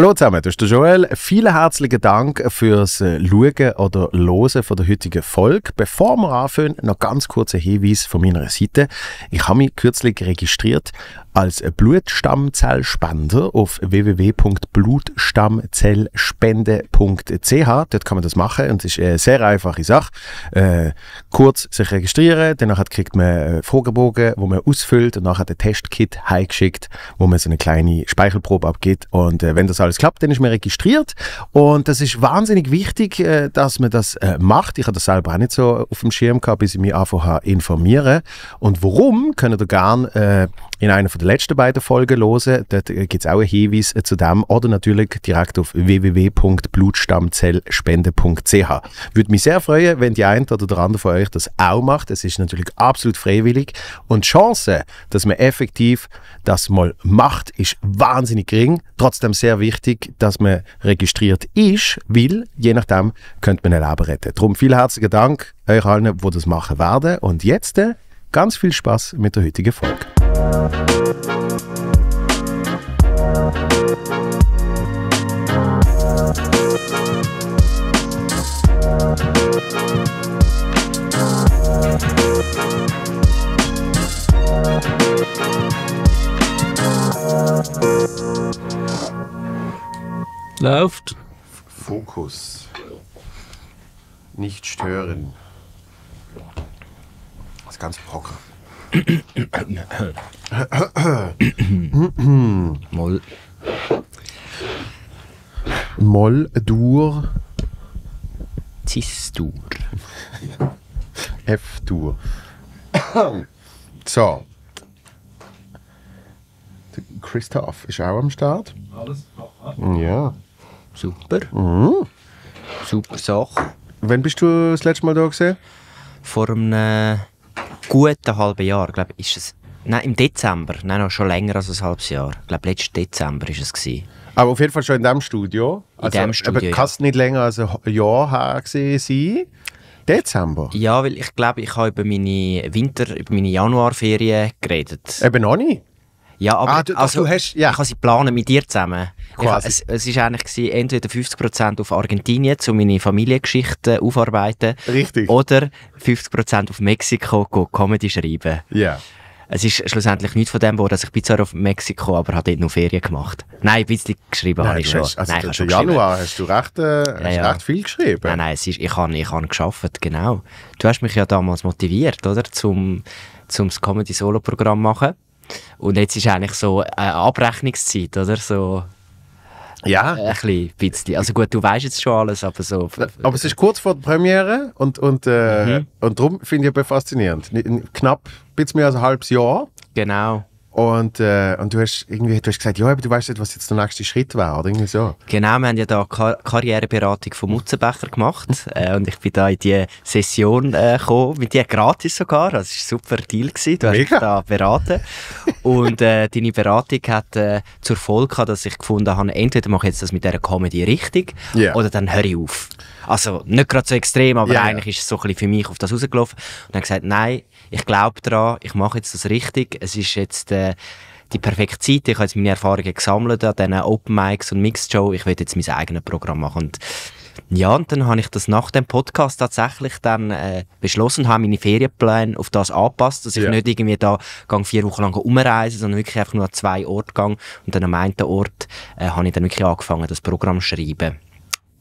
Hallo zusammen, das ist der Joel. Vielen herzlichen Dank fürs äh, Schauen oder Losen von der heutigen Folge. Bevor wir anfangen, noch ganz kurzer Hinweis von meiner Seite. Ich habe mich kürzlich registriert als Blutstammzellspender auf www.blutstammzellspende.ch. Dort kann man das machen und es ist eine sehr einfache Sache. Äh, kurz sich registrieren, danach kriegt man einen äh, Fragebogen, wo man ausfüllt und nachher ein Testkit heimgeschickt, wo man so eine kleine Speichelprobe abgibt. Und äh, wenn das alles klappt, dann ist man registriert. Und das ist wahnsinnig wichtig, äh, dass man das äh, macht. Ich habe das selber auch nicht so auf dem Schirm gehabt, bis ich mich einfach informiere. Und warum, können ihr gerne äh, in einer von der letzten beiden Folgen hören. Dort gibt es auch einen Hinweis zu dem oder natürlich direkt auf www.blutstammzellspende.ch. Würde mich sehr freuen, wenn die eine oder der andere von euch das auch macht. Es ist natürlich absolut freiwillig und die Chance, dass man effektiv das mal macht, ist wahnsinnig gering. Trotzdem sehr wichtig, dass man registriert ist, weil je nachdem könnte man ein Leben retten. Darum vielen herzlichen Dank euch allen, die das machen werden. Und jetzt Ganz viel Spaß mit der heutigen Folge. Läuft. Fokus. Nicht stören das ganze Programm. Moll. Moll, Dur. Cis-Dur. F-Dur. so. Christoph ist auch am Start. Alles klar. Ne? Ja. Super. Mhm. Super Sache. Wann bist du das letzte Mal da gesehen? Vor einem guten halben Jahr, glaube ich, ist es. Nein, im Dezember, nein, noch schon länger als ein halbes Jahr. Ich glaube, letztes Dezember war es. Gewesen. Aber auf jeden Fall schon in diesem Studio. In also, dem Studio. Aber kann es nicht länger als ein Jahr her sein? Dezember? Ja, weil ich glaube, ich habe über meine Winter-, über meine Januarferien geredet. Eben noch nicht? Ja, aber ah, du, also, du hast, ja. ich kann sie planen mit dir zusammen. Ja, es, es ist eigentlich gewesen, entweder 50% auf Argentinien, um meine Familiengeschichte äh, aufarbeiten. Richtig. Oder 50% auf Mexiko go Comedy schreiben. Ja. Yeah. Es ist schlussendlich nichts von dem geworden. Also ich bin zwar auf Mexiko, aber habe dort noch Ferien gemacht. Nein, ein bisschen geschrieben nein, habe ich schon. Hast, also nein, ich schon Januar hast du recht, äh, hast ja. recht viel geschrieben. Nein, nein, es ist, ich habe ich hab geschafft, genau. Du hast mich ja damals motiviert, oder? Zum, zum Comedy-Solo-Programm machen. Und jetzt ist eigentlich so eine Abrechnungszeit, oder? So ja. Äh, ein bisschen. Also gut, du weißt jetzt schon alles, aber so. Aber es ist kurz vor der Premiere und, und, äh, mhm. und darum finde ich es faszinierend. Knapp, ein bisschen mehr als ein halbes Jahr. Genau. Und, äh, und du hast irgendwie du hast gesagt, ja, aber du weißt nicht, was jetzt der nächste Schritt wäre, oder irgendwie so. Genau, wir haben ja da Kar Karriereberatung von Mutzenbecher gemacht äh, und ich bin da in die Session äh, gekommen, mit dir gratis sogar, das also, war ein super Deal gewesen, du hast mich da beraten und äh, deine Beratung hat äh, zur Folge gehabt, dass ich gefunden habe, entweder mache ich jetzt das mit dieser Comedy richtig yeah. oder dann höre ich auf. Also nicht gerade so extrem, aber yeah. eigentlich ist es so ein bisschen für mich auf das rausgelaufen und dann gesagt, nein, ich glaube daran, ich mache jetzt das richtig. Es ist jetzt äh, die perfekte Zeit, ich habe jetzt meine Erfahrungen gesammelt an diesen Open Mics und Mixed Show, ich will jetzt mein eigenes Programm machen. Und ja, und dann habe ich das nach dem Podcast tatsächlich dann äh, beschlossen und habe meine Ferienpläne auf das angepasst, dass ich ja. nicht irgendwie da gang vier Wochen lang umreise, sondern wirklich einfach nur an zwei Orte gehe. Und dann am einen Ort äh, habe ich dann wirklich angefangen, das Programm zu schreiben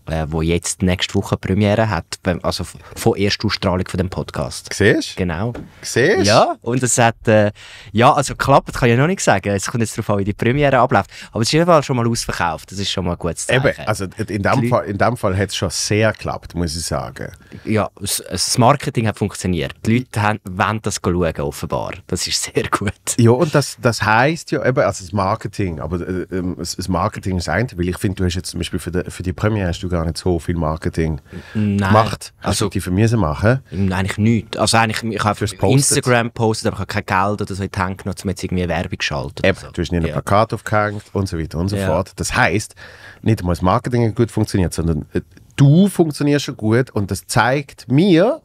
äh, wo jetzt nächste Woche Premiere hat, also von Erstausstrahlung von dem Podcast. Siehst? du? Genau. Siehst? Ja, und es hat, äh, ja, also klappt, kann ich ja noch nicht sagen, es kommt jetzt darauf an, wie die Premiere abläuft, aber es ist jeden Fall schon mal ausverkauft, das ist schon mal ein gutes Zeichen. Eben, also in dem Fall, Fall hat es schon sehr geklappt, muss ich sagen. Ja, das Marketing hat funktioniert, die Leute haben, wollen das schauen, offenbar, das ist sehr gut. Ja, und das, das heisst ja eben, also das Marketing, aber äh, ähm, das Marketing ist ein, weil ich finde, du hast jetzt zum Beispiel für die, für die Premiere hast du gar nicht so viel Marketing Nein. gemacht. Hast also, du die müssen machen? Eigentlich nichts. Also eigentlich, ich habe auf Instagram gepostet, aber ich habe kein Geld oder so in die Hände genommen, um jetzt irgendwie Werbung geschaltet. Eben, so. du hast nicht ja. ein Plakat aufgehängt und so weiter und so ja. fort. Das heisst, nicht einmal das Marketing gut funktioniert, sondern äh, du funktionierst schon gut und das zeigt mir,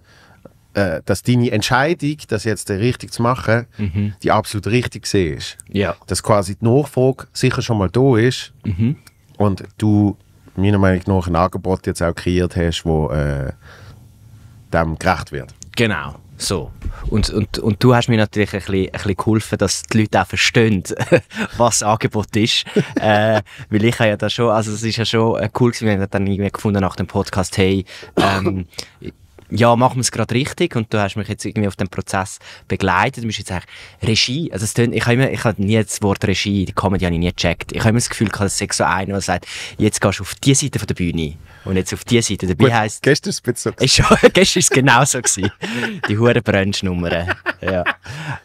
äh, dass deine Entscheidung, das jetzt richtig zu machen, mhm. die absolut richtig ist. Ja. Dass quasi die Nachfrage sicher schon mal da ist mhm. und du meiner Meinung nach ein Angebot jetzt auch kreiert hast, wo äh, dem gerecht wird. Genau. So. Und, und, und du hast mir natürlich ein bisschen, ein bisschen geholfen, dass die Leute auch verstehen, was das Angebot ist. äh, weil ich habe ja da schon, also es ist ja schon äh, cool gewesen, wir haben dann irgendwie gefunden nach dem Podcast, hey, ähm, ja, machen wir es gerade richtig und du hast mich jetzt irgendwie auf dem Prozess begleitet. Du bist jetzt eigentlich Regie, also es klingt, ich habe immer, ich habe nie das Wort Regie, die Comedy habe ich nie gecheckt. Ich habe immer das Gefühl gehabt, es sei so einer, der sagt, jetzt gehst du auf diese Seite von der Bühne und jetzt auf diese Seite. Dabei heisst, gestern ist es so. Ist schon, gestern ist es genau so Die hure brunch ja.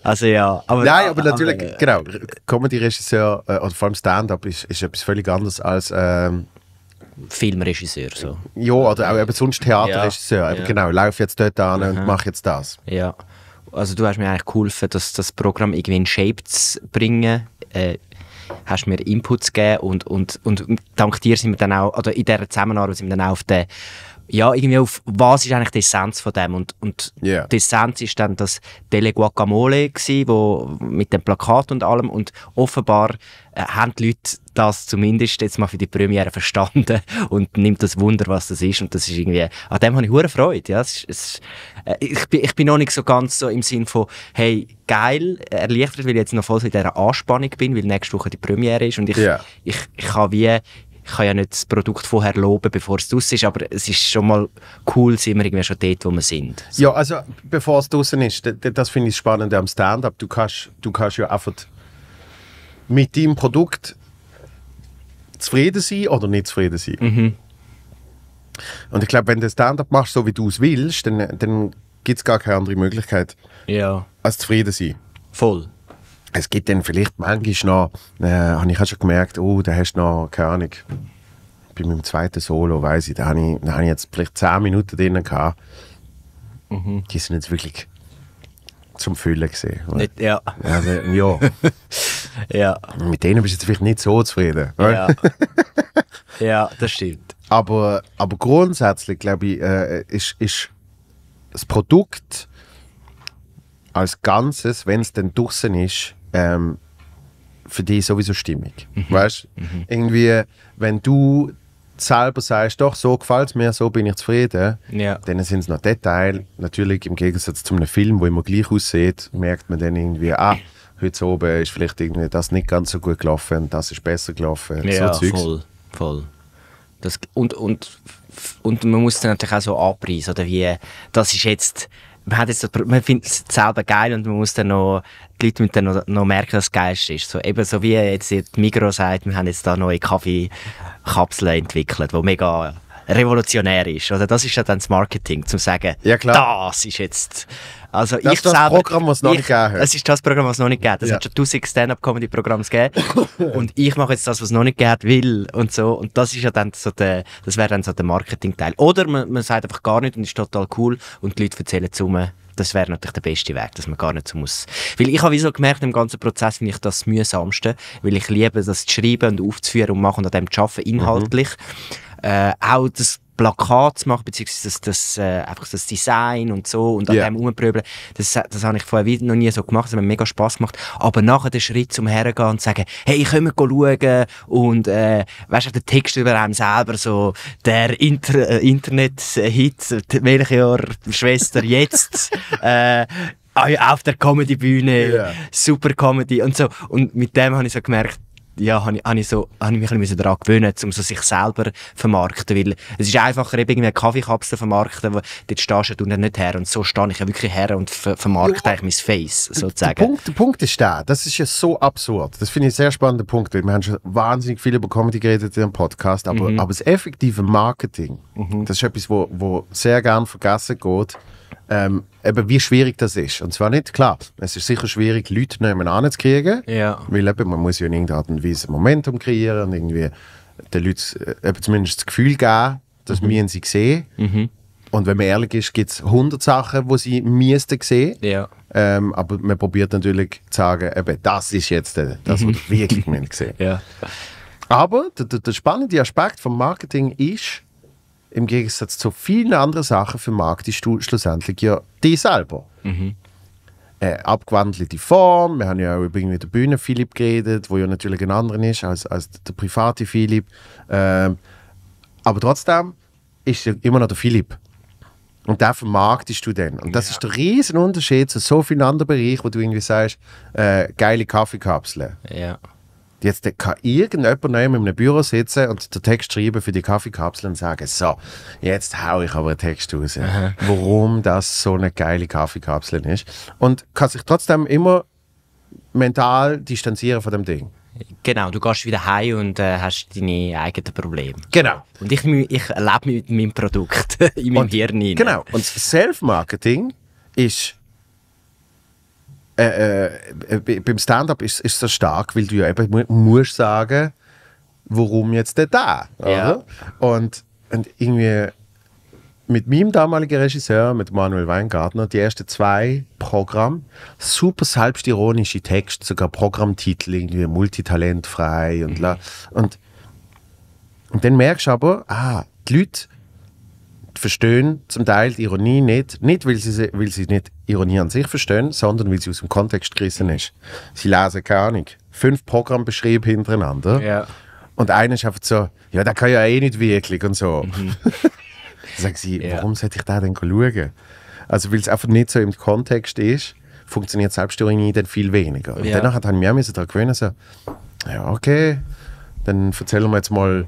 Also ja. Aber, Nein, aber ah, ah, natürlich, aber, ah, genau, Comedy-Regisseur äh, oder vor allem Stand-Up ist, ist etwas völlig anderes als... Ähm, Filmregisseur. So. Ja, oder auch eben sonst Theaterregisseur. Ja. Genau, lauf jetzt dort an und mach jetzt das. Ja, also du hast mir eigentlich geholfen, dass das Programm irgendwie in Shape zu bringen. Äh, hast mir Inputs gegeben und, und, und dank dir sind wir dann auch, oder in dieser Zusammenarbeit sind wir dann auch auf den ja, irgendwie auf was ist eigentlich die Essenz von dem und, und yeah. die Essenz ist dann das Tele Guacamole gewesen, wo mit dem Plakat und allem und offenbar äh, haben die Leute das zumindest jetzt mal für die Premiere verstanden und nimmt das Wunder, was das ist und das ist irgendwie, an dem habe ich hohe Freude, ja, es ist, es ist, äh, ich, bin, ich bin noch nicht so ganz so im Sinn von, hey, geil, erleichtert, weil ich jetzt noch voll in dieser Anspannung bin, weil nächste Woche die Premiere ist und ich, yeah. ich, ich kann wie ich kann ja nicht das Produkt vorher loben, bevor es draußen ist, aber es ist schon mal cool, sind wir irgendwie schon dort, wo wir sind. So. Ja, also bevor es draußen ist, das, das finde ich spannend am Stand-up. Du kannst, du kannst ja einfach mit deinem Produkt zufrieden sein oder nicht zufrieden sein. Mhm. Und ich glaube, wenn du Stand-up machst, so wie du es willst, dann, dann gibt es gar keine andere Möglichkeit, ja. als zufrieden sein. Voll es gibt dann vielleicht manchmal noch, äh, habe ich auch schon gemerkt, oh, da hast du noch, keine Ahnung, bei meinem zweiten Solo, weiß ich, da habe ich, da hab ich jetzt vielleicht 10 Minuten drin gehabt. Mhm. Die sind jetzt wirklich zum Füllen gesehen. Nicht, ja. Also, ja. ja. Mit denen bist du jetzt vielleicht nicht so zufrieden. Ja. ja, das stimmt. Aber, aber grundsätzlich, glaube ich, äh, ist, ist das Produkt als Ganzes, wenn es dann draußen ist, ähm, für dich sowieso stimmig. Mhm. Weißt mhm. Irgendwie, wenn du selber sagst, doch, so gefällt es mir, so bin ich zufrieden, ja. dann sind es noch Details. Natürlich im Gegensatz zu einem Film, wo immer gleich aussieht, merkt man dann irgendwie, ah, heute oben ist vielleicht irgendwie das nicht ganz so gut gelaufen, das ist besser gelaufen. Ja, so Zeugs. voll, voll. Das, und, und, und man muss dann natürlich auch so abreißen, oder wie, das ist jetzt man, hat jetzt, man findet es selber geil und man muss dann noch, die Leute müssen dann noch, noch merken, dass es geil ist. So, eben so wie jetzt die Migros sagt, wir haben jetzt da neue Kaffeekapseln entwickelt, die mega revolutionär ist. Oder das ist ja dann das Marketing, zu sagen, ja, das ist jetzt also das ich ist das selber, Programm, was es noch nicht gegeben hat. Es ist das Programm, was es noch nicht gegeben hat. Es ja. hat schon tausend Stand-Up-Comedy-Programme gegeben. und ich mache jetzt das, was es noch nicht gegeben will. Und so. Und das ist ja dann so der, das wäre dann so der Marketing-Teil. Oder man, man sagt einfach gar nicht und ist total cool und die Leute erzählen zu das wäre natürlich der beste Weg, dass man gar nicht so muss. Weil ich habe so gemerkt, im ganzen Prozess finde ich das mühsamste, weil ich liebe das zu schreiben und aufzuführen und machen und an dem zu arbeiten, mhm. inhaltlich. Mhm. Äh, auch das Plakat zu machen, beziehungsweise das, das, äh, einfach das Design und so und an yeah. dem rumpröbeln, das, das habe ich vorher noch nie so gemacht, das hat mir mega Spass gemacht. Aber nachher den Schritt zum Hergehen und sagen, hey, können wir schauen und äh, weißt du, den Text über einem selber, so der Inter äh, Internet-Hit, welches Jahr, Schwester, jetzt, äh, auf der Comedy-Bühne, yeah. super Comedy und so. Und mit dem habe ich so gemerkt, ja, habe ich, hab so, hab ich mich ein bisschen daran gewöhnen, um so sich selber vermarkten. Weil es ist einfacher, irgendwie eine Kaffeekapsel vermarkten, wo dort stehst du dann nicht her. Und so stehe ich ja wirklich her und ver vermarkte ja. mein Face, sozusagen. Der Punkt, der Punkt ist der, das ist ja so absurd. Das finde ich einen sehr spannender Punkt, weil wir haben schon wahnsinnig viel über Comedy geredet in dem Podcast, aber, mhm. aber das effektive Marketing, mhm. das ist etwas, wo, wo sehr gern vergessen geht ähm, eben wie schwierig das ist. Und zwar nicht, klar, es ist sicher schwierig, Leute nebeneinander zu kriegen, ja. weil eben, man muss ja in irgendeiner Art und Weise Momentum kreieren und irgendwie den Leuten äh, eben zumindest das Gefühl geben, dass mhm. wir sie sehen. Mhm. Und wenn man ehrlich ist, gibt es 100 Sachen, die sie müssten sehen. Ja. Ähm, aber man probiert natürlich zu sagen, eben, das ist jetzt das, was mhm. wirklich sehen ja. Aber der, der, der spannende Aspekt vom Marketing ist, im Gegensatz zu vielen anderen Sachen vermarktest du schlussendlich ja die selber. Mhm. Äh, abgewandelte Form, wir haben ja auch über den der Bühne Philipp geredet, wo ja natürlich ein anderer ist als, als der private Philipp. Ähm, aber trotzdem ist ja immer noch der Philipp. Und der vermarktest du dann. Und das ja. ist der riesen Unterschied zu so vielen anderen Bereichen, wo du irgendwie sagst, äh, geile Kaffeekapseln. Ja. Jetzt kann irgendjemand neu in einem Büro sitzen und den Text schreiben für die Kaffeekapsel und sagen, so, jetzt haue ich aber einen Text raus, Aha. warum das so eine geile Kaffeekapsel ist. Und kann sich trotzdem immer mental distanzieren von dem Ding. Genau, du gehst wieder heim und äh, hast deine eigenen Probleme. Genau. Und ich, ich lebe mit meinem Produkt in meinem und, Hirn. Rein. Genau, und Self-Marketing ist äh, äh, äh beim Stand-up ist, es so stark, weil du ja eben mu musst sagen, warum jetzt der da. Ja. Und, und irgendwie mit meinem damaligen Regisseur, mit Manuel Weingartner, die ersten zwei Programme, super selbstironische Texte, sogar Programmtitel, irgendwie multitalentfrei und la. Mhm. Und, und dann merkst du aber, ah, die Leute verstehen zum Teil die Ironie nicht. Nicht, weil sie, weil sie nicht Ironie an sich verstehen, sondern weil sie aus dem Kontext gerissen ist. Sie lesen, keine Ahnung, fünf Programmbeschriebe hintereinander. Ja. Und einer ist einfach so, ja, der kann ja eh nicht wirklich und so. Mhm. Sagen sie, ja. warum sollte ich da denn schauen? Also, weil es einfach nicht so im Kontext ist, funktioniert Selbstironie dann viel weniger. Und ja. danach hat ich mich auch daran gewöhnen, so, ja, okay, dann erzählen wir jetzt mal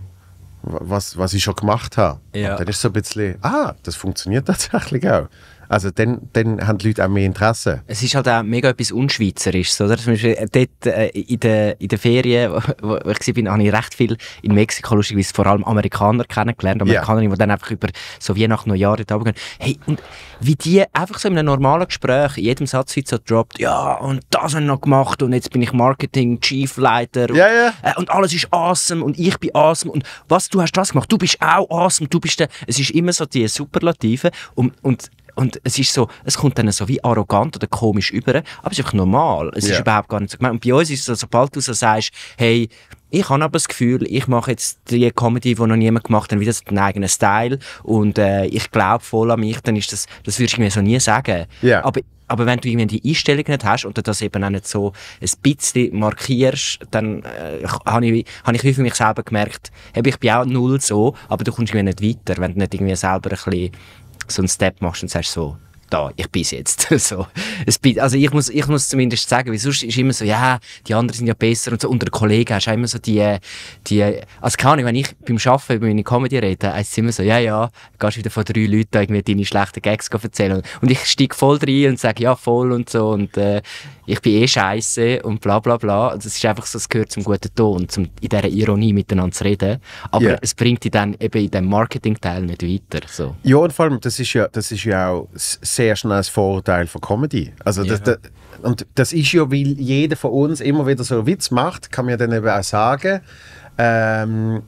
was, was ich schon gemacht habe. Ja. Und dann ist so ein bisschen, ah, das funktioniert tatsächlich auch. Also dann, dann haben die Leute auch mehr Interesse. Es ist halt auch mega etwas Unschweizerisches, oder? Zum Beispiel äh, dort äh, in den in der Ferien, wo, wo ich war, habe ich recht viel in Mexiko, lustigerweise vor allem Amerikaner kennengelernt, Amerikaner, yeah. die dann einfach über so Weihnachten, Neujahr dort runtergehen. Hey, und wie die einfach so in einem normalen Gespräch in jedem Satz so droppt, ja, und das haben ich noch gemacht und jetzt bin ich marketing chiefleiter Ja, und, yeah, yeah. äh, und alles ist awesome und ich bin awesome und was, du hast das gemacht, du bist auch awesome, du bist der... Es ist immer so die Superlative und, und und es ist so, es kommt dann so wie arrogant oder komisch über, aber es ist einfach normal. Es yeah. ist überhaupt gar nicht so gemeint. Und bei uns ist es so, sobald du so sagst, hey, ich habe aber das Gefühl, ich mache jetzt die Comedy, die noch niemand gemacht hat, wieder so den eigenen Style und äh, ich glaube voll an mich, dann ist das, das würde ich mir so nie sagen. Yeah. Aber, aber wenn du irgendwie die Einstellung nicht hast und das eben auch nicht so ein bisschen markierst, dann äh, habe ich, hab ich wie für mich selber gemerkt, hey, ich bin auch null so, aber du kommst mir nicht weiter, wenn du nicht irgendwie selber ein bisschen so einen Step machst und sagst so, da, ich bin jetzt. so. Es bin, also ich muss, ich muss zumindest sagen, weil sonst ist immer so, ja, die anderen sind ja besser und so. Unter Kollegen hast du immer so die, die also keine Ahnung, wenn ich beim Arbeiten über meine Comedy rede, heißt es immer so, ja, ja, gehst wieder von drei Leuten irgendwie deine schlechten Gags erzählen. Und ich steige voll rein und sage, ja, voll und so und äh, ich bin eh scheiße und bla bla bla. Das also ist einfach so, es gehört zum guten Ton, zum in dieser Ironie miteinander zu reden. Aber yeah. es bringt dich dann eben in dem Marketing-Teil nicht weiter. So. Ja, und vor allem, das ist ja, das ist ja auch sehr schnell ein Vorurteil von Comedy. Also das, das, und das ist ja, weil jeder von uns immer wieder so einen Witz macht, kann man ja dann eben auch sagen, ähm,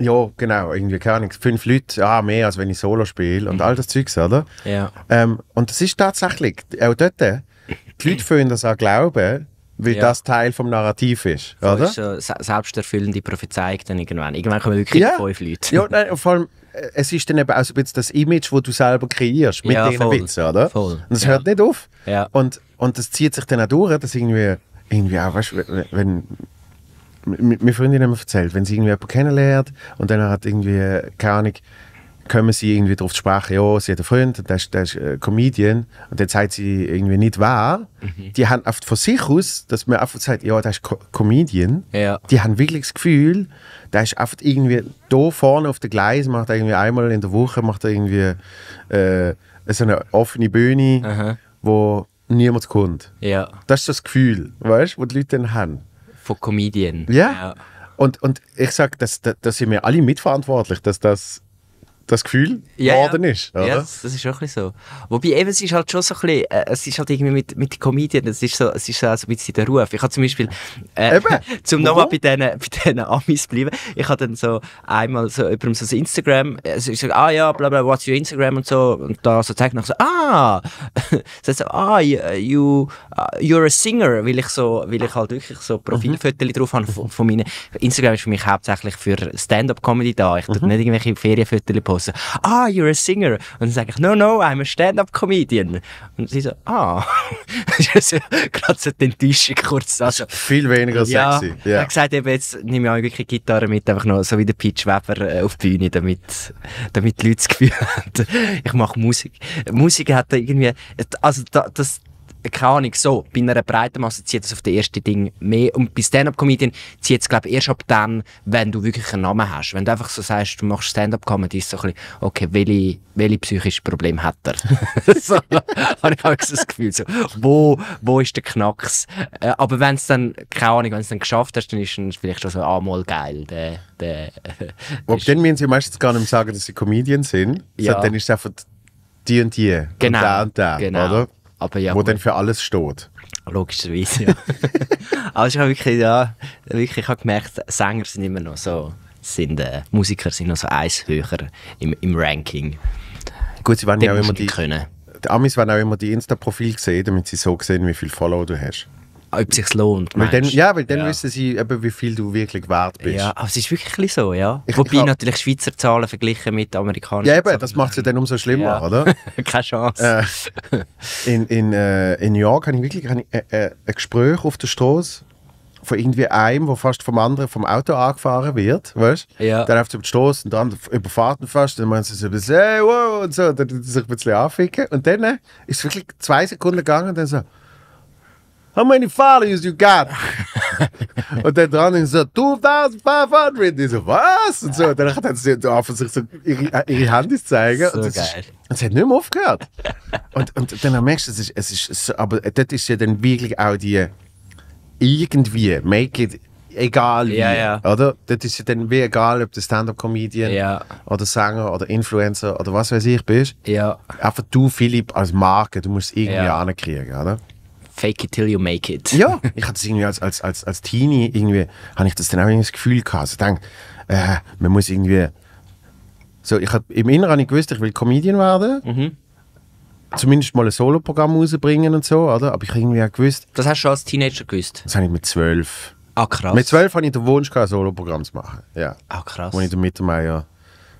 ja, genau, irgendwie, keine Ahnung, fünf Leute, ah, mehr als wenn ich Solo spiele und mhm. all das Zeugs, oder? Ja. Ähm, und das ist tatsächlich, auch dort, die Leute fühlen das auch glauben, weil ja. das Teil vom Narrativ ist, so oder? Ist so selbsterfüllende Prophezeiung dann irgendwann. Irgendwann kommen wirklich ja. fünf Leute. Ja, nein, vor allem, äh, es ist dann eben auch so ein bisschen das Image, das du selber kreierst mit ja, diesen Witzen, oder? Voll. Und das ja. hört nicht auf. Ja. Und, und das zieht sich dann auch durch, dass irgendwie, irgendwie auch, weißt du, wenn meine Freundin hat mir erzählt, wenn sie irgendwie jemanden kennenlernt und dann hat irgendwie, keine Ahnung, kommen sie irgendwie darauf zu sprechen, ja, sie hat einen Freund, der ist, der ist äh, Comedian und dann sagt sie irgendwie nicht wer. Mhm. Die haben oft von sich aus, dass man einfach sagt, ja, der ist Co Comedian. Ja. Die haben wirklich das Gefühl, der ist oft irgendwie da vorne auf dem Gleis, macht irgendwie einmal in der Woche macht er irgendwie äh, so eine offene Bühne, Aha. wo niemand kommt. Ja. Das ist das Gefühl, weißt du, die Leute dann haben. Von Comedian. Ja. ja. Und, und ich sage, das, das sind wir alle mitverantwortlich, dass das das Gefühl ja, geworden ist. Oder? Ja, das, das ist wirklich so. Wobei eben, es ist halt schon so ein bisschen, äh, es ist halt irgendwie mit, mit den Comedien, es ist so, es ist so ein bisschen der Ruf. Ich habe zum Beispiel, äh, zum nochmal bei diesen bei denen Amis bleiben, ich habe dann so einmal so jemandem so das Instagram, also ich sage, ah ja, bla bla, what's your Instagram und so, und da so zeigt noch so, ah, so, so ah, you, uh, you're a singer, weil ich so, weil ich halt wirklich so Profilfotos mhm. drauf habe von, von meinen, Instagram ist für mich hauptsächlich für Stand-Up-Comedy da, ich mhm. nicht irgendwelche Ferienfotos posten draußen, ah, you're a singer. Und dann sage ich, no, no, I'm a Stand-up-Comedian. Und sie so, ah. das ist gerade so die Enttäuschung kurz. Also, viel weniger sexy. Ja. Er hat gesagt, eben, jetzt nehme ich auch wirklich Gitarre mit, einfach noch so wie der Pitch Weber äh, auf die Bühne, damit, damit die Leute das Gefühl haben, ich mache Musik. Musik hat irgendwie, also das, keine Ahnung, so, bei einer breiten Masse zieht es auf das erste Ding mehr. Und bei Stand-Up-Comedian zieht es, glaube ich, erst ab dann, wenn du wirklich einen Namen hast. Wenn du einfach so sagst, du machst Stand-Up-Comedy, ist so ein bisschen, okay, welche, welche psychische Probleme hat er? so, habe ich auch so das Gefühl, so, wo, wo ist der Knacks? Äh, aber wenn es dann, keine Ahnung, wenn es dann geschafft hast, dann ist es vielleicht schon so, ah, geil, der, der. Ob dann müssen sie meistens gar nicht sagen, dass sie Comedian sind, ja. sondern dann ist es einfach die und die. Genau. Und der und der, genau. oder? Aber ja, Wo dann für alles steht. Logischerweise, ja. Aber ich habe wirklich, ja, wirklich ich habe gemerkt, Sänger sind immer noch so, sind, äh, Musiker sind noch so eins höher im, im Ranking. Gut, sie werden ja auch immer die... Die Amis werden auch immer die Insta-Profil sehen, damit sie so sehen, wie viele Follower du hast ob es sich lohnt. Weil dann, ja, weil dann ja. wissen sie, eben, wie viel du wirklich wert bist. Ja, aber es ist wirklich so, ja. Ich, Wobei ich natürlich Schweizer Zahlen verglichen mit amerikanischen. Ja, eben, Zahlen. das macht es ja dann umso schlimmer, ja. oder? Keine Chance. Äh, in, in, äh, in New York habe ich wirklich ein, äh, äh, ein Gespräch auf der Straße von irgendwie einem, der fast vom anderen vom Auto angefahren wird, weißt du? Ja. Dann auf dem Stoß und dann überfahren fast. Dann meinen sie so ein bisschen, hey, wow, und so. Dann sich ein bisschen anficken. Und dann äh, ist es wirklich zwei Sekunden gegangen und dann so, How many followers you got? Want hij dan in zo 2500. Is zo, was? Und so. dann hat er so auf sich so ihre, ihre Handys zeigen. und geil. hat nicht mehr aufgehört. und, und dann merkst du, es ist aber das ist ja dann wirklich auch eh, die irgendwie, make it egal wie, ja, ja. oder? Das ist ja dann wie egal, ob du Stand-Up-Comedian oder Sänger oder Influencer oder was weiß ich bist. Ja. Einfach du, Philipp, als Marke, du musst irgendwie ja. ankriegen, oder? Fake it till you make it. Ja, ich hatte das irgendwie als, als, als, als Teenie, irgendwie, habe ich das dann auch irgendwie das Gefühl gehabt. Also ich äh, man muss irgendwie... So, ich hab, Im Inneren habe ich gewusst, ich will Comedian werden. Mhm. Zumindest mal ein Solo-Programm rausbringen und so, oder? Aber ich habe irgendwie auch gewusst... Das hast du schon als Teenager gewusst? Das habe ich mit zwölf. Ah, krass. Mit zwölf habe ich den Wunsch, gehabt, ein Solo-Programm zu machen. Ja. Ah, krass. Wo ich den Mittermeier...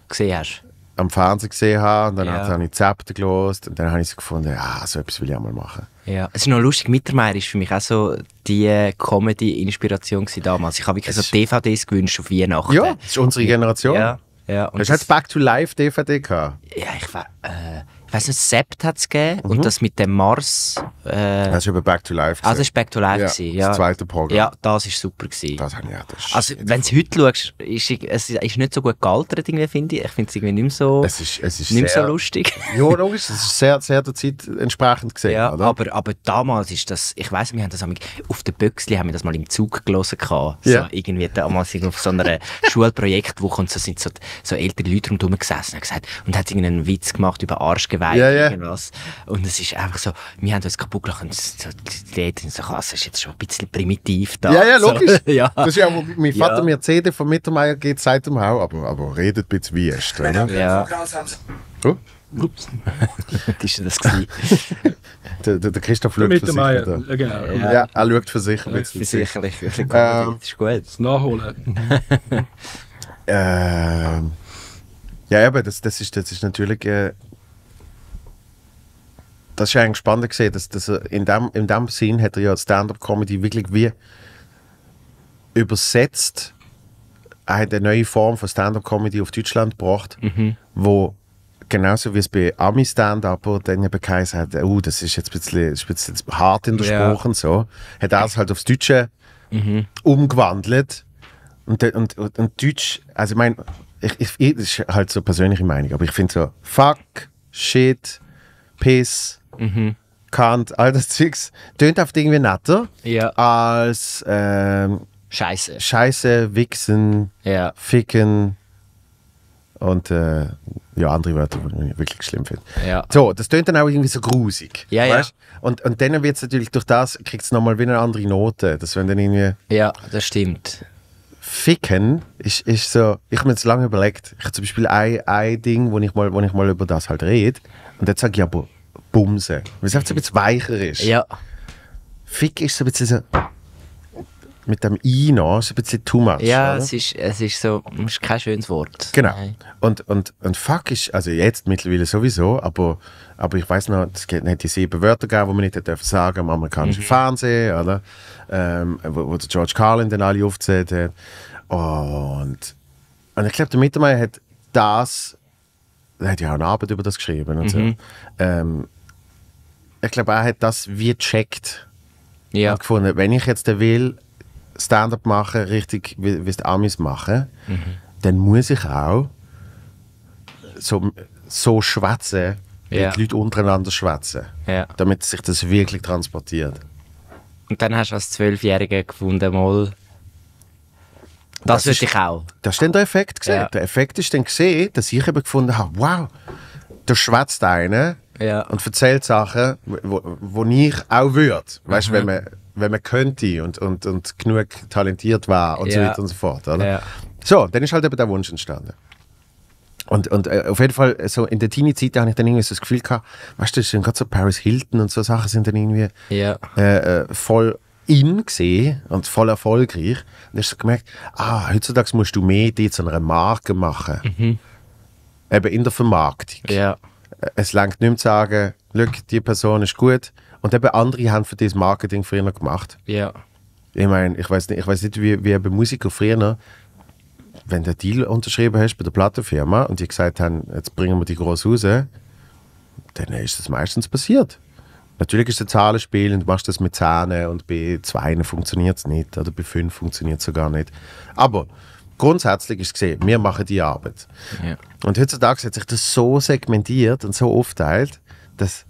Gesehen hast am Fernsehen gesehen habe. Und dann ja. habe ich Zepter gelost und dann habe ich so gefunden, ja, so etwas will ich auch mal machen. Ja, es also, ist noch lustig, Mittermeier war für mich auch so die äh, Comedy-Inspiration damals. Ich habe wirklich so DVDs gewünscht auf Weihnachten. Ja, das ist unsere Generation. Ja, ja. Hast du jetzt Back to Life DVD gehabt? Ja, ich war... Äh, weißt du, Sept hat es gegeben mhm. und das mit dem Mars. Äh, das war über Back to Life. Also, das war Back to Life. Ja, gewesen, ja. Das zweite Programm. Ja, das war super. Gewesen. Das habe ich ja, das Also, wenn du heute schaust, ist es ist nicht so gut gealtert, finde ich. Ich finde es irgendwie nicht mehr so, es ist, es ist nicht sehr, so lustig. ja, logisch, es ist sehr, sehr der Zeit entsprechend gesehen. Ja, oder? Aber, aber damals ist das, ich weiss, wir haben das auf den Büchsli haben wir das mal im Zug gelesen. Gehabt, so irgendwie damals auf so einer Schulprojektwoche und so sind so, so ältere Leute rundherum gesessen und, gesagt, und hat irgendeinen Witz gemacht über Arschgeweih geweiht, ja, ja. irgendwas. Und es ist einfach so, wir haben uns kaputt gelacht und so, die Leute sind so, krass, das ist jetzt schon ein bisschen primitiv da. Ja, ja, logisch. So, ja. Das ist ja, wo mein Vater mir CD von Mittermeier geht seit dem Hau, aber, aber redet ein bisschen wie erst, oder? Ja. Oh? Ups. Was war das. der, der, der Christoph schaut Mit für Meier. sich. Genau. Ja. er schaut für sich. für sicherlich. Ähm, das ist gut. Nachholen. ähm, ja, aber das, das, ist, das ist natürlich äh, das ist eigentlich spannend gesehen, dass, dass in dem, in dem Sinn hat er ja Stand-up-Comedy wirklich wie übersetzt. Er hat eine neue Form von Stand-up-Comedy auf Deutschland gebracht, mhm. wo genauso wie es bei ami stand upper dann eben geheißen hat, oh, das ist jetzt ein bisschen, ist ein bisschen hart in der yeah. Sprache und so, hat er es halt aufs Deutsche mhm. umgewandelt. Und, und, und, und Deutsch, also ich meine, ich, ich, das ist halt so persönliche Meinung, aber ich finde so, fuck, shit, piss, mhm. Kant, all das Zeugs, tönt oft irgendwie netter ja. als ähm, Scheiße. Scheiße, Wichsen, ja. Ficken und äh, ja, andere Wörter, die ich wirklich schlimm finde. Ja. So, das tönt dann auch irgendwie so grusig. Ja, weißt? ja. Und, und dann wird es natürlich durch das, kriegt es nochmal wieder eine andere Note. Das wenn dann irgendwie. Ja, das stimmt. Ficken ist, ist so, ich habe mir jetzt lange überlegt. Ich habe zum Beispiel ein, ein Ding, wo ich, mal, wo ich mal über das halt rede. Und dann sage ich, aber bumsen. Weil es einfach so ein bisschen weicher ist. Ja. Fick ist so ein bisschen so mit dem I noch so ein bisschen too much. Ja, es ist, es ist so, ist kein schönes Wort. Genau. Und, und, und fuck ist, also jetzt mittlerweile sowieso, aber, aber ich weiß noch, es hat die sieben Wörter gegeben, die man nicht dürfen sagen am amerikanischen mhm. Fernsehen, oder? Ähm, wo, wo der George Carlin dann alle aufgezählt hat. Und, und ich glaube, der Mittermeier hat das, er hat ja auch eine Arbeit über das geschrieben und mhm. so. Ähm, ich glaube, er hat das wie gecheckt ja. gefunden. Wenn ich jetzt will Stand-up machen, richtig wie, wie es die Amis machen, mhm. dann muss ich auch so, so schwätzen, wie ja. die Leute untereinander schwätzen, ja. damit sich das wirklich transportiert. Und dann hast du als Zwölfjähriger gefunden, mal. Das, das würde ich auch. Das ist dann der Effekt gesehen. Ja. Der Effekt ist dann gesehen, dass ich eben gefunden habe, wow, da schwätzt einer ja. und erzählt Sachen, wo, wo ich auch würde. Weißt mhm. wenn man, wenn man könnte und, und, und genug talentiert war und ja. so weiter und so fort. Oder? Ja. So, dann ist halt eben der Wunsch entstanden. Und, und äh, auf jeden Fall, so in der Teenie-Zeit habe ich dann irgendwie so das Gefühl gehabt, weißt du, gerade so Paris Hilton und so Sachen sind dann irgendwie ja. äh, äh voll in gesehen und voll erfolgreich. Und dann hast du gemerkt, ah, heutzutage musst du mehr die zu einer Marke machen. Mhm. Eben in der Vermarktung. Ja es längt nicht mehr zu sagen, Glück, die Person ist gut. Und eben andere haben für dieses Marketing früher gemacht. Ja. Ich meine, ich weiß nicht, ich weiß nicht, wie, wie bei Musiker früher, wenn du einen Deal unterschrieben hast bei der Plattenfirma und die gesagt haben, jetzt bringen wir die groß raus, dann ist das meistens passiert. Natürlich ist es ein Zahlenspiel und du machst das mit Zähnen und bei zwei funktioniert es nicht oder bei fünf funktioniert es sogar nicht. Aber grundsätzlich ist es gesehen, wir machen die Arbeit. Ja. Und heutzutage hat sich das so segmentiert und so aufteilt, dass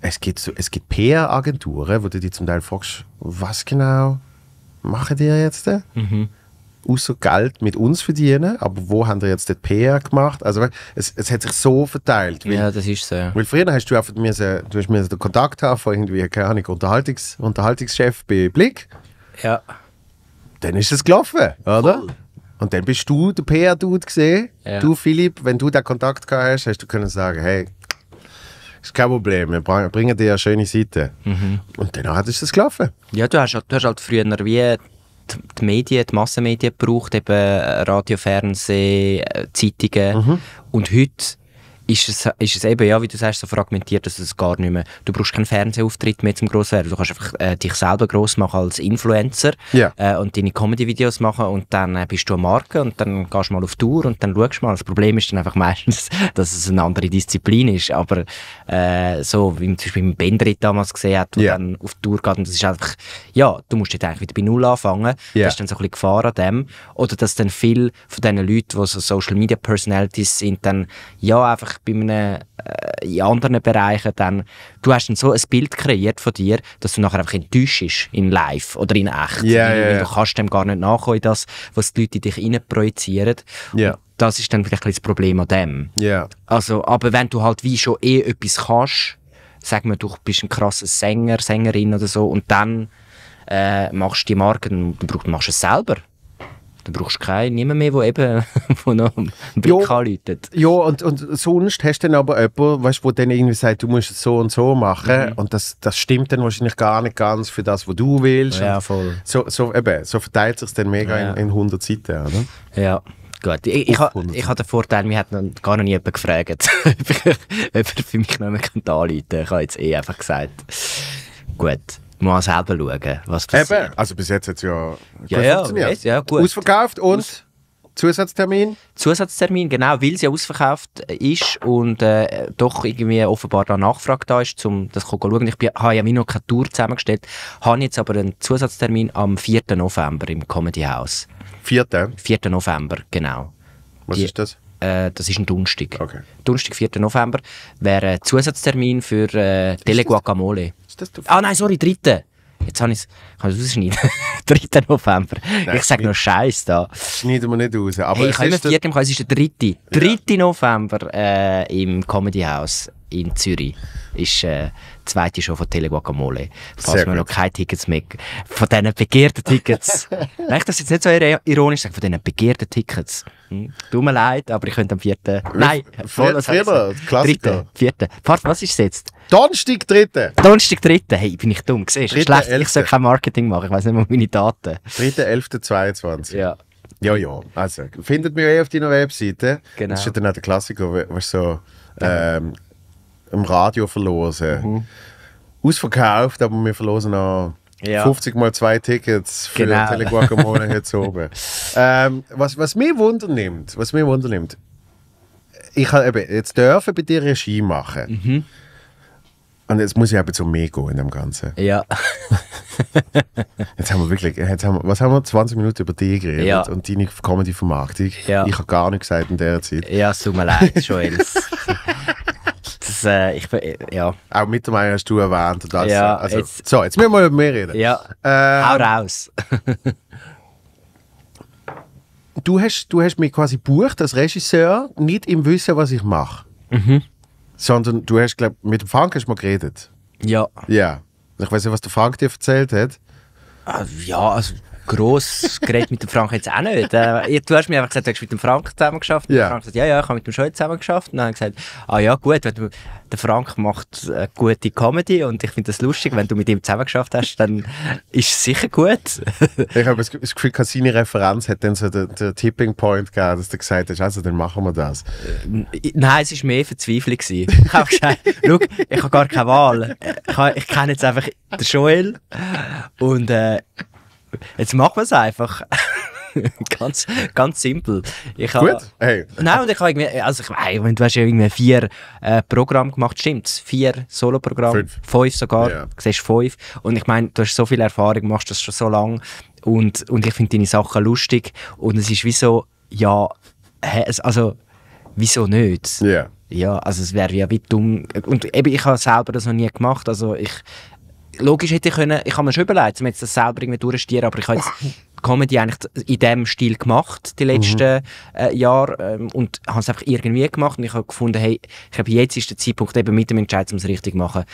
es gibt, es gibt PR-Agenturen, wo du dich zum Teil fragst, was genau machen die jetzt? Mhm. Außer Geld mit uns verdienen, aber wo haben die jetzt den PR gemacht? Also es, es hat sich so verteilt. Weil, ja, das ist so. Weil früher hast du einfach mir du hast mir den Kontakt haben von irgendwie, keine Ahnung, Unterhaltungs, Unterhaltungschef bei Blick. Ja dann ist es gelaufen, oder? Voll. Und dann bist du der PR-Dude gesehen. Ja. Du, Philipp, wenn du den Kontakt gehabt hast, hast du können sagen, hey, ist kein Problem, wir bringen dir eine schöne Seite. Mhm. Und dann ist es gelaufen. Ja, du hast, halt, du hast halt früher wie die Medien, die Massenmedien gebraucht, eben Radio, Fernsehen, äh, Zeitungen. Mhm. Und heute ist es, ist es eben, ja, wie du sagst, so fragmentiert, dass es gar nicht mehr... Du brauchst keinen Fernsehauftritt mehr zum gross werden. Du kannst einfach äh, dich selber gross machen als Influencer yeah. äh, und deine Comedy-Videos machen und dann äh, bist du eine Marke und dann gehst du mal auf Tour und dann schaust du mal. Das Problem ist dann einfach meistens, dass es eine andere Disziplin ist. Aber äh, so, wie man zum Beispiel mit Bendrit damals gesehen hat, der yeah. dann auf Tour geht und das ist einfach... Ja, du musst jetzt eigentlich wieder bei Null anfangen. Yeah. Das ist dann so ein bisschen Gefahr an dem. Oder dass dann viele von diesen Leuten, die so Social-Media-Personalities sind, dann ja einfach einfach bei einem, äh, in anderen Bereichen dann, du hast dann so ein Bild kreiert von dir, dass du nachher einfach enttäuscht bist in live oder in echt. Yeah, weil, yeah, weil du kannst dem gar nicht nachkommen, das, was die Leute in dich rein projizieren. Yeah. das ist dann vielleicht ein das Problem an dem. Yeah. Also, aber wenn du halt wie schon eh etwas kannst, sag mal, du bist ein krasser Sänger, Sängerin oder so, und dann äh, machst du die Marke, dann brauchst, machst du es selber. Dann brauchst du keinen, niemanden mehr, der eben von einem Blick anläutet. Ja, und, und sonst hast du dann aber jemanden, weißt, der dann irgendwie sagt, du musst es so und so machen. Mhm. Und das, das stimmt dann wahrscheinlich gar nicht ganz für das, was du willst. Ja, voll. So, so, eben, so verteilt sich es dann mega ja. in, in 100 Seiten, oder? Ja. Gut, ich, ich, ha, ich habe den Vorteil, wir haben gar noch nie jemanden gefragt, ob, ich, ob er für mich nicht mehr anrufen kann. Ich habe jetzt eh einfach gesagt, gut mal selber schauen, was passiert. Eben, also bis jetzt hat es ja, ja, ja funktioniert. ja, gut. Ausverkauft und Aus Zusatztermin? Zusatztermin, genau, weil sie ja ausverkauft ist und äh, doch irgendwie offenbar da Nachfrage da ist, um das zu schauen. Ich habe ja mir noch keine Tour zusammengestellt, habe jetzt aber einen Zusatztermin am 4. November im Comedy House. 4. 4. November, genau. Was Die, ist das? Äh, das ist ein Donnerstag. Okay. Donnerstag, 4. November, wäre ein Zusatztermin für äh, Teleguacamole. Ist das der Ah nein, sorry, 3. Jetzt habe ich es. Kann ich es ausschneiden? 3. November. Nein, ich sage noch Scheiß da. Schneiden wir nicht raus. Aber hey, ich kann immer 4. es ist der 3. 3. Ja. November äh, im Comedy House in Zürich ist äh, die zweite Show von Teleguacamole. Falls Sehr wir noch keine Tickets mehr von diesen begehrten Tickets. Wenn ich das jetzt nicht so ironisch sage, von diesen begehrten Tickets. Hm, tut mir leid, aber ich könnte am vierten. Nein, voll was Vierten, Klassiker. Dritten, vierten. Fahrt, was ist es jetzt? Donnerstag 3. Donnerstag 3. Hey, bin ich dumm, siehst du? Schlecht, 11. ich soll kein Marketing machen, ich weiß nicht mal meine Daten. 3.11.22. Ja. Ja, ja. Also, findet mich eh auf deiner Webseite. Genau. Das ist ja dann auch der Klassiker, was so ähm, im Radio verlosen. Mhm. Ausverkauft, aber wir verlosen noch. ja. 50 mal zwei Tickets für genau. den Teleguacamole jetzt oben. Ähm, was, was mich wundernimmt, was mich wundernimmt, ich habe jetzt dürfen bei dir Regie machen. Mhm. Und jetzt muss ich ein bisschen mehr gehen in dem Ganzen. Ja. jetzt haben wir wirklich, jetzt haben wir, was haben wir, 20 Minuten über dich geredet ja. und deine Comedy-Vermarktung. Ja. Ich habe gar nichts gesagt in der Zeit. Ja, es tut mir leid, Joel. das, äh, ich, ja. Auch mittlerweile hast du erwähnt. Und das, ja, also, jetzt, so, jetzt müssen wir mal über mich reden. Ja, ähm, hau raus. du, hast, du hast mich quasi bucht als Regisseur, nicht im Wissen, was ich mache. Mhm sondern du hast, glaube mit dem Frank hast mal geredet. Ja. Ja. Ich weiß nicht, was der Frank dir erzählt hat. Ah, ja, also gross geredet mit dem Frank jetzt auch nicht. Äh, du hast mir einfach gesagt, du hast mit dem Frank zusammengeschafft. Yeah. Der Frank gesagt, ja, ja, ich habe mit dem Scheu zusammengeschafft. Und dann habe ich gesagt, ah ja, gut, wenn du, der Frank macht äh, gute Comedy und ich finde das lustig, wenn du mit ihm zusammengeschafft hast, dann ist es sicher gut. ich habe das Gefühl, seine Referenz hat dann so den, den Tipping Point gegeben, dass du gesagt hast, also dann machen wir das. Äh, nein, es war mehr Verzweiflung. Gewesen. Ich habe gesagt, schau, ich habe gar keine Wahl. Ich, ich kenne jetzt einfach den Joel und äh, Jetzt machen wir es einfach. ganz, ganz simpel. Ich Gut, habe, hey. Nein, und ich habe irgendwie, also ich meine, du hast ja irgendwie vier äh, Programme gemacht, stimmt's? Vier Solo-Programme, fünf. fünf. sogar, yeah. du siehst fünf. Und ich meine, du hast so viel Erfahrung, machst das schon so lange und, und ich finde deine Sachen lustig und es ist wie so, ja, also, wieso nicht? Yeah. Ja, also es wäre ja wie dumm. Und eben, ich habe selber das noch nie gemacht, also ich logisch hätte ich können, ich habe mir schon überlegt, dass jetzt das selber irgendwie durchstieren, aber ich habe jetzt Comedy eigentlich in dem Stil gemacht, die mhm. letzten mhm. äh, Jahre, ähm, und habe es einfach irgendwie gemacht und ich habe gefunden, hey, ich glaube, jetzt ist der Zeitpunkt eben mit dem Entscheid, um es richtig zu machen,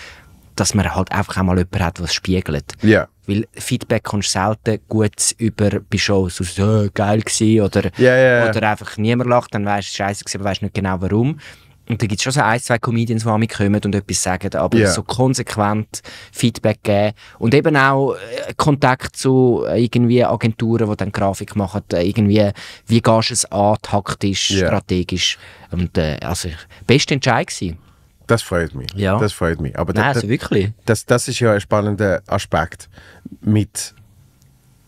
dass man halt einfach auch mal jemanden hat, was spiegelt. Ja. Yeah. Weil Feedback kommst du selten gut über bei Shows, aus, so, oh, geil gewesen, oder, yeah, yeah, oder einfach niemand lacht, dann weißt du, scheiße gewesen, aber weißt nicht genau warum. Und da gibt es schon so ein, zwei Comedians, die mit kommen und etwas sagen, aber yeah. so konsequent Feedback geben. Und eben auch äh, Kontakt zu irgendwie Agenturen, die dann Grafik machen, äh, irgendwie, wie gehst du es an, taktisch, yeah. strategisch. Und äh, also, beste Entscheid Das freut mich. Ja. Das freut mich. Aber Nein, das, also wirklich. Das, das ist ja ein spannender Aspekt mit,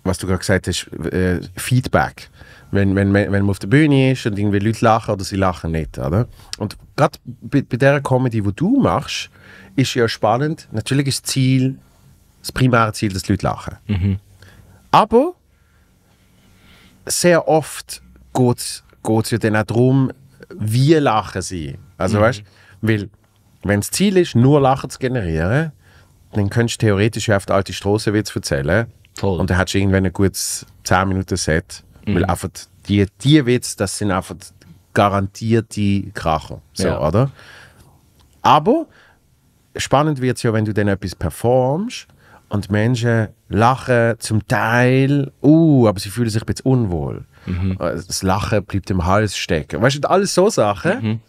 was du gerade gesagt hast, äh, Feedback wenn, wenn, wenn man auf der Bühne ist und irgendwie Leute lachen oder sie lachen nicht, oder? Und gerade bei, bei der Comedy, die du machst, ist ja spannend, natürlich ist das Ziel, das primäre Ziel, dass die Leute lachen. Mhm. Aber sehr oft geht es ja dann auch darum, wie lachen sie. Also mhm. weißt weil wenn das Ziel ist, nur Lachen zu generieren, dann könntest du theoretisch auf die alte Straße erzählen. Voll. Und dann hast du irgendwann ein gutes 10 Minuten Set Mhm. Weil einfach die, die Witze, das sind einfach garantierte Kracher. So, ja. oder? Aber spannend wird es ja, wenn du dann etwas performst und Menschen lachen zum Teil, uh, aber sie fühlen sich ein bisschen unwohl. Mhm. Äh, das Lachen bleibt im Hals stecken. Weißt du, alles so Sachen. Mhm.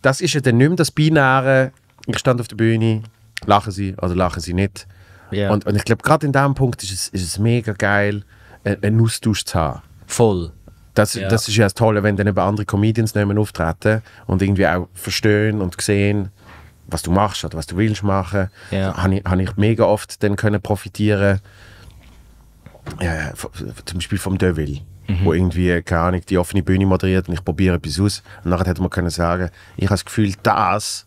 Das ist ja dann nicht mehr das Binäre, ich stand auf der Bühne, lachen sie oder lachen sie nicht. Yeah. Und, und ich glaube, gerade in diesem Punkt ist es, ist es mega geil, äh, einen Austausch zu haben. Voll. Das, ja. das ist ja das Tolle, wenn dann eben andere Comedians nehmen auftreten und irgendwie auch verstehen und sehen, was du machst oder was du willst machen. Ja. Habe ich, hab ich mega oft dann können profitieren äh, zum Beispiel vom Deville, mhm. wo irgendwie, keine Ahnung, die offene Bühne moderiert und ich probiere etwas aus. Und nachher hätte man können sagen, ich habe das Gefühl, das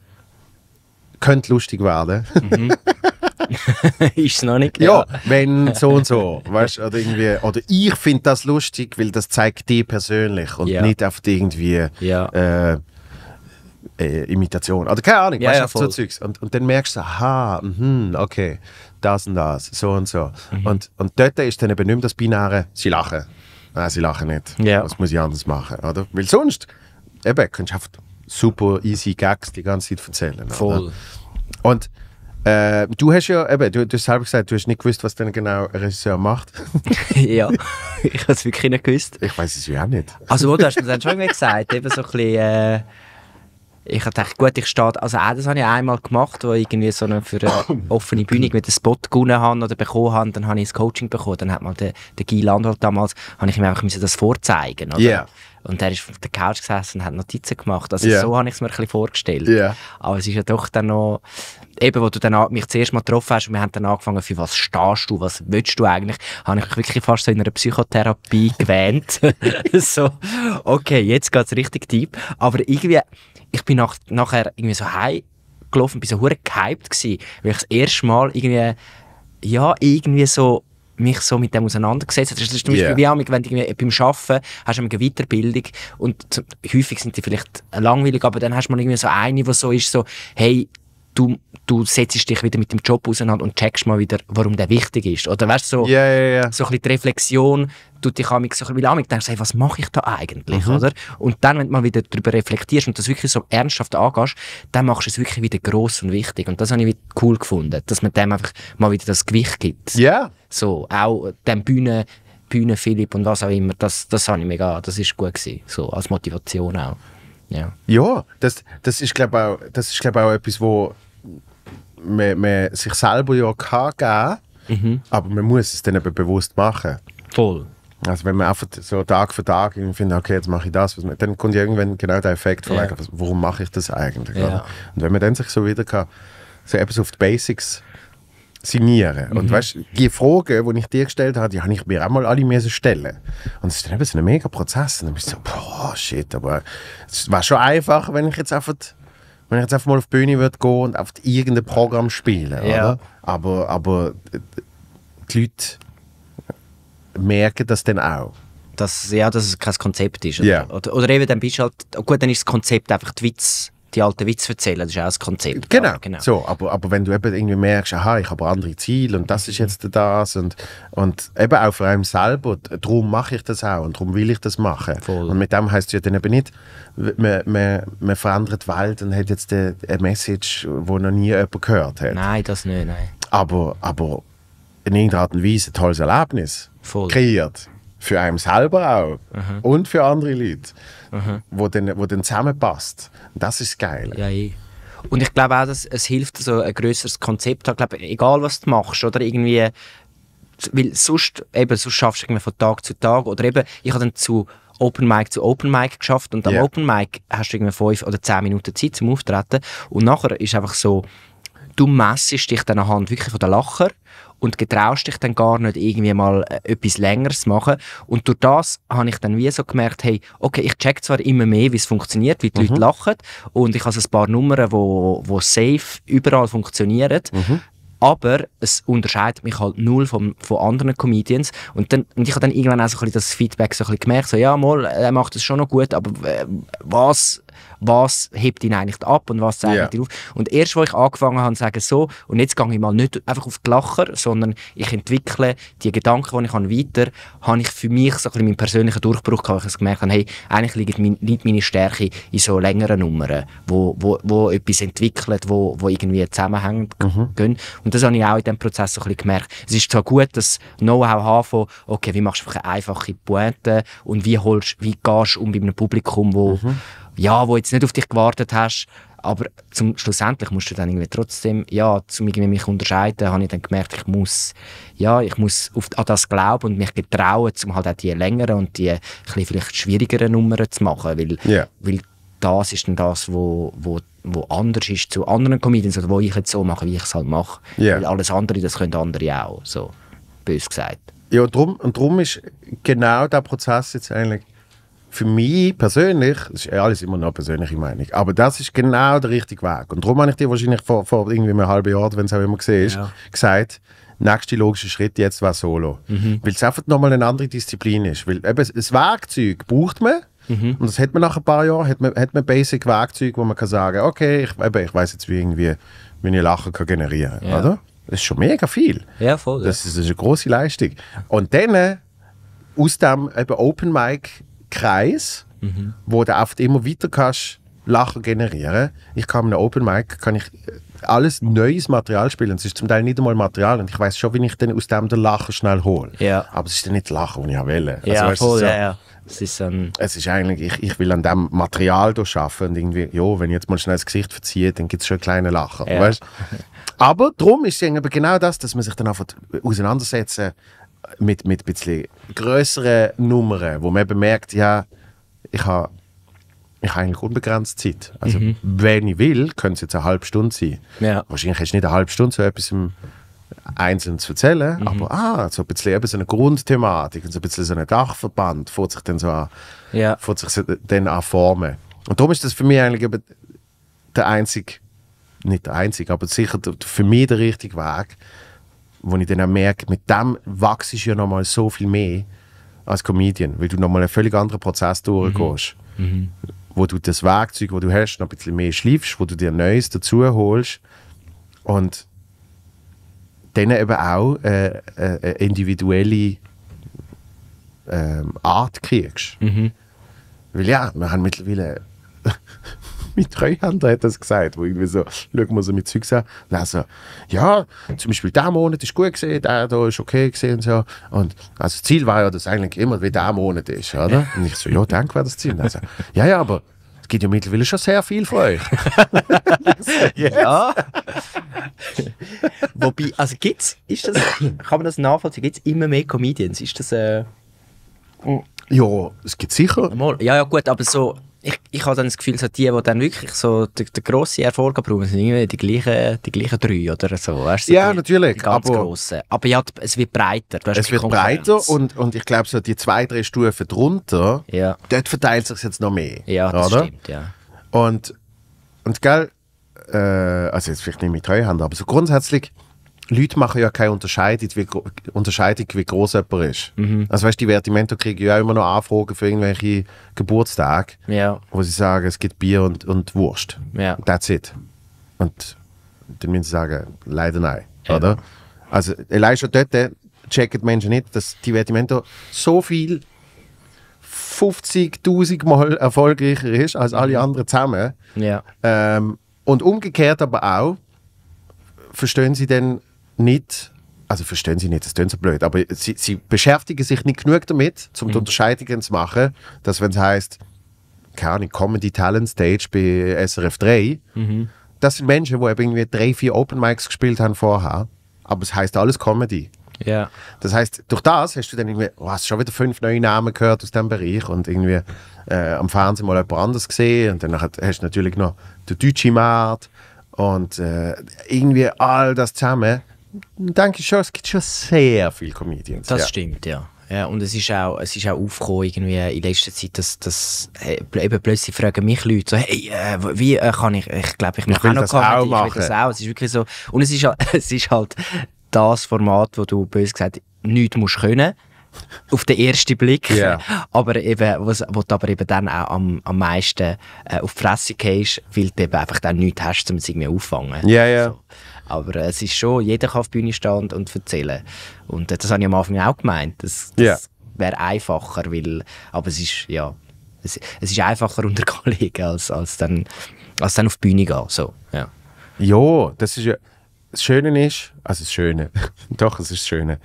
könnte lustig werden. Mhm. ist es noch nicht. Ja, ja, wenn so und so. Weißt, oder, irgendwie, oder ich finde das lustig, weil das zeigt dich persönlich und ja. nicht auf irgendwie ja. äh, äh, Imitation. Oder keine Ahnung, ja, weißt, ja, so Zeugs. Und, und dann merkst du, aha, mh, okay, das und das, so und so. Mhm. Und, und dort ist dann eben nicht mehr das Binäre, sie lachen. Nein, sie lachen nicht. Ja. Das muss ich anders machen, oder? Weil sonst, eben, könntest du super easy Gags die ganze Zeit erzählen. Voll. Oder? Und äh, du hast ja, eben, du, du hast selber gesagt, du hast nicht gewusst, was denn genau ein Regisseur macht. ja, ich habe es wirklich nicht gewusst. Ich weiß es ja auch nicht. Also, du hast mir dann schon irgendwie gesagt, eben so ein bisschen, äh, ich habe gedacht, gut, ich stehe, also äh, auch das habe ich einmal gemacht, wo ich irgendwie so eine, für eine offene Bühne mit einem Spot gewonnen habe oder bekommen habe, dann habe ich ein Coaching bekommen, dann hat mal der, der Guy Landholt damals, habe ich ihm einfach das vorzeigen, oder? Yeah. Und er ist auf der Couch gesessen und hat Notizen gemacht. Also yeah. so habe ich es mir ein bisschen vorgestellt. Yeah. Aber es ist ja doch dann noch eben, wo du dann mich zuerst mal getroffen hast und wir haben dann angefangen, für was stehst du, was willst du eigentlich, habe ich wirklich fast so in einer Psychotherapie gewähnt. so, okay, jetzt geht es richtig tief. Aber irgendwie, ich bin nach, nachher irgendwie so heimgelaufen, bin so hure gehypt gewesen, weil ich das erste Mal irgendwie, ja, irgendwie so mich so mit dem auseinandergesetzt habe. Das ist zum Beispiel yeah. wie wenn du beim Arbeiten hast du eine Weiterbildung und häufig sind die vielleicht langweilig, aber dann hast du mal irgendwie so eine, die so ist, so, hey, du, du setzt dich wieder mit dem Job auseinander und checkst mal wieder, warum der wichtig ist. Oder weißt du, so, yeah, yeah, yeah. so ein bisschen die Reflexion tut dich amig so, weil amig denkst, hey, was mache ich da eigentlich, mhm. oder? Und dann, wenn du mal wieder darüber reflektierst und das wirklich so ernsthaft angehst, dann machst du es wirklich wieder gross und wichtig. Und das habe ich cool gefunden, dass man dem einfach mal wieder das Gewicht gibt. Ja. Yeah. So, auch dem Bühne, Bühne Philipp und was auch immer, das, das habe ich mega, das ist gut gewesen, so als Motivation auch. Ja, ja das, das ist glaube ich auch, glaub, auch etwas, wo man, man sich selber ja kann geben mhm. aber man muss es dann eben bewusst machen. Voll. Also wenn man einfach so Tag für Tag irgendwie findet, okay, jetzt mache ich das, man, dann kommt irgendwann genau der Effekt von, yeah. warum mache ich das eigentlich? Yeah. Und wenn man dann sich so wieder kann, so etwas auf die Basics signieren. Mhm. Und weißt du, die Fragen, die ich dir gestellt habe, die habe ich mir auch mal alle müssen stellen. Und es ist dann eben so ein mega Prozess. Und dann bist du so, boah, shit, aber es war schon einfach, wenn ich jetzt einfach wenn ich jetzt einfach mal auf die Bühne würde gehen und auf irgendein Programm spielen, ja. oder? Aber, aber die Leute merken das dann auch. Dass, ja, dass es kein Konzept ist. Oder, yeah. oder, oder, eben dann bist du halt, gut, dann ist das Konzept einfach die Witze die alten Witze erzählen, das ist auch das Konzept. Genau, ja, genau. So, aber, aber wenn du eben irgendwie merkst, aha, ich habe andere Ziele und das ist jetzt das und, und eben auch vor allem selber, darum mache ich das auch und darum will ich das machen. Voll. Und mit dem heisst es ja dann eben nicht, man, man, man verändert die Welt und hat jetzt eine Message, die noch nie jemand gehört hat. Nein, das nicht, nein. Aber, aber in irgendeiner Art und Weise ein tolles Erlebnis Voll. kreiert. Für einen selber auch Aha. und für andere Leute mhm. wo, dann, wo dann zusammenpasst. Das ist geil. Ja, ich. Eh. Und ich glaube auch, dass es hilft, so ein größeres Konzept zu haben. egal was du machst, oder irgendwie, weil sonst, eben, sonst schaffst du irgendwie von Tag zu Tag. Oder eben, ich habe dann zu Open Mic zu Open Mic geschafft und am yeah. Open Mic hast du irgendwie fünf oder zehn Minuten Zeit zum Auftreten und nachher ist einfach so, du messest dich dann anhand wirklich von den Lacher und getraust dich dann gar nicht irgendwie mal äh, etwas Längeres machen. Und durch das habe ich dann wie so gemerkt, hey, okay, ich check zwar immer mehr, wie es funktioniert, wie die mhm. Leute lachen und ich habe ein paar Nummern, wo, wo safe überall funktionieren. Mhm aber es unterscheidet mich halt null vom, von anderen Comedians und, dann, und ich habe dann irgendwann auch so ein bisschen das Feedback so ein bisschen gemerkt, so ja, mal, er macht das schon noch gut, aber äh, was was hebt ihn eigentlich ab und was zeigt yeah. ihn auf. Und erst, wo ich angefangen habe, zu sagen, so, und jetzt gehe ich mal nicht einfach auf die Lacher, sondern ich entwickle die Gedanken, die ich habe, weiter, habe ich für mich so ein bisschen meinen persönlichen Durchbruch gehabt, weil ich gemerkt habe, hey, eigentlich liegt, mein, liegt meine Stärke in so längeren Nummern, wo, wo, wo etwas entwickelt, wo, wo irgendwie zusammenhängt mhm. Und das habe ich auch in diesem Prozess so ein bisschen gemerkt. Es ist zwar gut, das Know-how haben von, okay, wie machst du einfach eine einfache Pointe und wie holst, wie gehst du um bei einem Publikum, wo mhm ja, wo jetzt nicht auf dich gewartet hast, aber zum, schlussendlich musst du dann irgendwie trotzdem, ja, um mich unterscheiden, habe ich dann gemerkt, ich muss, ja, ich muss auf, an das glauben und mich getrauen, um halt auch die längeren und die bisschen vielleicht schwierigeren Nummern zu machen, weil, yeah. weil das ist dann das, wo, wo, wo anders ist zu anderen Comedians oder wo ich jetzt so mache, wie ich es halt mache. Yeah. Weil alles andere, das können andere auch, so bös gesagt. Ja, drum, und darum ist genau der Prozess jetzt eigentlich für mich persönlich, das ist alles immer noch persönliche Meinung, aber das ist genau der richtige Weg. Und darum habe ich dir wahrscheinlich vor, vor irgendwie einem halben Jahr, wenn es auch immer gesehen ist, ja. gesagt, nächste logische Schritt jetzt war Solo. Mhm. Weil es einfach nochmal eine andere Disziplin ist. Weil eben das Werkzeug braucht man, Mhm. Und das hat man nach ein paar Jahren, hat man, hat man basic Werkzeug, wo man kann sagen, okay, ich, eben, ich weiß jetzt, wie, irgendwie, wie ich Lachen kann generieren kann, ja. Das ist schon mega viel. Ja, voll. Das, ja. Ist, das ist eine große Leistung. Und dann, äh, aus dem eben Open Mic Kreis, mhm. wo du oft immer weiter kannst Lachen generieren. Ich kann in einem Open Mic kann ich äh, alles neues Material spielen. Es ist zum Teil nicht einmal Material und ich weiß schon, wie ich dann aus dem den Lacher schnell hole. Ja. Aber es ist dann nicht Lachen, Lacher, den ich will. Also, ja, voll, so, ja, ja. Es ist, ein es ist eigentlich, ich, ich will an dem Material arbeiten und irgendwie, jo, wenn ich jetzt mal schnell das Gesicht verziehe, dann gibt es schon kleine Lachen. Ja. Weißt? Aber darum ist es eben genau das, dass man sich dann einfach auseinandersetzen mit, mit ein bisschen größeren Nummern, wo man eben merkt, ja, ich habe ich habe eigentlich unbegrenzt Zeit. Also, mhm. wenn ich will, könnte es jetzt eine halbe Stunde sein. Ja. Wahrscheinlich hast du nicht eine halbe Stunde so etwas im Einzelnen zu erzählen, mhm. aber ah, so ein bisschen eben so eine Grundthematik und so ein bisschen so ein Dachverband fährt sich dann so an, ja. sich dann an formen. Und darum ist das für mich eigentlich eben der einzige, nicht der einzige, aber sicher für mich der richtige Weg, wo ich dann auch merke, mit dem wachst du ja nochmal so viel mehr als Comedian, weil du nochmal einen völlig anderen Prozess durchgehst. Mhm. mhm. Wo du das Werkzeug, das du hast, noch ein bisschen mehr schleifst, wo du dir Neues dazu holst und dann eben auch äh, äh, individuelle äh, Art kriegst. Mhm. Weil ja, wir haben mittlerweile mein Treuhänder hat das gesagt, wo irgendwie so, schau mal so mit Zeugs an, dann ja, zum Beispiel der Monat ist gut gesehen, der da ist okay gesehen und so. Und also das Ziel war ja, dass eigentlich immer wie der Monat ist, oder? Und ich so, ja, danke, wäre das Ziel. Also, ja, ja, aber es gibt ja mittlerweile schon sehr viel von euch. Ja. Wobei, also gibt es, das, kann man das nachvollziehen, gibt es immer mehr Comedians? Ist das, äh, Ja, es gibt sicher. Ja, ja gut, aber so ich, ich habe dann das Gefühl, so die, die dann wirklich so den, den grossen Erfolg brauchen, sind irgendwie die gleichen, die gleichen drei oder so. Weißt, ja, die, natürlich. Die ganz aber, grossen. aber ja, es wird breiter. es wird breiter und, und ich glaube, so die zwei, drei Stufen drunter, ja. dort verteilt sich jetzt noch mehr. Ja, das stimmt, ja. Und, und gell, äh, also jetzt vielleicht nicht mit Treuhand, aber so grundsätzlich Leute machen ja keine Unterscheidung, wie, Unterscheidung, wie groß jemand ist. Mhm. Also weißt du, Divertimento kriegen ja immer noch Anfragen für irgendwelche Geburtstage, ja. wo sie sagen, es gibt Bier und, und Wurst. Ja. That's it. Und dann müssen sie sagen, leider nein. Ja. Oder? Also allein schon dort äh, checken die Menschen nicht, dass Divertimento so viel 50.000 Mal erfolgreicher ist als alle mhm. anderen zusammen. Ja. Ähm, und umgekehrt aber auch, verstehen sie denn nicht also verstehen Sie nicht, das klingt so blöd, aber sie, sie beschäftigen sich nicht genug damit, um mhm. die Unterscheidungen zu machen, dass wenn es heisst, keine Ahnung, Comedy Talent Stage bei SRF 3, mhm. das sind Menschen, die eben irgendwie drei, vier Open Mics gespielt haben vorher, aber es heißt alles Comedy. Ja. Das heißt, durch das hast du dann irgendwie, oh, hast schon wieder fünf neue Namen gehört aus dem Bereich und irgendwie äh, am Fernsehen mal jemand anderes gesehen und dann hast du natürlich noch den deutschen Markt und äh, irgendwie all das zusammen denke schon, es gibt schon sehr viele Comedians. Das ja. stimmt, ja. Ja, und es ist auch, es ist auch aufgekommen irgendwie in letzter Zeit, dass, dass äh, eben plötzlich fragen mich Leute so, hey, äh, wie äh, kann ich, ich glaube, ich mache auch noch Comedy, auch ich will das auch. Es ist wirklich so, und es ist, halt, es ist halt das Format, wo du bös gesagt nichts musst können auf den ersten Blick, yeah. aber eben, was, wo du aber eben dann auch am, am meisten äh, auf die Fresse gehst, weil du eben einfach dann nichts hast, um es irgendwie auffangen. Ja, yeah, ja. Yeah. So. Aber es ist schon, jeder kann auf die Bühne stehen und erzählen. Und äh, das habe ich am Anfang auch gemeint. Das, das yeah. wäre einfacher, weil, aber es ist, ja, es, es ist einfacher unter Kollegen als, als, dann, als dann auf die Bühne gehen. So, ja. ja, das ist ja, das Schöne ist, also das Schöne, doch, es ist das Schöne.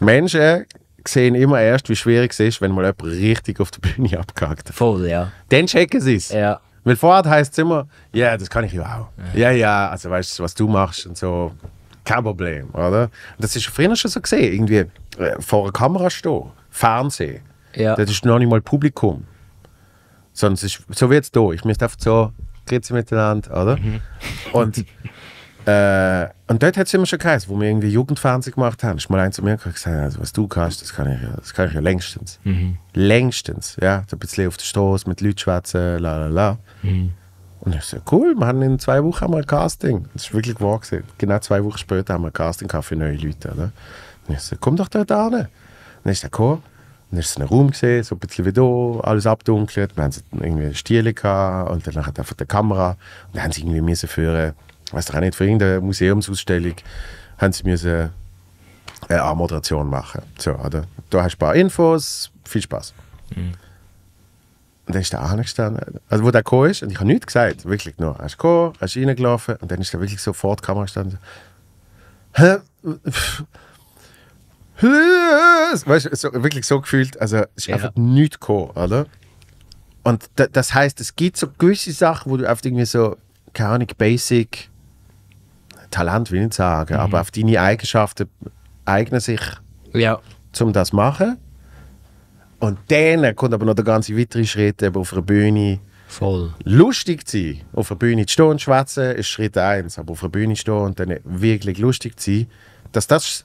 Die Menschen sehen immer erst, wie schwierig es ist, wenn mal jemand richtig auf der Bühne abgehakt hat. Voll, ja. Dann checken sie es. Ja. Weil vorher heißt es immer, ja, yeah, das kann ich ja auch. Ja, yeah. ja, yeah, yeah, also weißt du, was du machst und so, kein Problem, oder? das ist früher schon so gesehen, irgendwie äh, vor einer Kamera stehen, Fernsehen. Ja. Das ist noch nicht mal Publikum. Sonst ist, so wie jetzt hier, ich müsste einfach so, grüezi miteinander, oder? Mhm. Und Äh, und dort hat es immer schon geheißen, wo wir irgendwie Jugendfernsehen gemacht haben, ist mal eins zu mir gesagt, also, was du kannst, das kann ich ja, das kann ich ja längstens. Mhm. Längstens, ja. So ein bisschen auf den Stoß, mit Leuten schwätzen, la la la. Mhm. Und ich so, cool, wir haben in zwei Wochen haben wir ein Casting. Das ist wirklich wahr gewesen. Genau zwei Wochen später haben wir ein Casting für neue Leute. Oder? Und ich so, komm doch dort an. dann ist er gekommen. Dann ist es in einem Raum gesehen, so ein bisschen wie hier, alles abdunkelt. Wir haben irgendwie Stiele gehabt und dann hat einfach die Kamera. Und dann haben sie irgendwie müssen führen weiß auch nicht, für irgendeine Museumsausstellung haben sie müssen äh, eine A-Moderation machen. So, oder? Da hast du ein paar Infos, viel Spaß. Mhm. Und dann ist der angestanden. Also, wo der gekommen ist, und ich habe nichts gesagt, wirklich nur. Er ist gekommen, er ist reingelaufen, und dann ist er wirklich sofort die Kamera gestanden. Hä? weißt du, so, wirklich so gefühlt, also es ist ja. einfach nichts gekommen, oder? Und das heißt, es gibt so gewisse Sachen, wo du einfach irgendwie so, keine Ahnung, basic Talent will ich nicht sagen, mhm. aber auf deine Eigenschaften eignen sich, ja. um das zu machen. Und dann kommt aber noch der ganze weitere Schritt eben auf der Bühne. Voll. Lustig zu sein. Auf der Bühne zu stehen und schwätzen ist Schritt eins. Aber auf der Bühne zu stehen und dann wirklich lustig zu sein, dass das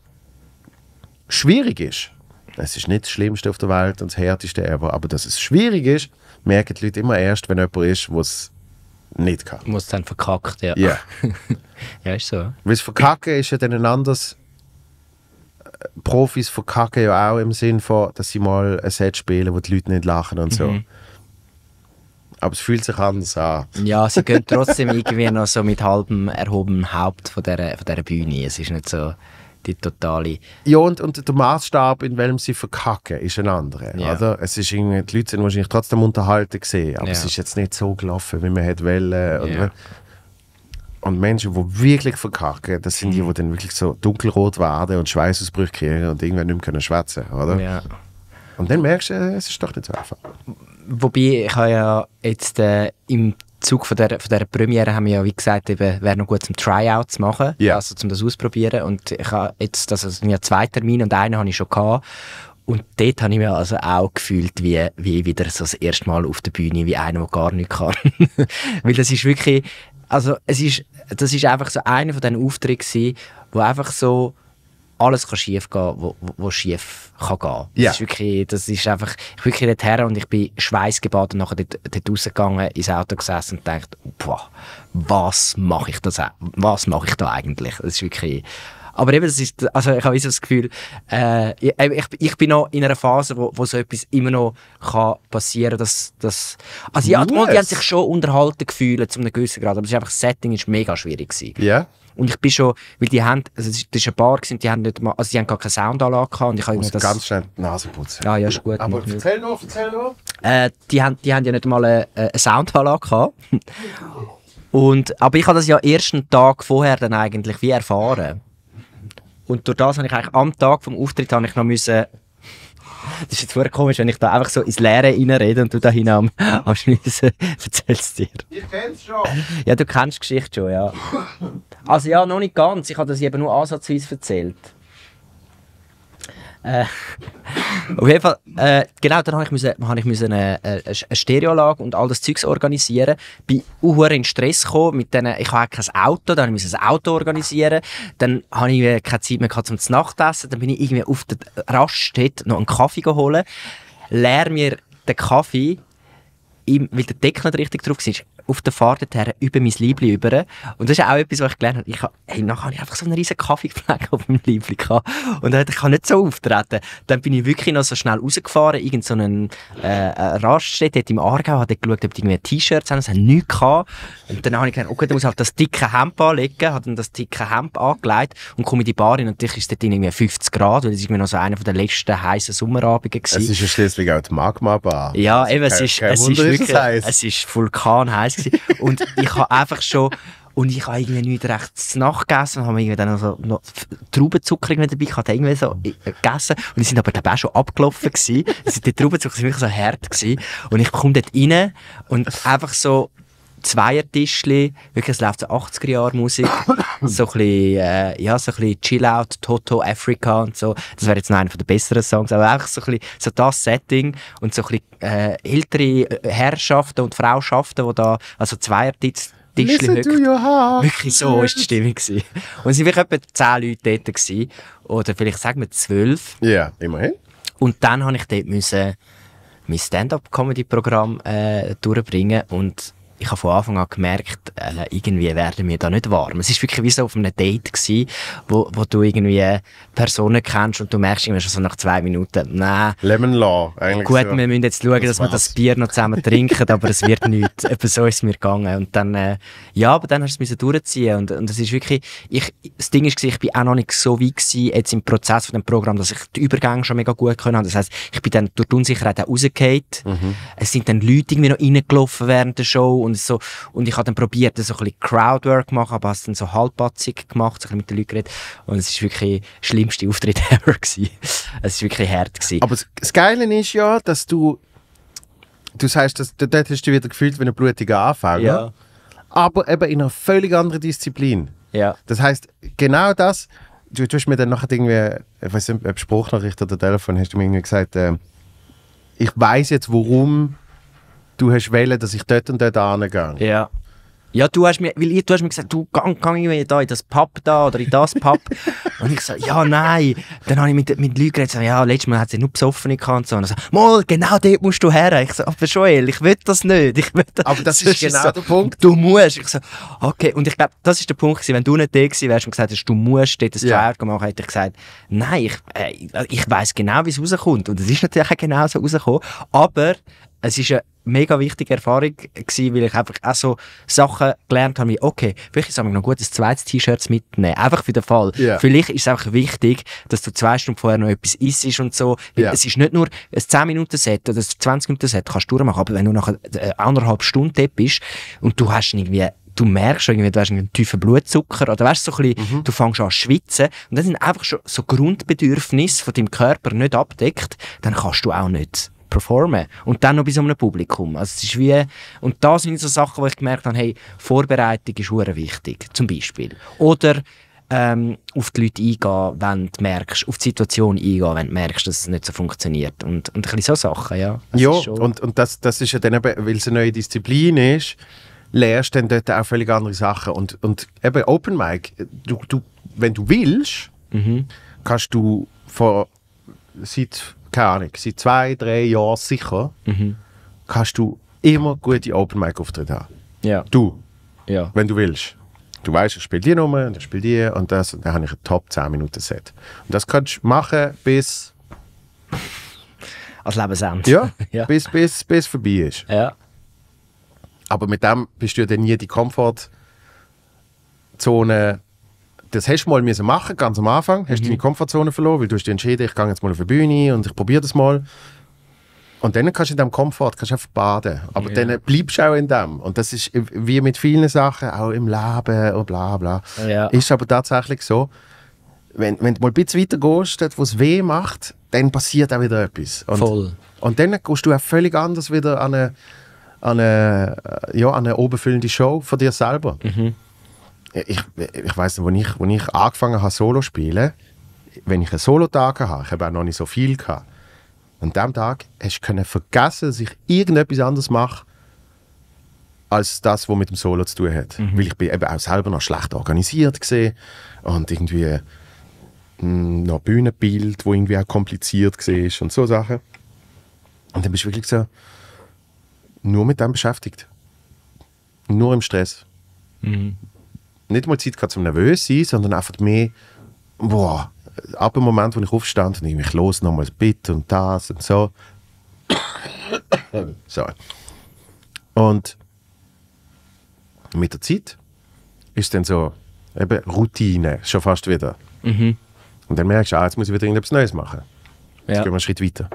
schwierig ist. Es ist nicht das Schlimmste auf der Welt und das Härteste ever, aber dass es schwierig ist, merken die Leute immer erst, wenn jemand ist, was nicht gehabt. Muss dann verkackt, ja. Ja. ja, ist so. Weil das Verkacken ist ja dann anders. Äh, Profis verkacken ja auch im Sinn von, dass sie mal ein Set spielen, wo die Leute nicht lachen und so. Mhm. Aber es fühlt sich anders an. Ja, sie gehen trotzdem irgendwie noch so mit halbem erhobenem Haupt von dieser, von dieser Bühne. Es ist nicht so die totale. Ja, und, und der Maßstab, in welchem sie verkacken, ist ein anderer. Ja. Oder? Es ist irgendwie, die Leute sind wahrscheinlich trotzdem unterhalten gesehen, aber ja. es ist jetzt nicht so gelaufen, wie man hätte wollen. Ja. Und Menschen, die wirklich verkacken, das sind die, mhm. die dann wirklich so dunkelrot werden und Schweißausbrüche kriegen und irgendwann nicht mehr können schwätzen, oder? Ja. Und dann merkst du, äh, es ist doch nicht so einfach. Wobei ich habe ja jetzt äh, im Zug von dieser, von dieser Premiere haben wir ja, wie gesagt, eben, wäre noch gut zum Tryout zu machen, yeah. also zum das ausprobieren. Und ich habe jetzt, also sind ja zwei Termine und einen habe ich schon gehabt. Und dort habe ich mich also auch gefühlt, wie, wie wieder so das erste Mal auf der Bühne, wie einer, der gar nichts kann. Weil das ist wirklich, also es ist, das ist einfach so einer von diesen Auftritten wo einfach so, alles kann schief gehen, was schief kann gehen. Yeah. ist wirklich, das ist einfach, ich bin wirklich dort und ich bin schweißgebadet und nachher dort, dort rausgegangen, ins Auto gesessen und dachte, boah, was mache ich das, was mache ich da eigentlich? Das ist wirklich, aber eben, das ist, also ich habe so das Gefühl, äh, ich, ich bin noch in einer Phase, wo, wo so etwas immer noch kann passieren kann. Dass, dass, also ja, die, die haben sich schon unterhalten gefühlt, zu einem gewissen Grad, aber das ist einfach, das Setting war mega schwierig. Ja. Yeah. Und ich bin schon, weil die haben, also das ist ein Bar, die haben nicht mal, also die haben gar keine Soundanlage gehabt. Und ich habe das, ganz schnell die Nase putzen. Ja, ja, ist gut. Aber erzähl noch, erzähl noch. Äh, die, haben, die haben ja nicht mal eine, eine Soundanlage gehabt. und, aber ich habe das ja erst einen Tag vorher dann eigentlich wie erfahren. Und durch das habe ich eigentlich am Tag vom Auftritt habe ich noch müssen das ist jetzt voll komisch, wenn ich da einfach so ins Leere reinrede und du da hin am, am Schnitzen erzählst dir. Ich kenn's schon. Ja, du kennst die Geschichte schon, ja. Also ja, noch nicht ganz. Ich habe das eben nur ansatzweise erzählt. Äh, auf jeden Fall, äh, genau, dann habe ich, müssen, hab ich müssen, äh, äh eine, eine Stereoanlage und all das Zeugs organisieren. Bin auch in Stress gekommen. Mit denen, ich habe kein Auto, dann musste ich ein Auto organisieren. Dann hatte ich äh, keine Zeit mehr gehabt, zum Nachtessen. Dann bin ich irgendwie auf der Raststätte noch einen Kaffee geholt. Leer mir den Kaffee, weil der Deckel nicht richtig drauf war, auf der Fahrt her über mein Liebling über. Und das ist auch etwas, was ich gelernt habe. Ich habe hey, nachher habe ich einfach so einen riesen Kaffeefleck auf meinem Liebling gehabt. Und dann ich kann nicht so auftreten. Dann bin ich wirklich noch so schnell rausgefahren, irgend so einen äh, äh Raststätte im Aargau, habe geschaut, ob die irgendwie T-Shirts haben, es hat nichts gehabt. Und dann habe ich gedacht, okay, oh da muss ich halt das dicke Hemd anlegen, habe dann das dicke Hemd angelegt und komme in die Bar rein und natürlich ist dort irgendwie 50 Grad, weil das irgendwie noch so einer der letzten heißen Sommerabende Es ist ja schließlich auch die Magma-Bar. Ja, eben, es ist, kein, kein es, ist wirklich, es ist vulkanheiß heiß. Gewesen. Und ich habe einfach schon, und ich habe irgendwie nicht recht nachgegessen Nacht gegessen und habe irgendwie dann also noch Traubenzucker irgendwie dabei, ich habe irgendwie so äh, gegessen und die sind aber dann auch schon abgelaufen gewesen. die Traubenzucker waren wirklich so hart gewesen und ich komme dort rein und einfach so Zweiertischli, wirklich, es läuft so 80er-Jahre-Musik, so ein bisschen, äh, ja, so ein bisschen Chill-Out, Toto, Africa und so. Das wäre jetzt noch einer der besseren Songs, aber einfach so ein bisschen, so das Setting und so ein bisschen, äh, ältere äh, Herrschaften und Frauschaften, die da, also Zweiertischli Wirklich so ist die Stimmung. Gewesen. Und es waren wirklich etwa 10 Leute dort. Gewesen. Oder vielleicht sagen wir 12. Ja, yeah, immerhin. Und dann habe ich dort müssen mein Stand-up-Comedy-Programm äh, durchbringen und ich habe von Anfang an gemerkt, äh, irgendwie werden wir da nicht warm. Es war wirklich wie so auf einem Date gewesen, wo, wo du irgendwie Personen kennst und du merkst irgendwie schon so nach zwei Minuten, nein. Lemon Law, eigentlich. Gut, so. wir müssen jetzt schauen, dass das wir das Bier noch zusammen trinken, aber es wird nichts. Eben so ist es mir gegangen. Und dann, äh, ja, aber dann hast du es durchziehen und, und es ist wirklich, ich, das Ding ist, ich bin auch noch nicht so weit gewesen, jetzt im Prozess von dem Programm, dass ich die Übergänge schon mega gut können. Das heisst, ich bin dann durch die Unsicherheit auch Mhm. Es sind dann Leute irgendwie noch reingelaufen während der Show und und so. Und ich habe dann probiert, so ein Crowdwork zu machen, aber habe es dann so halbpatzig gemacht, so ein mit den Leuten geredet. Und es war wirklich der schlimmste Auftritt ever. Gewesen. Es war wirklich hart. Gewesen. Aber das Geile ist ja, dass du, du sagst, dass, dort hast du wieder gefühlt wie ein blutiger Anfall, ja. aber eben in einer völlig anderen Disziplin. Ja. Das heißt genau das, du, du hast mir dann nachher irgendwie, ich weiß nicht, ob Spruchnachricht oder Telefon, hast du mir irgendwie gesagt, äh, ich weiß jetzt, warum du hast wählen, dass ich dort und dort angehe. Ja. Ja, du hast mir, weil ich, du hast mir gesagt, du gang, gang irgendwie da in das Pub da oder in das Pub. und ich so, ja, nein. Dann habe ich mit, mit Leuten geredet, so, ja, letztes Mal hat sie nur besoffen gehabt und so. Und so, mal, genau dort musst du her. Ich so, aber Joel, ich will das nicht. Ich will das. Aber das, ist genau so, der Punkt. Du musst. Ich so, okay. Und ich glaube, das ist der Punkt gewesen, wenn du nicht da gewesen wärst und gesagt hast, du musst dort ein Flyer ja. machen, hätte ich gesagt, nein, ich, äh, ich weiss genau, wie es rauskommt. Und es ist natürlich auch genau so rausgekommen. Aber es ist ein, mega wichtige Erfahrung gewesen, weil ich einfach auch so Sachen gelernt habe, wie, okay, vielleicht ist es noch gut, ein zweites T-Shirt mitzunehmen. Einfach für den Fall. Yeah. Vielleicht ist es einfach wichtig, dass du zwei Stunden vorher noch etwas isst und so. Yeah. Es ist nicht nur ein 10-Minuten-Set oder ein 20-Minuten-Set kannst du machen, aber wenn du nach äh, anderthalb Stunden dort bist und du hast irgendwie du merkst irgendwie, du hast einen tiefen Blutzucker oder weißt, so ein bisschen, mhm. du fängst an zu schwitzen und das sind einfach schon so Grundbedürfnisse von deinem Körper nicht abdeckt, dann kannst du auch nicht performen. Und dann noch bei so einem Publikum. Also es ist wie, und da sind so Sachen, wo ich gemerkt habe, hey, Vorbereitung ist sehr wichtig, zum Beispiel. Oder ähm, auf die Leute eingehen, wenn du merkst, auf die Situation eingehen, wenn du merkst, dass es nicht so funktioniert. Und, und ein bisschen so Sachen, ja. Das ja, und, und das, das ist ja dann eben, weil es eine neue Disziplin ist, lernst dann dort auch völlig andere Sachen. Und, und eben Open Mic, du, du, wenn du willst, mhm. kannst du von seit keine Ahnung, seit zwei, drei Jahren sicher, mhm. kannst du immer gute Open Mic Auftritte haben. Ja. Du. Ja. Wenn du willst. Du weißt, ich spiele die Nummer, und ich spiele die und das, und dann habe ich ein Top 10 Minuten Set. Und das kannst du machen bis. Als Lebensende. Ja, ja. Bis, bis, bis vorbei ist. Ja. Aber mit dem bist du ja dann nie die Komfortzone das hast du mal müssen machen, ganz am Anfang, hast mhm. deine Komfortzone verloren, weil du hast dich entschieden, ich gehe jetzt mal auf die Bühne und ich probiere das mal. Und dann kannst du in diesem Komfort kannst einfach baden. Aber yeah. dann bleibst du auch in dem. Und das ist wie mit vielen Sachen, auch im Leben und bla bla. Yeah. Ist aber tatsächlich so, wenn, wenn du mal ein bisschen weiter gehst, dort wo es weh macht, dann passiert auch wieder etwas. Und, Voll. Und dann gehst du auch völlig anders wieder an eine, an eine, ja, an eine oberfüllende Show von dir selber. Mhm ich, ich weiss nicht, als ich, als ich angefangen habe, Solo zu spielen, wenn ich einen Solo-Tag hatte, ich habe auch noch nicht so viel gehabt, an diesem Tag hast du vergessen, dass ich irgendetwas anderes mache, als das, was mit dem Solo zu tun hat. Mhm. Weil ich bin eben auch selber noch schlecht organisiert gesehen und irgendwie mh, hm, noch Bühnenbild, wo irgendwie auch kompliziert war und so Sachen. Und dann bist du wirklich so nur mit dem beschäftigt. Nur im Stress. Mhm nicht mal Zeit gehabt, um nervös zu sein, sondern einfach mehr, boah, ab dem Moment, wo ich aufstand, nehme ich mich los, nochmals bitte und das und so. so. Und mit der Zeit ist dann so, eben Routine, schon fast wieder. Mhm. Und dann merkst du, ah, jetzt muss ich wieder irgendwas Neues machen. Jetzt ja. gehen wir einen Schritt weiter.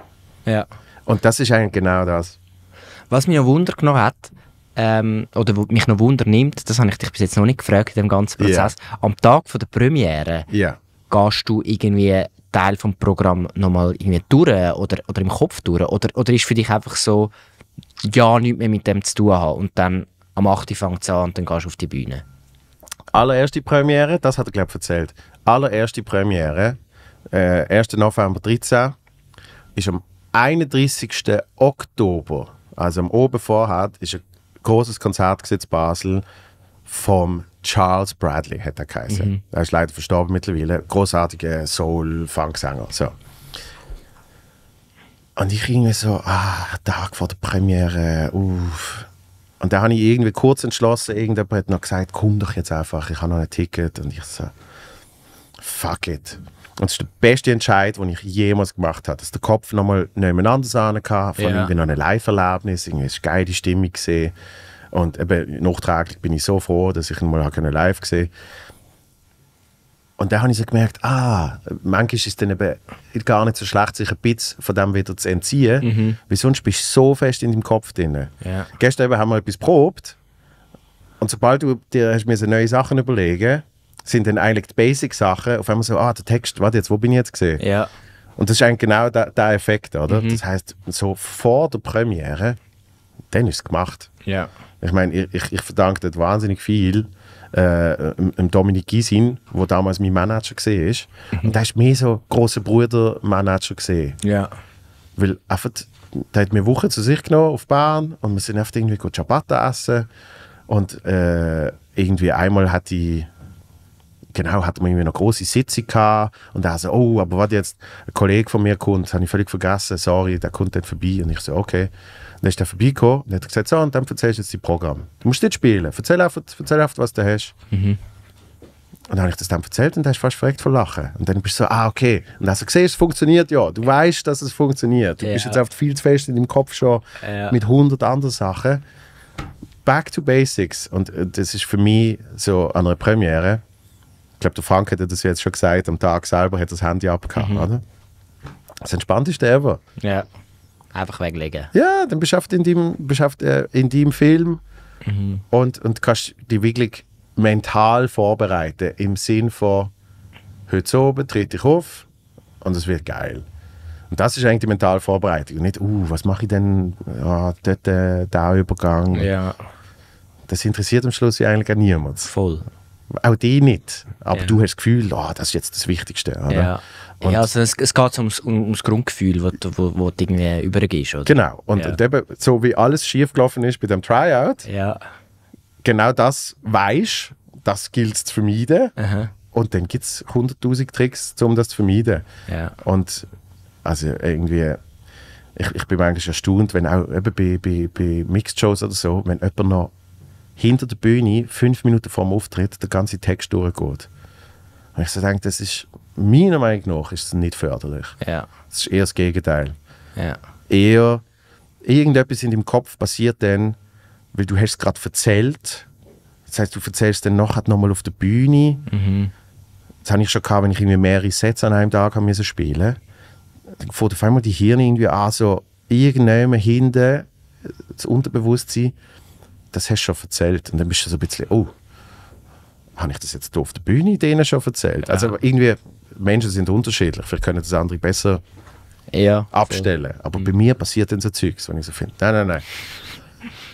Ja. Und das ist eigentlich genau das. Was mich ja Wunder genommen hat, ähm, oder mich noch Wunder nimmt, das habe ich dich bis jetzt noch nicht gefragt in dem ganzen Prozess, yeah. am Tag von der Premiere yeah. gehst du irgendwie Teil vom Programm nochmal irgendwie durch oder, oder im Kopf durch? Oder, oder ist für dich einfach so, ja, nichts mehr mit dem zu tun haben und dann am 8. fängt es an und dann gehst du auf die Bühne? Allererste Premiere, das hat er glaube ich erzählt, allererste Premiere, äh, 1. November 13, ist am 31. Oktober, also am oben vorhat, ist eine großes Konzert in Basel vom Charles Bradley, hat er geheißen. Mhm. Er ist leider verstorben mittlerweile. Großartiger Soul-Funk-Sänger. So. Und ich irgendwie so, ah, Tag vor der Premiere, uff. Und dann habe ich irgendwie kurz entschlossen, irgendjemand hat noch gesagt, komm doch jetzt einfach, ich habe noch ein Ticket. Und ich so, fuck it das ist der beste Entscheid, den ich jemals gemacht habe. Dass der Kopf nochmal nebeneinander sahne kann, Von allem ja. noch ein Live-Erlebnis, irgendwie war eine geile Stimmung gesehen. Und eben, nachträglich bin ich so froh, dass ich ihn mal live gesehen habe. Und dann habe ich so gemerkt, ah, manchmal ist es dann gar nicht so schlecht, sich ein bisschen von dem wieder zu entziehen, mhm. weil sonst bist du so fest in deinem Kopf drin. Ja. Gestern eben haben wir etwas probt und sobald du dir hast mir neue Sachen überlegen, sind dann eigentlich die Basic-Sachen auf einmal so, ah, der Text, warte jetzt, wo bin ich jetzt gesehen? Ja. Und das ist eigentlich genau der, der Effekt, oder? Mhm. Das heißt, so vor der Premiere, dann ist es gemacht. Ja. Ich meine, ich, ich verdanke dort wahnsinnig viel äh, Dominik Gisin, der damals mein Manager war. Mhm. Und da ist mir so großer Bruder-Manager. Ja. Weil einfach, der hat mir Wochen zu sich genommen auf Bahn und wir sind einfach irgendwie gut Ciabatta essen. Und äh, irgendwie einmal hat die genau, hatten wir irgendwie eine große Sitzung gehabt und dann so, oh, aber warte jetzt, ein Kollege von mir kommt, das habe ich völlig vergessen, sorry, der kommt dann vorbei. Und ich so, okay. dann ist der vorbeigekommen und hat gesagt, so, und dann erzählst du jetzt dein Programm. Du musst nicht spielen, erzähl einfach, erzähl einfach was du hast. Mhm. Und dann habe ich das dann erzählt und hast fast verreckt von Lachen. Und dann bist du so, ah, okay. Und dann hast du gesehen, es funktioniert ja. Du weißt, dass es funktioniert. Du ja. bist jetzt oft viel zu fest in deinem Kopf schon ja. mit 100 anderen Sachen. Back to Basics. Und äh, das ist für mich so an einer Premiere ich glaube, der Frank hätte das ja jetzt schon gesagt, am Tag selber hat das Handy abgehauen, mhm. oder? Das entspannteste ever. Ja. Einfach weglegen. Ja, dann beschafft in deinem, beschafft, äh, in deinem Film mhm. und, und kannst dich wirklich mental vorbereiten im Sinn von heute oben trete dich auf und es wird geil. Und das ist eigentlich die mentale Vorbereitung. Und nicht, uh, was mache ich denn, ja, dort, äh, der Übergang. Ja. Das interessiert am Schluss ja eigentlich gar niemand. Voll auch die nicht. Aber ja. du hast das Gefühl, oh, das ist jetzt das Wichtigste. Oder? Ja. ja also es, es geht ums, ums Grundgefühl, das du, wo, wo du irgendwie übergehst. Oder? Genau. Und, ja. und, eben, so wie alles schiefgelaufen ist bei dem Tryout, genau das weißt das gilt es zu vermeiden. Aha. Und dann gibt es 100.000 Tricks, um das zu vermeiden. Und also irgendwie. Ich, ich bin manchmal erstaunt, wenn auch eben bei, bei, bei Mixed-Shows oder so, wenn jemand noch hinter der Bühne, fünf Minuten vor dem Auftritt, der ganze Text durchgeht. Und ich so denke, das ist meiner Meinung nach ist nicht förderlich. Ja. Das ist eher das Gegenteil. Ja. Eher irgendetwas in deinem Kopf passiert dann, weil du hast es gerade erzählt. Das heißt, du erzählst dann nachher nochmal auf der Bühne. Mhm. Das habe ich schon gehabt, wenn ich irgendwie mehrere Sets an einem Tag musste spielen. Dann fängt auf einmal die Hirne irgendwie an, so irgendjemand hinten, das Unterbewusstsein, das hast du schon erzählt. Und dann bist du so ein bisschen, oh, habe ich das jetzt auf der Bühne denen schon erzählt? Also ja. Also irgendwie, Menschen sind unterschiedlich, vielleicht können das andere besser ja, abstellen. So. Aber mhm. bei mir passiert dann so Zeugs, wenn ich so finde, nein, nein, nein.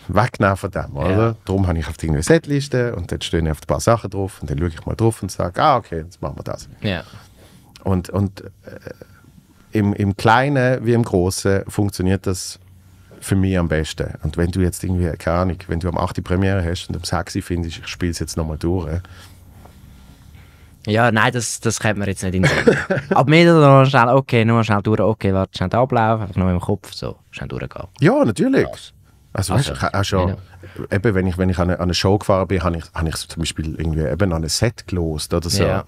Weg von dem, oder? Ja. Darum habe ich auf die Setliste und dann stehen auf ein paar Sachen drauf und dann schaue ich mal drauf und sage, ah, okay, jetzt machen wir das. Ja. Und, und äh, im, im Kleinen wie im Großen funktioniert das für mich am besten. Und wenn du jetzt irgendwie, keine Ahnung, wenn du am 8. Premiere hast und am 6. findest, ich spiele es jetzt nochmal durch. Ja, nein, das, das kennt man jetzt nicht in den Sinn. Ab Mitte noch schnell, okay, nur schnell durch, okay, warte, schnell ablaufen, einfach nur im Kopf, so, schnell durchgehen. Ja, natürlich. Ja. Also, also, also auch schon, genau. eben, wenn ich, wenn ich an eine, an eine Show gefahren bin, habe ich, habe ich zum Beispiel irgendwie eben an ein Set gelost oder so. Ja.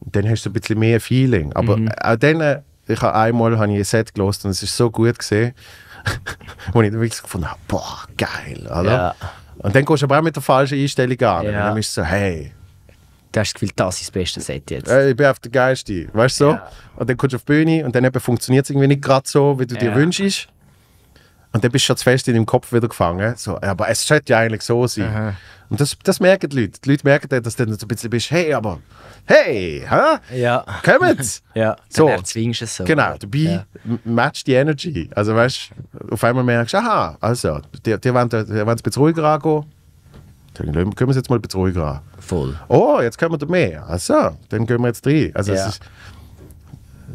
Dann hast du ein bisschen mehr Feeling. Aber mhm. auch dann, äh, ich habe einmal habe ich ein Set gelost und es ist so gut gesehen wo ich wirklich gefunden habe, boah, geil, oder? Ja. Und dann gehst du aber auch mit der falschen Einstellung an. Ja. Dann bist du so, hey. Du hast das Gefühl, das ist das beste Set jetzt. Äh, ich bin auf der Geiste, weißt du so? Ja. Und dann kommst du auf die Bühne und dann funktioniert es irgendwie nicht gerade so, wie du dir wünschst. Und dann bist du schon zu fest in deinem Kopf wieder gefangen. So, aber es sollte ja eigentlich so sein. Aha. Und das, das merken die Leute. Die Leute merken dann, dass du dann so ein bisschen bist, hey, aber hey, hä? Ja. Kommt! ja, so. dann erzwingst du es so. Genau, dabei ja. matcht die Energy. Also weißt du, auf einmal merkst du, aha, also, die, die wollen es ein bisschen ruhiger angehen. Dann können wir es jetzt mal ein bisschen ruhiger an. Voll. Oh, jetzt können wir da mehr. Also, dann gehen wir jetzt rein. Also, ja. es ist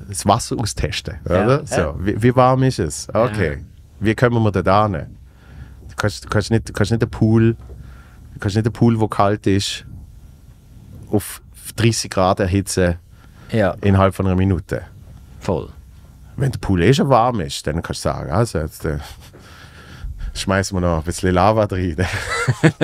das Wasser austesten. Oder? Ja. So, wie, wie, warm ist es? Okay wie kommen wir da hin? Du kannst, du kannst, nicht, du kannst nicht einen Pool, du kannst nicht einen Pool, der kalt ist, auf 30 Grad erhitzen ja. innerhalb von einer Minute. Voll. Wenn der Pool eh schon warm ist, dann kannst du sagen, also jetzt äh, schmeißen wir noch ein bisschen Lava rein.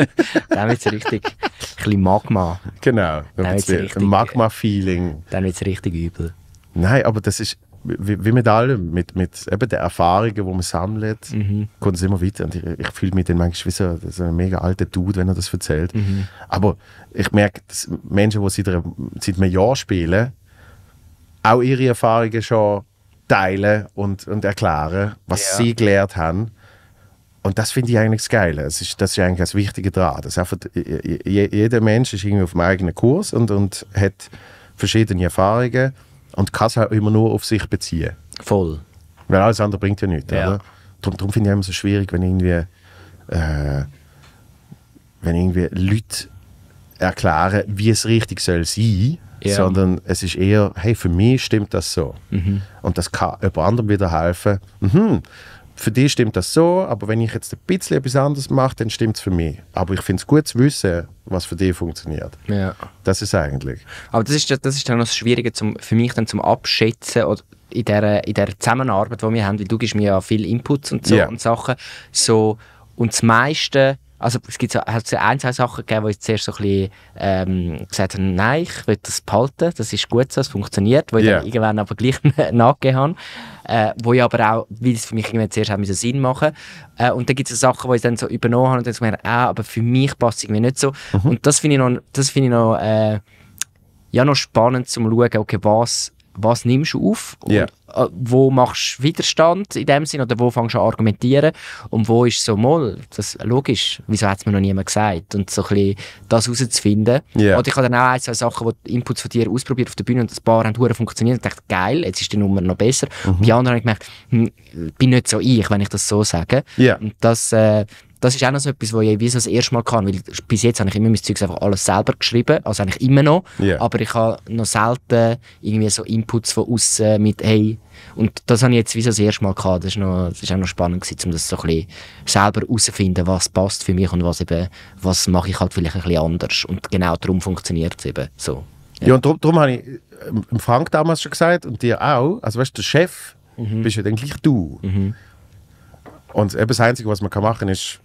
dann wird es richtig ein bisschen Magma. Genau, dann, dann wird es Magma-Feeling. Dann wird es richtig übel. Nein, aber das ist, wie, wie, mit allem, mit, mit eben der Erfahrung, die man sammelt, mhm. kommt es immer weiter. Und ich, ich fühle mich dann manchmal wie so, so ein mega alter Dude, wenn er das erzählt. Mhm. Aber ich merke, dass Menschen, die seit, seit einem Jahr spielen, auch ihre Erfahrungen schon teilen und, und erklären, was yeah. sie gelernt haben. Und das finde ich eigentlich das Geile. Das ist, das ist eigentlich das Wichtige daran. Dass einfach, jeder Mensch ist irgendwie auf dem eigenen Kurs und, und hat verschiedene Erfahrungen und kann es halt immer nur auf sich beziehen. Voll. Weil alles andere bringt ja nichts. Ja. Oder? Darum, darum finde ich immer so schwierig, wenn irgendwie, äh, wenn irgendwie Leute erklären, wie es richtig soll sein ja. sondern es ist eher, hey, für mich stimmt das so. Mhm. Und das kann jemand anderem wieder helfen. Mhm für dich stimmt das so, aber wenn ich jetzt ein bisschen etwas anderes mache, dann stimmt es für mich. Aber ich finde es gut zu wissen, was für dich funktioniert. Ja. Das ist eigentlich. Aber das ist, das ist dann noch das Schwierige zum, für mich dann zum Abschätzen oder in der, in der Zusammenarbeit, die wir haben, weil du gibst mir ja viel Inputs und so yeah. und Sachen. So, und das meiste also es gibt so, hat so ein, zwei Sachen gegeben, wo ich zuerst so ein bisschen ähm, gesagt habe, nein, ich will das behalten, das ist gut so, es funktioniert, weil yeah. ich dann irgendwann aber gleich nachgegeben habe äh, wo ich aber auch, weil es für mich irgendwie zuerst hat Sinn machen äh, Und dann gibt es so Sachen, die ich dann so übernommen habe und dann gemerkt, ah, aber für mich passt es irgendwie nicht so. Mhm. Und das finde ich noch, das finde ich noch, äh, ja, noch spannend zum schauen, okay, was, was nimmst du auf und, yeah. Äh, wo machst du Widerstand in dem Sinn oder wo fängst du an argumentieren und wo ist so mal, das ist logisch, wieso hat es mir noch niemand gesagt und so ein bisschen das herauszufinden. Yeah. Oder ich habe dann auch ein, zwei Sachen, wo Inputs von dir ausprobiert auf der Bühne und ein paar haben hure funktioniert und dachte, geil, jetzt ist die Nummer noch besser. Mhm. Und die anderen haben gemerkt, hm, bin nicht so ich, wenn ich das so sage. Yeah. Und das, äh, das ist auch noch so etwas, was ich wie so das erste Mal kann, weil bis jetzt habe ich immer mein Zeugs einfach alles selber geschrieben, also eigentlich immer noch, yeah. aber ich habe noch selten irgendwie so Inputs von außen mit «Hey», und das habe ich jetzt wie so das erste Mal gehabt, das war auch noch spannend gewesen, um das so ein bisschen selber herauszufinden, was passt für mich und was eben, was mache ich halt vielleicht ein bisschen anders und genau darum funktioniert es eben so. Ja, ja und darum, darum habe ich ähm, Frank damals schon gesagt und dir auch, also weißt du, der Chef mhm. bist ja dann gleich du. Mhm. Und eben das Einzige, was man machen kann, ist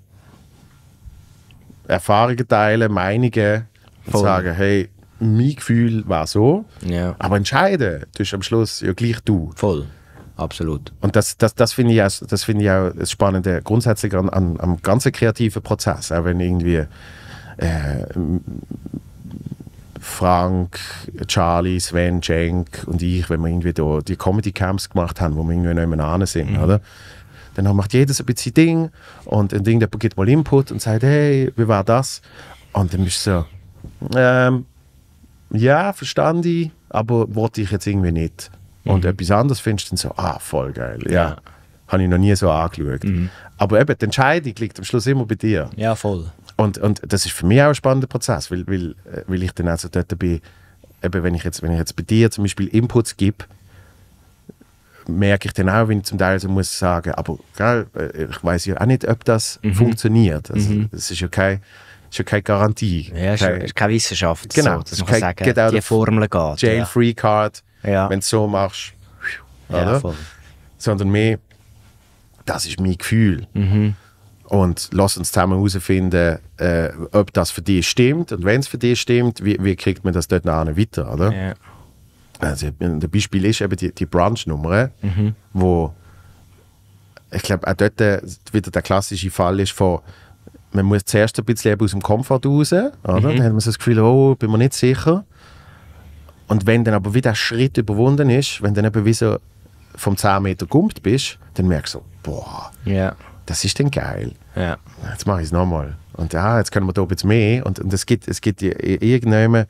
Erfahrungen teilen, Meinungen Voll. und sagen, hey, mein Gefühl war so. Ja. Aber entscheiden tust am Schluss ja gleich du. Voll. Absolut. Und das, das, das finde ich, auch, das find ich auch das Spannende grundsätzlich an, an, am ganzen kreativen Prozess. Auch wenn irgendwie äh, Frank, Charlie, Sven, Cenk und ich, wenn wir irgendwie da die Comedy Camps gemacht haben, wo wir irgendwie nicht mehr sind, mhm. oder? Dann macht jedes ein bisschen Ding und ein Ding, der gibt mal Input und sagt, hey, wie war das? Und dann bist du so, ähm, ja, verstand ich, aber wollte ich jetzt irgendwie nicht. Mhm. Und etwas anderes findest du dann so, ah, voll geil, ja. ja. Habe ich noch nie so angeschaut. Mhm. Aber eben, die Entscheidung liegt am Schluss immer bei dir. Ja, voll. Und, und das ist für mich auch ein spannender Prozess, weil, weil, äh, weil ich dann auch so dort bin, eben wenn ich jetzt, wenn ich jetzt bei dir zum Beispiel Inputs gebe, merke ich dann auch, wenn ich zum Teil so muss sagen, aber gell, äh, ich weiß ja auch nicht, ob das mhm. funktioniert. Also, mhm. Das ist ja keine, ist ja keine Garantie. Ja, ist, ist keine Wissenschaft. Genau, so, dass man kann sagen, genau die Formel geht. Jail-Free-Card, ja. wenn du es so machst. Ja, Sondern mehr, das ist mein Gefühl. Mhm. Und lass uns zusammen herausfinden, äh, ob das für dich stimmt. Und wenn es für dich stimmt, wie, wie kriegt man das dort nachher weiter, oder? Ja. Also, ein Beispiel ist eben die, die Branch-Nummer, mhm. wo ich glaube, auch dort äh, wieder der klassische Fall ist von, man muss zuerst ein bisschen aus dem Komfort raus, oder? Mhm. Dann hat man so das Gefühl, oh, bin mir nicht sicher. Und wenn dann aber wieder ein Schritt überwunden ist, wenn dann eben wie so vom 10 Meter gumpt bist, dann merkst du, boah, yeah. das ist dann geil. Yeah. Jetzt mache ich es nochmal. Und ja, ah, jetzt können wir da ein bisschen mehr. Und, und es gibt, es gibt irgendjemanden,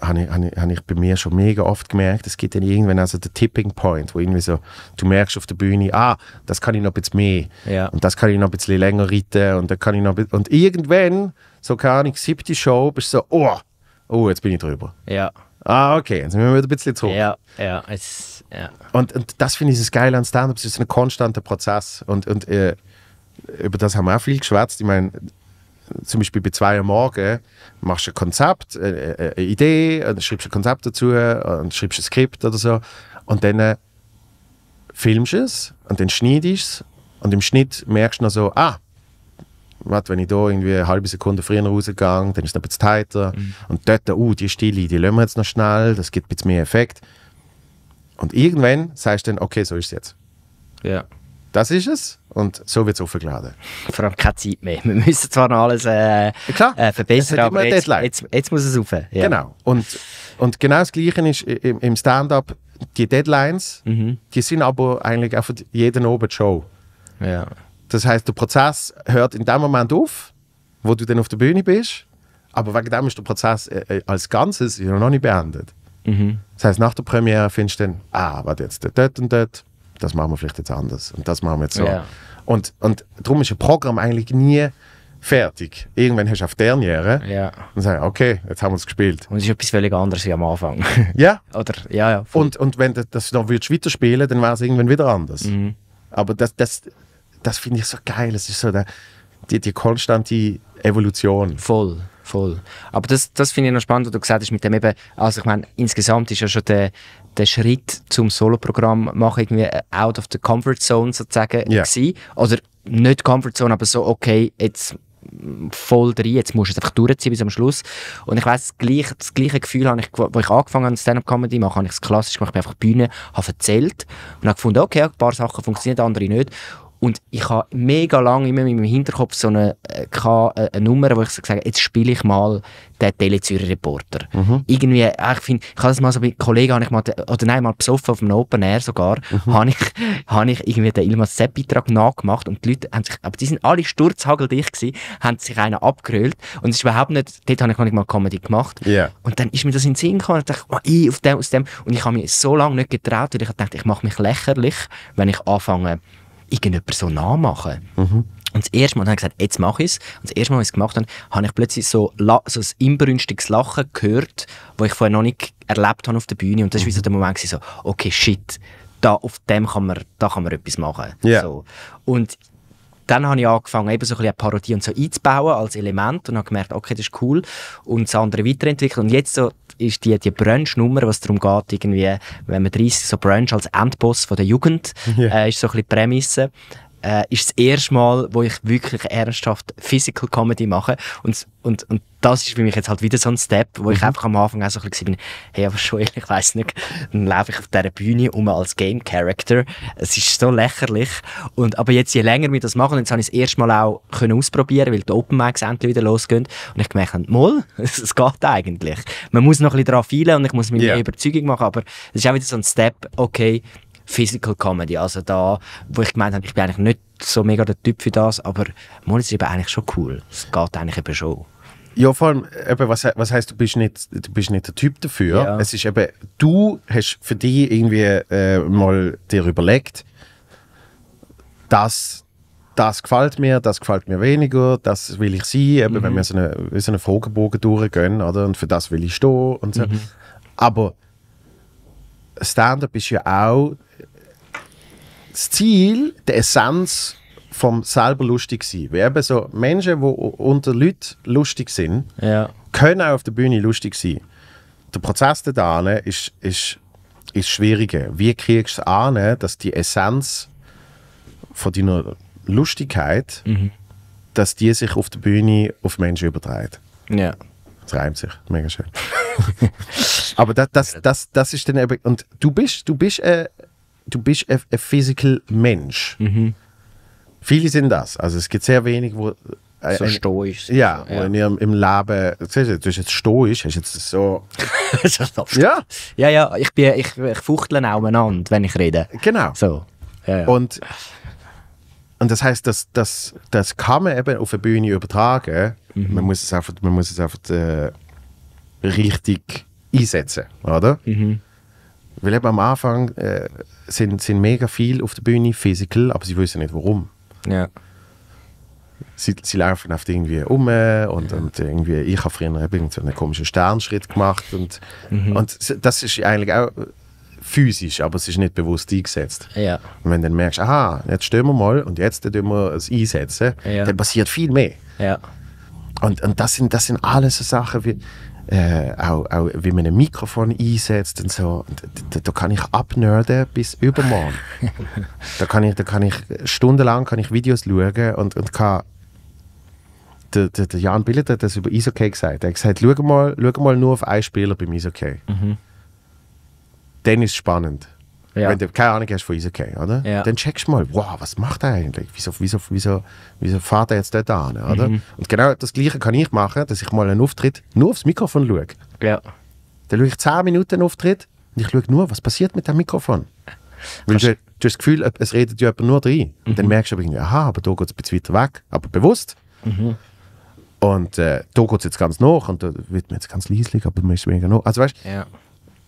habe ich, habe, ich, bei mir schon mega oft gemerkt, es gibt dann irgendwann also den Tipping Point, wo irgendwie so, du merkst auf der Bühne, ah, das kann ich noch ein bisschen mehr ja. und das kann ich noch ein bisschen länger reiten und kann ich noch und irgendwann, so keine Ahnung, siebte Show, bist du so, oh, oh, jetzt bin ich drüber. Ja. Ah, okay, jetzt sind wir wieder ein bisschen zurück. Ja, ja, es, ja. Und, und das finde ich das Geile an Stand-Up, es ist ein konstanter Prozess und, und äh, über das haben wir auch viel geschwätzt. Ich meine, zum Beispiel bei zwei am Morgen machst du ein Konzept, äh, äh, eine, Idee, dann schreibst du ein Konzept dazu, dann schreibst du ein Skript oder so und dann äh, filmst du es und dann schneidest du es und im Schnitt merkst du noch so, ah, warte, wenn ich hier irgendwie eine halbe Sekunde früher rausgegangen, dann ist es ein bisschen tighter mhm. und dort, oh, die Stille, die lassen wir jetzt noch schnell, das gibt ein bisschen mehr Effekt und irgendwann sagst du dann, okay, so ist es jetzt. Ja. Das ist es und so wird es aufgeladen. Vor allem keine Zeit mehr. Wir müssen zwar noch alles äh, äh, verbessern, aber jetzt, jetzt, jetzt, muss es rauf. Ja. Genau. Und, und genau das Gleiche ist im, im Stand-up. Die Deadlines, mhm. die sind aber eigentlich auch für jeden oben die Show. Ja. Das heißt, der Prozess hört in dem Moment auf, wo du dann auf der Bühne bist. Aber wegen dem ist der Prozess äh, äh, als Ganzes noch nicht beendet. Mhm. Das heißt, nach der Premiere findest du dann, ah, warte jetzt, dort und dort, das machen wir vielleicht jetzt anders und das machen wir jetzt so. Yeah. Und, und darum ist ein Programm eigentlich nie fertig. Irgendwann hast du auf der Derniere ja. und sagst, okay, jetzt haben wir es gespielt. Und es ist etwas völlig anderes wie am Anfang. Ja. Oder, ja, ja. Und, und wenn du das dann würdest weiterspielen, dann wäre es irgendwann wieder anders. Mhm. Aber das, das, das finde ich so geil. Es ist so der, die, die konstante Evolution. Voll. Voll. Aber das, das finde ich noch spannend, was du gesagt hast mit dem eben, also ich meine, insgesamt ist ja schon der, der Schritt zum Soloprogramm machen irgendwie out of the comfort zone sozusagen yeah. Oder nicht comfort zone, aber so okay, jetzt voll drin, jetzt musst du es einfach durchziehen bis am Schluss. Und ich weiss, das gleiche, das gleiche Gefühl habe ich, wo ich angefangen habe, Stand-Up-Comedy zu machen, habe ich es klassisch gemacht, ich bin einfach Bühne, habe erzählt und habe gefunden, okay, ein paar Sachen funktionieren, andere nicht. Und ich habe mega lange immer in meinem Hinterkopf so eine, äh, eine, äh, eine Nummer, wo ich so gesagt habe, jetzt spiele ich mal den Telezürer Reporter. Mhm. Irgendwie, äh, ich finde, ich habe das mal so bei Kollegen, habe ich mal, oder nein, mal besoffen auf einem Open Air sogar, mhm. habe ich, hab ich irgendwie den Ilmas Sepp-Beitrag nachgemacht und die Leute haben sich, aber die sind alle sturzhageldicht gewesen, haben sich einen abgerölt und es ist überhaupt nicht, dort habe ich noch nicht mal Comedy gemacht. Yeah. Und dann ist mir das in den Sinn gekommen und ich dachte, oh, ich, auf dem, aus dem. Und ich habe mich so lange nicht getraut, weil ich dachte, ich mache mich lächerlich, wenn ich anfange, irgendjemand so nachmachen. Mhm. Und das erste Mal habe ich gesagt, jetzt mache ich es. Und das erste Mal, als ich es gemacht habe, habe ich plötzlich so, so ein inbrünstiges Lachen gehört, das ich vorher noch nicht erlebt habe auf der Bühne. Und das war mhm. so der Moment, so, okay, shit, da, auf dem kann man, da kann man etwas machen. Yeah. So. Und dann habe ich angefangen, eben so ein bisschen Parodie und so einzubauen als Element und habe gemerkt, okay, das ist cool und das andere weiterentwickeln. und jetzt so ist die, die Brunch-Nummer, was darum geht, irgendwie, wenn man 30 so Brunch als Endboss von der Jugend, yeah. äh, ist so ein bisschen die Prämisse äh, ist das erste Mal, wo ich wirklich ernsthaft Physical Comedy mache. Und, und, und das ist für mich jetzt halt wieder so ein Step, wo mhm. ich einfach am Anfang auch so ein bisschen bin, hey, aber schon ich weiß nicht, dann laufe ich auf dieser Bühne um als Game Character. Es ist so lächerlich. Und, aber jetzt, je länger wir das machen, jetzt habe ich das erste Mal auch können ausprobieren, weil die Open Mics endlich wieder losgehen. Und ich gemerkt habe, mol, es geht eigentlich. Man muss noch ein bisschen dran feilen und ich muss mir yeah. Überzeugung machen, aber es ist auch wieder so ein Step, okay, Physical Comedy. Also da, wo ich gemeint habe, ich bin eigentlich nicht so mega der Typ für das, aber Monat ist eben eigentlich schon cool. Es geht eigentlich eben schon. Ja, vor allem, eben, was, he was heißt, du bist nicht, du bist nicht der Typ dafür. Ja. Es ist eben, du hast für dich irgendwie äh, mal dir überlegt, dass das gefällt mir, das gefällt mir weniger, das will ich sein, eben, mhm. wenn wir so einen so eine Fragebogen durchgehen, oder? Und für das will ich stehen und so. Mhm. Aber Stand-up ist ja auch das Ziel, die Essenz vom selber lustig sein. Weil eben so Menschen, die unter Leuten lustig sind, ja. können auch auf der Bühne lustig sein. Der Prozess da ist, ist, ist schwieriger. Wie kriegst du an, dass die Essenz von deiner Lustigkeit, mhm. dass die sich auf der Bühne auf Menschen überträgt? Ja. Es reimt sich. Mega schön. Aber das, das, das, das ist dann eben, und du bist, du bist, äh, du bist ein physical Mensch. Mhm. Viele sind das. Also es gibt sehr wenig, wo äh, so ein, stoisch. Ja, so, ja. in ihrem, im Leben. Du bist jetzt stoisch, hast jetzt so. ja. Ja, ja, ich, bin, ich, ich fuchtle aufeinander, wenn ich rede. Genau. So. Ja, ja. Und, und das heißt, das, das, das kann man eben auf der Bühne übertragen. Mhm. Man muss es einfach, man muss es einfach äh, richtig einsetzen, oder? Mhm. Weil eben am Anfang äh, sind, sind mega viel auf der Bühne physical, aber sie wissen nicht warum. Ja. Sie, sie laufen oft irgendwie um äh, und, ja. und irgendwie, ich habe früher einen komischen Sternschritt gemacht und, mhm. und das ist eigentlich auch physisch, aber es ist nicht bewusst eingesetzt. Ja. Und wenn du dann merkst, aha, jetzt stehen wir mal und jetzt tun wir es einsetzen, ja. dann passiert viel mehr. Ja. Und, und das, sind, das sind alles so Sachen, wie, äh, auch, auch wie man ein Mikrofon einsetzt und so. Da, da kann ich abnörden bis übermorgen. da, kann ich, da kann ich stundenlang kann ich Videos schauen und, und kann der, der, der Jan Biller hat das über Eishockey gesagt. Er hat gesagt, schau mal, schau mal nur auf einen Spieler beim Eishockey. Mhm. Dann ist es spannend. Ja. Wenn du keine Ahnung hast von Eishockey, oder? Ja. Dann checkst du mal, wow, was macht er eigentlich? Wieso, wieso, wieso, wieso fährt er jetzt dort an? Oder? Mhm. Und genau das Gleiche kann ich machen, dass ich mal einen Auftritt nur aufs Mikrofon schaue. Ja. Dann schaue ich 10 Minuten einen Auftritt und ich schaue nur, was passiert mit dem Mikrofon. Weil du, du hast das Gefühl, es redet ja jemand nur drin. Mhm. Und dann mhm. merkst du aber irgendwie, aha, aber da geht es ein bisschen weiter weg, aber bewusst. Mhm. Und äh, da geht es jetzt ganz nach und da wird man jetzt ganz leislich, aber man ist weniger nach. Also weißt du, ja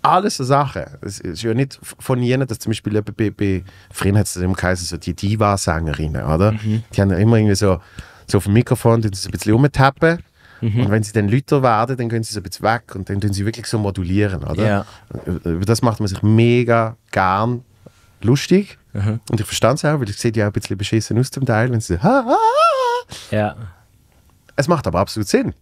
alles so Sachen. Es ist ja nicht von jenen, dass zum Beispiel bei, bei früher hat es im Kaiser so also die Diva-Sängerinnen, oder? Mhm. Die haben immer irgendwie so, so auf dem Mikrofon, die so ein bisschen rumtappen. Mhm. Und wenn sie dann Lüter werden, dann können sie so ein bisschen weg und dann tun sie wirklich so modulieren, oder? Ja. Über das macht man sich mega gern lustig. Mhm. Und ich verstehe es auch, weil ich sehe die auch ein bisschen beschissen aus zum Teil, wenn sie so, ha, ha, ha. Ja. Es macht aber absolut Sinn.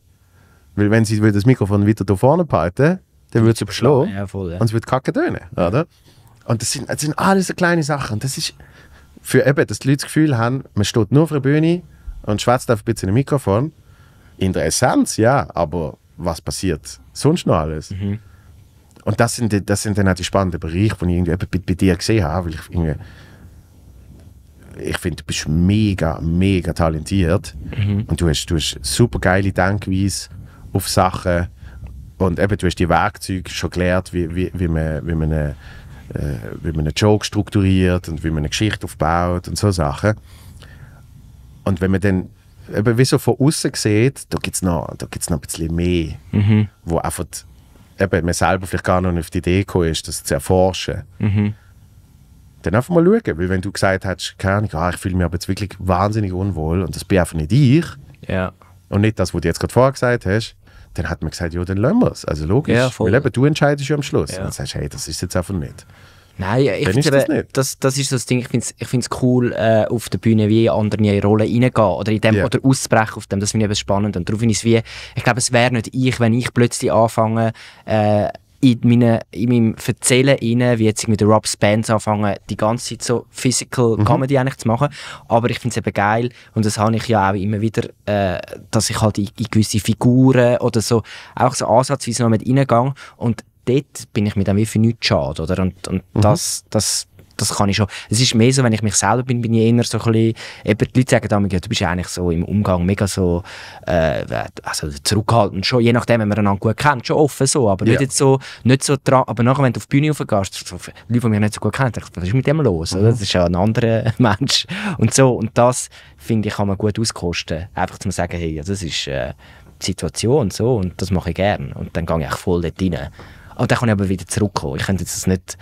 Weil wenn sie das Mikrofon wieder da vorne behalten, dann wird es überschlagen. Ja, voll, ja. Und es wird kacke tönen, oder? Und das sind, das sind alles so kleine Sachen. Und das ist für eben, dass die Leute das Gefühl haben, man steht nur auf der Bühne und schwätzt einfach ein bisschen im Mikrofon. In der Essenz, ja, aber was passiert sonst noch alles? Mhm. Und das sind, die, das sind dann auch die spannenden Bereiche, die ich irgendwie bei, bei dir gesehen habe, weil ich irgendwie ich finde, du bist mega, mega talentiert mhm. und du hast, du hast super geile Denkweise auf Sachen und eben, du hast die Werkzeuge schon gelernt, wie, wie, wie man, wie man eine, äh, wie man einen Joke strukturiert und wie man eine Geschichte aufbaut und so Sachen. Und wenn man dann eben wie so von außen sieht, da gibt es noch, noch ein bisschen mehr, mhm. wo einfach eben man selber vielleicht gar noch nicht auf die Idee gekommen ist, das zu erforschen. Mhm. Dann einfach mal schauen, weil wenn du gesagt hättest, keine Ahnung, ah, ich fühle mich aber jetzt wirklich wahnsinnig unwohl und das bin einfach nicht ich ja. und nicht das, was du jetzt gerade vorher gesagt hast, dann hat man gesagt, ja, dann lassen wir es. Also logisch, ja, voll. weil eben, du entscheidest ja am Schluss. Ja. Und dann sagst hey, das ist jetzt einfach nicht. Nein, ich finde das, nicht. das, das ist so das Ding, ich finde es ich find's cool, äh, auf der Bühne wie andere in eine Rolle reingehen oder, yeah. oder auszubrechen auf dem, das finde ich spannend und darauf finde ich es wie, ich glaube es wäre nicht ich, wenn ich plötzlich anfange, äh, in, meine, in meinem Erzählen rein, wie jetzt ich mit Rob Spence anfangen, die ganze Zeit so Physical mhm. Comedy eigentlich zu machen. Aber ich finde es eben geil und das habe ich ja auch immer wieder, äh, dass ich halt in, in, gewisse Figuren oder so auch so ansatzweise noch mit reingehe und dort bin ich mir dann wie für nichts schade, oder? Und, und mhm. das, das das kann ich schon. Es ist mehr so, wenn ich mich selber bin, bin ich eher so ein bisschen, eben die Leute sagen damals, ja, du bist eigentlich so im Umgang mega so, äh, äh, also zurückhaltend schon, je nachdem, wenn man einander gut kennt, schon offen so, aber ja. nicht jetzt so, nicht so dran, aber nachher, wenn du auf die Bühne raufgehst, so, Leute, die mich nicht so gut kennen, denke, was ist mit dem los, mhm. oder? Das ist ja ein anderer Mensch und so und das, finde ich, kann man gut auskosten, einfach zu sagen, hey, das ist äh, die Situation so und das mache ich gerne und dann gehe ich voll dort rein. Aber dann kann ich aber wieder zurückkommen. Ich könnte jetzt das nicht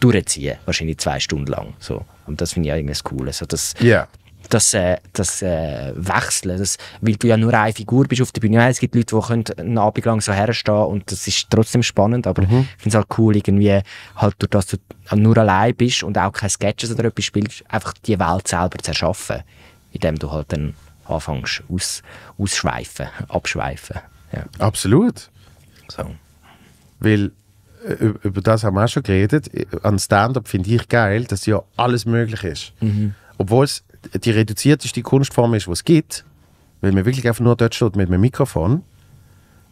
durchziehen, wahrscheinlich zwei Stunden lang. So. Und das finde ich auch irgendwie also das Coole. das, yeah. Das, äh, das äh, Wechseln, das, weil du ja nur eine Figur bist auf der Bühne. es gibt Leute, die einen Abend lang so herstehen und das ist trotzdem spannend, aber mhm. ich finde es halt cool, irgendwie halt durch das du nur allein bist und auch keine Sketches oder etwas spielst, einfach die Welt selber zu erschaffen, indem du halt dann anfängst aus, ausschweifen, abschweifen. Ja. Absolut. So. Weil über das haben wir auch schon geredet, an Stand-up finde ich geil, dass ja alles möglich ist. Mhm. Obwohl es die reduzierteste Kunstform ist, die es gibt, weil man wirklich einfach nur dort steht mit einem Mikrofon,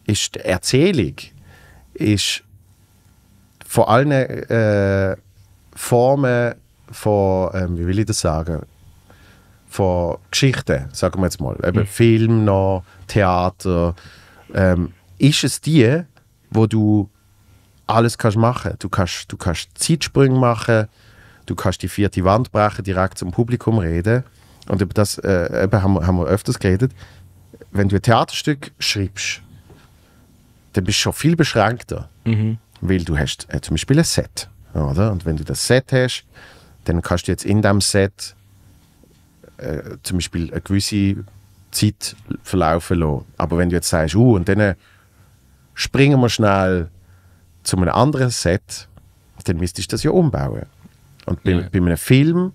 ist die Erzählung ist von allen äh, Formen von, ähm, wie will ich das sagen, von Geschichten, sagen wir jetzt mal, eben mhm. Film noch, Theater, ähm, ist es die, wo du alles kannst machen. Du kannst, du kannst Zeitsprünge machen, du kannst die vierte Wand brechen, direkt zum Publikum reden. Und über das äh, eben haben, wir, haben wir öfters geredet. Wenn du ein Theaterstück schreibst, dann bist du schon viel beschränkter. Mhm. Weil du hast äh, zum Beispiel ein Set. Oder? Und wenn du das Set hast, dann kannst du jetzt in dem Set äh, zum Beispiel eine gewisse Zeit verlaufen lassen. Aber wenn du jetzt sagst, uh, und dann springen wir schnell zu einem anderen Set, dann müsstest du das ja umbauen. Und bei, ja. bei einem Film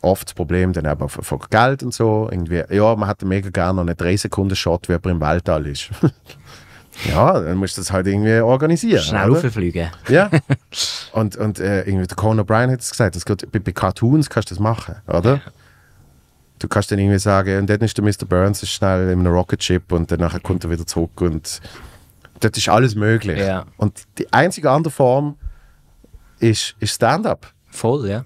oft das Problem dann aber von Geld und so. Irgendwie, ja, man hätte mega gerne einen 3-Sekunden-Shot, wie er im Weltall ist. ja, dann musst du das halt irgendwie organisieren. Schnell auffliegen. Ja. Und, und äh, irgendwie der Conor Bryan hat es gesagt, das geht, bei, bei, Cartoons kannst du das machen, oder? Ja. Du kannst dann irgendwie sagen, und dann ist der Mr. Burns ist schnell in einem Rocket Ship und dann kommt er wieder zurück und dort ist alles möglich. Ja. Und die einzige andere Form ist, ist Stand-up. Voll, ja.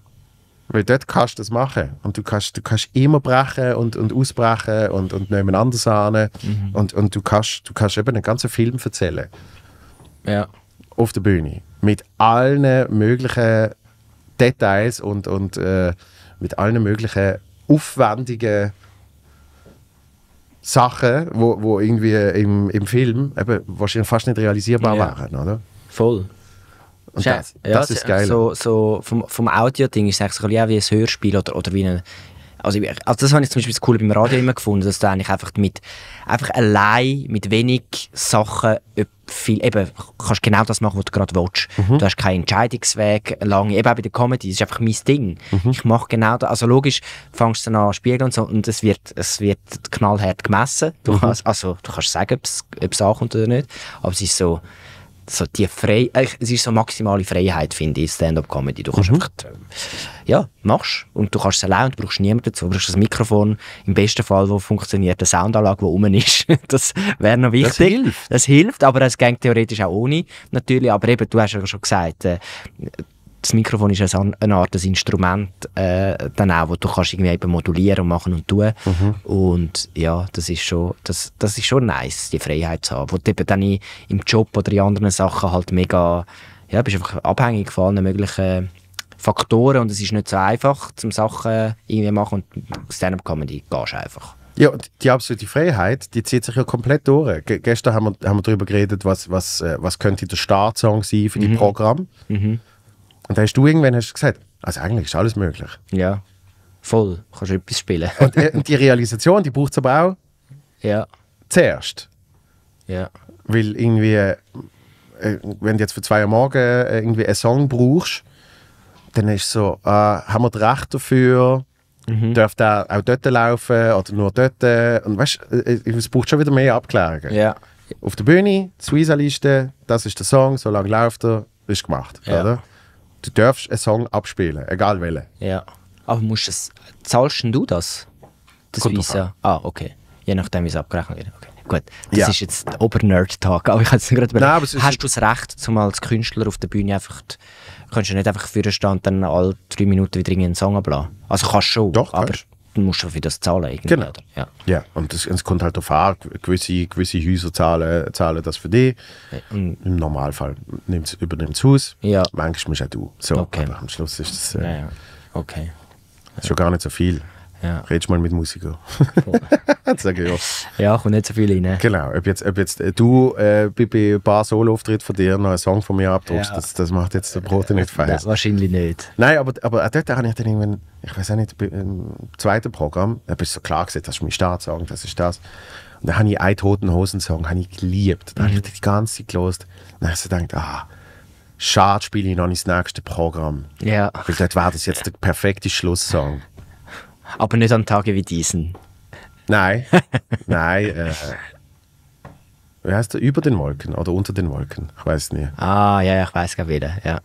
Weil dort kannst du das machen. Und du kannst, du kannst immer brechen und, und ausbrechen und, und nehmen anders Mhm. Und, und du, kannst, du kannst eben einen ganzen Film erzählen. Ja. Auf der Bühne. Mit allen möglichen Details und, und äh, mit allen möglichen aufwendigen Sachen, wo, wo irgendwie äh, im, im Film eben wahrscheinlich fast nicht realisierbar ja. waren, oder? Voll. Und das, ja, das ist geil. So, so vom, vom Audio-Ding ist es eigentlich so ein wie ein Hörspiel oder, oder wie ein also, also das habe ich zum Beispiel cool beim Radio immer gefunden, dass du eigentlich einfach mit einfach allein mit wenig Sachen viel, eben, kannst genau das machen, was du gerade willst. Mhm. Du hast keinen Entscheidungsweg, lange, eben auch bei der Comedy, das ist einfach mein Ding. Mhm. Ich mache genau das, also logisch fängst du dann an zu spiegeln und so und es wird, es wird knallhart gemessen. Du mhm. kannst, also, du kannst sagen, ob es ankommt oder nicht, aber es ist so, so die Frei äh, es ist so maximale Freiheit, finde ich, Stand-up-Comedy. Du kannst mhm. einfach, äh, ja, machst und du kannst es allein und brauchst niemanden dazu. Du brauchst das Mikrofon, im besten Fall, wo funktioniert, eine Soundanlage, die oben ist. Das wäre noch wichtig. Das hilft. Das hilft, aber es geht theoretisch auch ohne, natürlich. Aber eben, du hast ja schon gesagt, äh, das Mikrofon ist eine Art ein Instrument, äh, dann auch, wo du kannst irgendwie eben modulieren und machen und tun. Mhm. Und ja, das ist schon, das, das ist schon nice, die Freiheit zu haben. Wo du eben dann im Job oder in anderen Sachen halt mega, ja, bist einfach abhängig von allen möglichen Faktoren und es ist nicht so einfach, zum Sachen irgendwie machen und Stand-Up-Comedy gehst einfach. Ja, die absolute Freiheit, die zieht sich ja komplett durch. G gestern haben wir, haben wir darüber geredet, was, was, äh, was könnte der Startsong sein für mhm. die Programm. Mhm. Und dann hast du irgendwann hast gesagt, also eigentlich ist alles möglich. Ja, voll. Du kannst etwas spielen. und, äh, und, die Realisation, die braucht es aber auch ja. zuerst. Ja. Weil irgendwie, äh, wenn du jetzt für zwei Uhr morgen äh, irgendwie einen Song brauchst, dann ist so, äh, haben wir das Recht dafür? Mhm. Darf der auch dort laufen oder nur dort? Und weißt es braucht schon wieder mehr Abklärungen. Ja. Auf der Bühne, die Suiza-Liste, das ist der Song, so lange läuft er, ist gemacht. Ja. Oder? du darfst einen Song abspielen, egal welchen. Ja. Aber musst es, zahlst du das? Das Kommt Visa? Ah, okay. Je nachdem, wie es abgerechnet wird. Okay. Gut, das ja. ist jetzt der ober nerd tag aber ich habe es gerade überlegt. Nein, Hast du das Recht, zum als Künstler auf der Bühne einfach, kannst du nicht einfach führen stehen und dann alle drei Minuten wieder einen Song abladen? Also kannst du schon, Doch, aber... Kannst dann musst du für das zahlen. Irgendwie, genau. Ja. ja, und es, es kommt halt darauf an, gewisse, gewisse Häuser zahlen, zahlen das für dich. Mhm. Im Normalfall nimmst, übernimmt das Haus, ja. manchmal musst auch du. So, okay. am Schluss ist das äh, ja, ja. Okay. Ja. schon gar nicht so viel. Ja. Redest mal mit Musikern. sage ja. Ja, kommt nicht so viel rein. Genau. Ob jetzt, ob jetzt äh, du äh, bei ein paar Solo-Auftritten von dir noch einen Song von mir abdruckst, ja. das, das macht jetzt den Brot nicht fein. Wahrscheinlich nicht. Nein, aber, aber auch dort habe ich dann irgendwann, ich weiß auch nicht, im zweiten Programm, da bist du so klar gesehen, das ist mein Startsong, das ist das. Und dann habe ich einen Toten Hosen-Song geliebt. Dann mhm. habe ich mhm. die ganze Zeit gelost. Dann habe ich gedacht, ah, schade, spiele ich noch ins nächste Programm. Ja. Weil dort war das jetzt der perfekte Schlusssong. Aber nicht an Tagen wie diesen. Nein, nein. Äh, wie heißt der? Über den Wolken oder unter den Wolken? Ich weiß nicht. Ah, ja, ich weiß gar wieder, ja.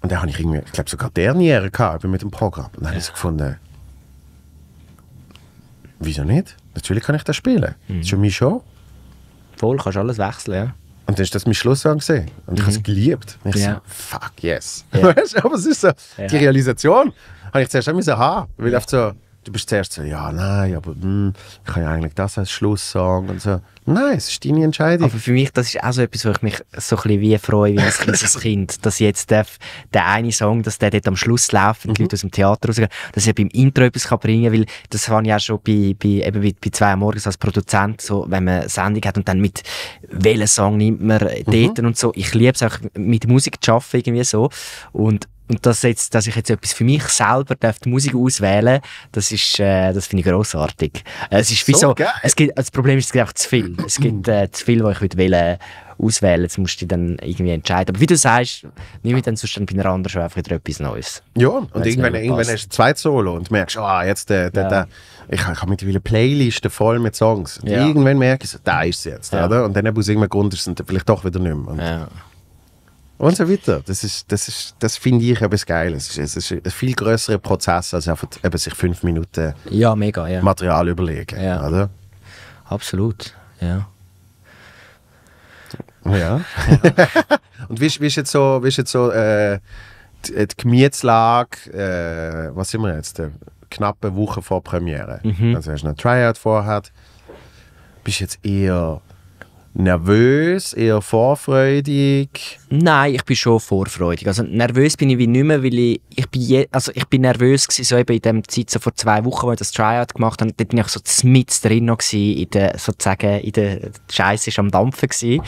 Und da habe ich irgendwie, ich glaube sogar Derniere gehabt mit dem Programm. Und dann ja. habe ich gefunden, wieso nicht? Natürlich kann ich das spielen. Mhm. Das ist für mich schon. Voll, kannst alles wechseln, ja. Und dann ist das mein Schlussgang gesehen. Und ich mhm. habe es geliebt. Und ich ja. so, fuck yes. Ja. Weißt, aber es ist so, die Realisation habe ich zuerst auch haben, weil ja. oft so, du bist zuerst so, ja, nein, aber mh, hm, ich kann ja eigentlich das als Schluss sagen und so. Nein, es ist deine Entscheidung. Aber für mich, das ist auch so etwas, wo ich mich so ein bisschen wie freue, wie ein kleines Kind, dass ich jetzt darf, der eine Song, dass der dort am Schluss läuft und die mhm. Leute aus dem Theater rausgehen, dass ich beim Intro etwas kann bringen kann, weil das habe ich auch schon bei, bei, eben bei, bei «Zwei Morgens» als Produzent, so, wenn man eine Sendung hat und dann mit welchem Song nimmt man mhm. dort und so. Ich liebe es auch, mit Musik zu arbeiten, irgendwie so. Und und das jetzt, dass ich jetzt etwas für mich selber darf, die Musik auswählen das ist, äh, das finde ich grossartig. Es ist so, so es gibt, das Problem ist, es gibt einfach zu viel. Es mm. gibt äh, zu viel, was ich würde wählen auswählen. Jetzt musst du dich dann irgendwie entscheiden. Aber wie du sagst, nehme ich dann sonst bei einer anderen schon einfach wieder etwas Neues. Ja, und irgendwann, irgendwann hast du zwei Solo und merkst, ah, oh, jetzt der, äh, der, ja. der ich, ich habe mittlerweile Playlisten voll mit Songs. Und ja. irgendwann merke ich, so, da ist es jetzt, ja. oder? Und dann aus irgendeinem Grund ist es vielleicht doch wieder nicht mehr. Und ja. Und so weiter. Das, ist, das, ist, das finde ich eben das Geile. Es ist, es ist ein viel größerer Prozess, als einfach eben sich fünf Minuten ja, mega, ja. Material überlegen. Ja. Oder? Absolut, ja. Ja. ja. Und wie ist, wie ist jetzt so, wie ist jetzt so äh, die, äh, die Gemütslage, äh, was sind wir jetzt, äh, knappe Woche vor Premiere? Mhm. Also hast du einen Tryout vorher, bist jetzt eher nervös, eher vorfreudig? Nein, ich bin schon vorfreudig. Also nervös bin ich wie nicht mehr, weil ich, ich bin, je, also ich bin nervös gewesen, so eben in dem Zeit, so vor zwei Wochen, als ich das Tryout gemacht habe, dort bin ich so mit drin noch gewesen, in der, sozusagen, in der Scheiße ist am Dampfen gewesen.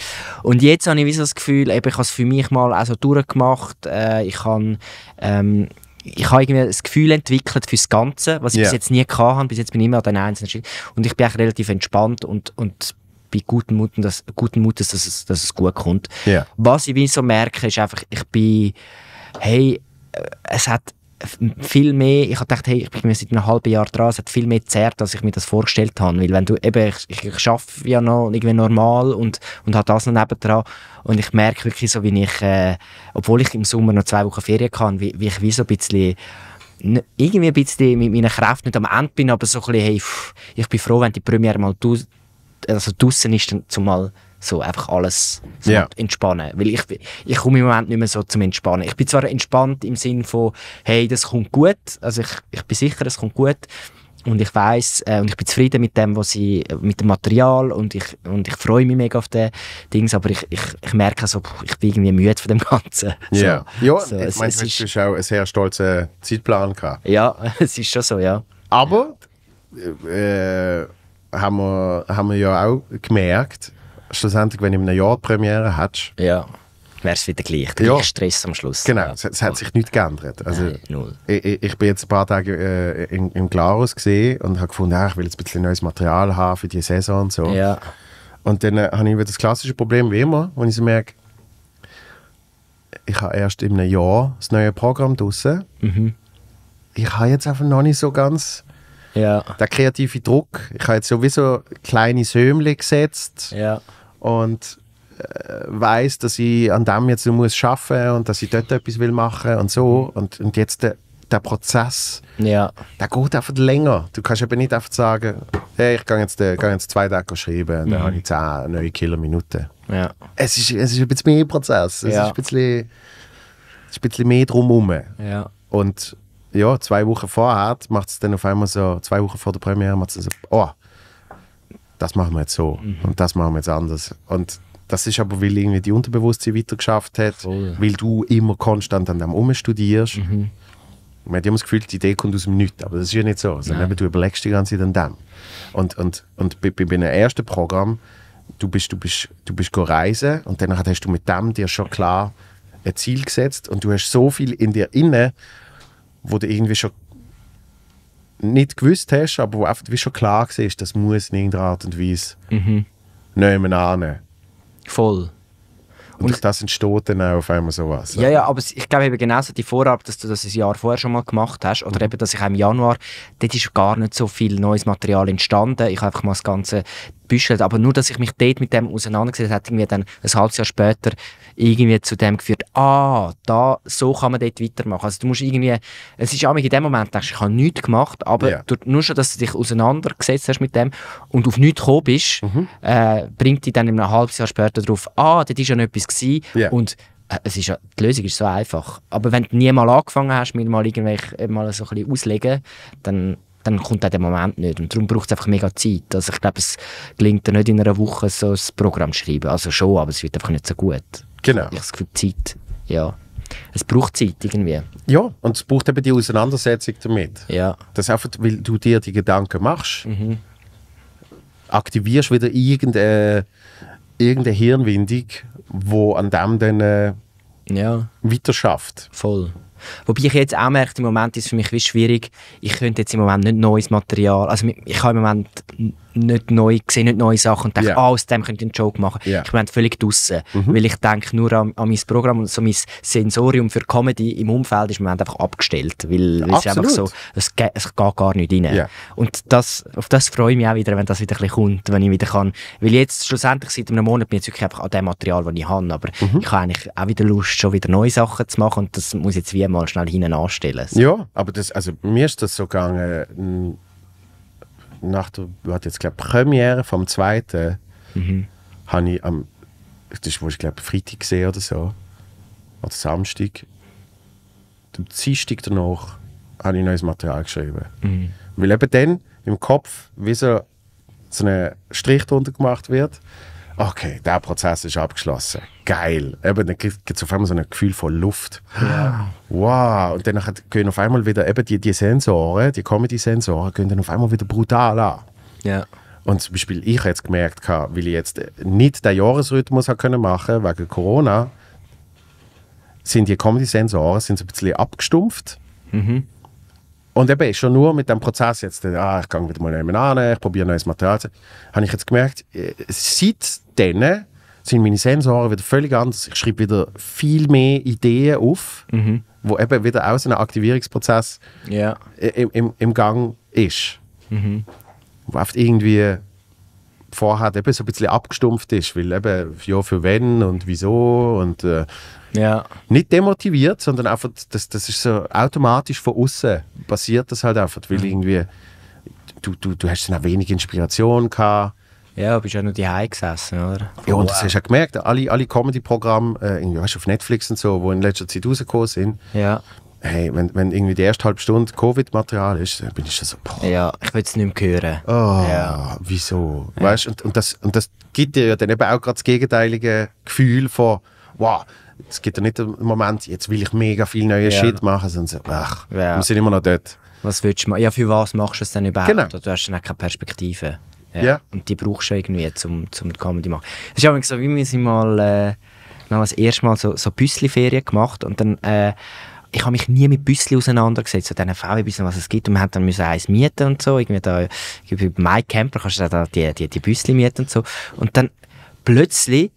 Und jetzt habe ich wie so das Gefühl, eben, ich habe es für mich mal auch so durchgemacht, äh, ich habe, ähm, ich habe irgendwie das Gefühl entwickelt fürs Ganze, was ich yeah. bis jetzt nie hatte. Bis jetzt bin ich immer an den Einzelnen. Und ich bin eigentlich relativ entspannt und, und bin guten Mutes, dass, guten Mutes dass, es, dass es gut kommt. Yeah. Was ich wie so merke, ist einfach, ich bin, hey, äh, es hat viel mehr, ich habe gedacht, hey, ich bin seit einem halben Jahr dran, es hat viel mehr zerrt, als ich mir das vorgestellt habe, weil wenn du eben, ich, ich, ich arbeite ja noch irgendwie normal und, und habe das noch nebendran und ich merke wirklich so, wie ich, äh, obwohl ich im Sommer noch zwei Wochen Ferien kann, wie, wie ich wie so ein bisschen irgendwie ein bisschen mit meinen Kräften nicht am Ende bin, aber so ein bisschen, hey, pff, ich bin froh, wenn die Premiere mal also draußen ist dann zumal so einfach alles so yeah. entspannen. Weil ich, ich komme im Moment nicht mehr so zum Entspannen. Ich bin zwar entspannt im Sinn von, hey, das kommt gut, also ich, ich bin sicher, es kommt gut und ich weiß äh, und ich bin zufrieden mit dem, was ich, mit dem Material und ich, und ich freue mich mega auf den Dings, aber ich, ich, ich merke so, also, ich bin irgendwie müde von dem Ganzen. So, yeah. Ja, so, ich es, meine, es ist, du hast auch einen sehr stolzen Zeitplan gehabt. Ja, es ist schon so, ja. Aber... Äh, äh haben wir, haben wir ja auch gemerkt, schlussendlich, wenn du in einem Jahr die Premiere hättest. Ja, wäre es wieder gleich. Der ja. Stress am Schluss. Genau, es, es, hat sich nichts geändert. Also, Nein, null. Ich, ich bin jetzt ein paar Tage äh, in, im Glarus gesehen und habe gefunden, ah, ich will jetzt ein bisschen neues Material haben für die Saison und so. Ja. Und dann äh, habe ich wieder das klassische Problem wie immer, wenn ich so merke, ich habe erst in einem Jahr das neue Programm draussen. Mhm. Ich habe jetzt einfach noch nicht so ganz ja. Der kreative Druck. Ich habe jetzt sowieso kleine Sömle gesetzt. Ja. Und äh, weiß, dass ich an dem jetzt muss schaffen und dass ich dort etwas will machen und so mhm. und, und jetzt der, der Prozess, ja. der geht einfach länger. Du kannst eben nicht einfach sagen, hey, ich gehe jetzt, äh, geh jetzt zwei Tage schreiben und dann mhm. habe ich zehn neue Kilominuten. Ja. Es, ist, es ist ein bisschen mehr Prozess, es ja. ist, ein bisschen, ein bisschen mehr drumherum. Ja. Und ja, zwei Wochen vorher macht es dann auf einmal so, zwei Wochen vor der Premiere macht es so, oh, das machen wir jetzt so mhm. und das machen wir jetzt anders. Und das ist aber, weil irgendwie die Unterbewusstsein weitergeschafft hat, oh, ja. weil du immer konstant an dem umstudierst. Mhm. Man hat immer das Gefühl, die Idee kommt aus dem Nichts, aber das ist ja nicht so. Also, du überlegst die ganze Zeit an dem. Und, und, und bei, bei einem ersten Programm, du bist, du bist, du bist reisen und danach hast du mit dem dir schon klar ein Ziel gesetzt und du hast so viel in dir inne, wo du irgendwie schon nicht gewusst hast, aber wo einfach wie schon klar war, das muss in irgendeiner Art und Weise mhm. nehmen annehmen. Voll. Und, und durch das entsteht dann auch auf einmal sowas. Ja, ja, aber ich glaube eben genauso die Vorarbeit, dass du das ein Jahr vorher schon mal gemacht hast, oder mhm. eben, dass ich im Januar, dort ist gar nicht so viel neues Material entstanden. Ich habe einfach mal das Ganze gebüschelt. Aber nur, dass ich mich dort mit dem auseinandergesetzt habe, irgendwie dann ein halbes Jahr später irgendwie zu dem geführt, ah, da, so kann man dort weitermachen. Also du musst irgendwie, es ist auch in dem Moment, denkst, ich habe nichts gemacht, aber yeah. durch, nur schon, dass du dich auseinandergesetzt hast mit dem und auf nichts gekommen bist, mhm. äh, bringt dich dann in einem halben Jahr später darauf, ah, das ist ja etwas gewesen yeah. und äh, es ist ja, die Lösung ist so einfach. Aber wenn du nie mal angefangen hast, mir mal, irgendwelche, mal so ein bisschen auslegen, dann dann kommt auch der Moment nicht. Und darum braucht es einfach mega Zeit. Also ich glaube, es gelingt dir nicht in einer Woche so ein Programm zu schreiben. Also schon, aber es wird einfach nicht so gut. Genau. Ich habe das Gefühl, Zeit, ja. Es braucht Zeit irgendwie. Ja, und es braucht eben die Auseinandersetzung damit. Ja. Das einfach, weil du dir die Gedanken machst, mhm. aktivierst wieder irgendeine, irgendeine Hirnwindung, wo an dem dann äh, ja. weiter schafft. Voll. Wobei ich jetzt auch merke, im Moment ist es für mich wie schwierig. Ich könnte jetzt im Moment nicht neues Material, also ich kann im Moment nicht neu, sehe nicht neue Sachen und denke, yeah. ah, aus dem könnte ich einen Joke machen. Yeah. Ich bin völlig draußen, mhm. weil ich denke nur an, an mein Programm und so mein Sensorium für Comedy im Umfeld ist im Moment einfach abgestellt, weil Absolut. es ist einfach so, es, geht, es geht gar nicht rein. Yeah. Und das, auf das freue ich mich auch wieder, wenn das wieder ein bisschen kommt, wenn ich wieder kann, weil jetzt schlussendlich seit einem Monat bin ich jetzt wirklich einfach an dem Material, das ich habe, aber mhm. ich habe eigentlich auch wieder Lust, schon wieder neue Sachen zu machen und das muss ich jetzt wie mal schnell hinten anstellen. So. Ja, aber das, also mir ist das so gegangen, nach der, hat jetzt glaube Premiere vom zweiten, mhm. habe ich am, das war ich Freitag gesehen oder so, oder Samstag, am Dienstag danach habe ich neues Material geschrieben. Mhm. Weil eben dann im Kopf wie so, so ein Strich drunter gemacht wird okay, der Prozess ist abgeschlossen. Geil. Eben, dann gibt es auf einmal so ein Gefühl von Luft. Ja. Wow. Und dann gehen auf einmal wieder eben die, die Sensoren, die Comedy-Sensoren, gehen dann auf einmal wieder brutal an. Ja. Und zum Beispiel, ich habe jetzt gemerkt, weil ich jetzt nicht den Jahresrhythmus können machen wegen Corona, sind die Comedy-Sensoren so ein bisschen abgestumpft. Mhm. Und eben schon nur mit dem Prozess jetzt, äh, ah, ich gehe wieder mal jemanden an, ich probiere neues Material, habe ich jetzt gemerkt, äh, seitdem sind meine Sensoren wieder völlig anders. Ich schreibe wieder viel mehr Ideen auf, mhm. wo eben wieder auch so ein Aktivierungsprozess yeah. Äh, im, im, im, Gang ist. Mhm. Oft irgendwie vorher eben so ein bisschen abgestumpft ist, weil eben ja für wen und wieso und äh, ja. Nicht demotiviert, sondern einfach, das, das ist so automatisch von außen passiert das halt einfach, weil mhm. irgendwie, du, du, du hast dann auch wenig Inspiration gehabt. Ja, du bist ja nur die gesessen, oder? Ja, und wow. das hast du ja gemerkt, alle, alle Comedy-Programme, äh, irgendwie, weißt, auf Netflix und so, die in letzter Zeit rausgekommen sind, ja hey, wenn, wenn irgendwie die erste halbe Stunde Covid-Material ist, dann bin ich schon so, boah. Ja, ich will es nicht mehr hören. Oh, ja. wieso? Ja. Weißt, und, und, das, und das gibt dir ja dann eben auch gerade das gegenteilige Gefühl von, wow, es gibt ja nicht einen Moment, jetzt will ich mega viel neue ja. Shit machen, sondern so, ach, ja. wir sind immer noch dort. Was willst du machen? Ja, für was machst du es denn überhaupt? Genau. Du hast dann keine Perspektive. Ja. ja. Und die brauchst du irgendwie, um, um die Comedy zu machen. Es ist übrigens so, wie wir sind mal, äh, wir das erste Mal so, so Büssli-Ferien gemacht und dann, äh, ich habe mich nie mit Büssli auseinandergesetzt, so diesen vw was es gibt. Und wir haben dann eins mieten und so. Irgendwie da, bei MyCamper kannst du da die, die, die Büssli mieten und so. Und dann plötzlich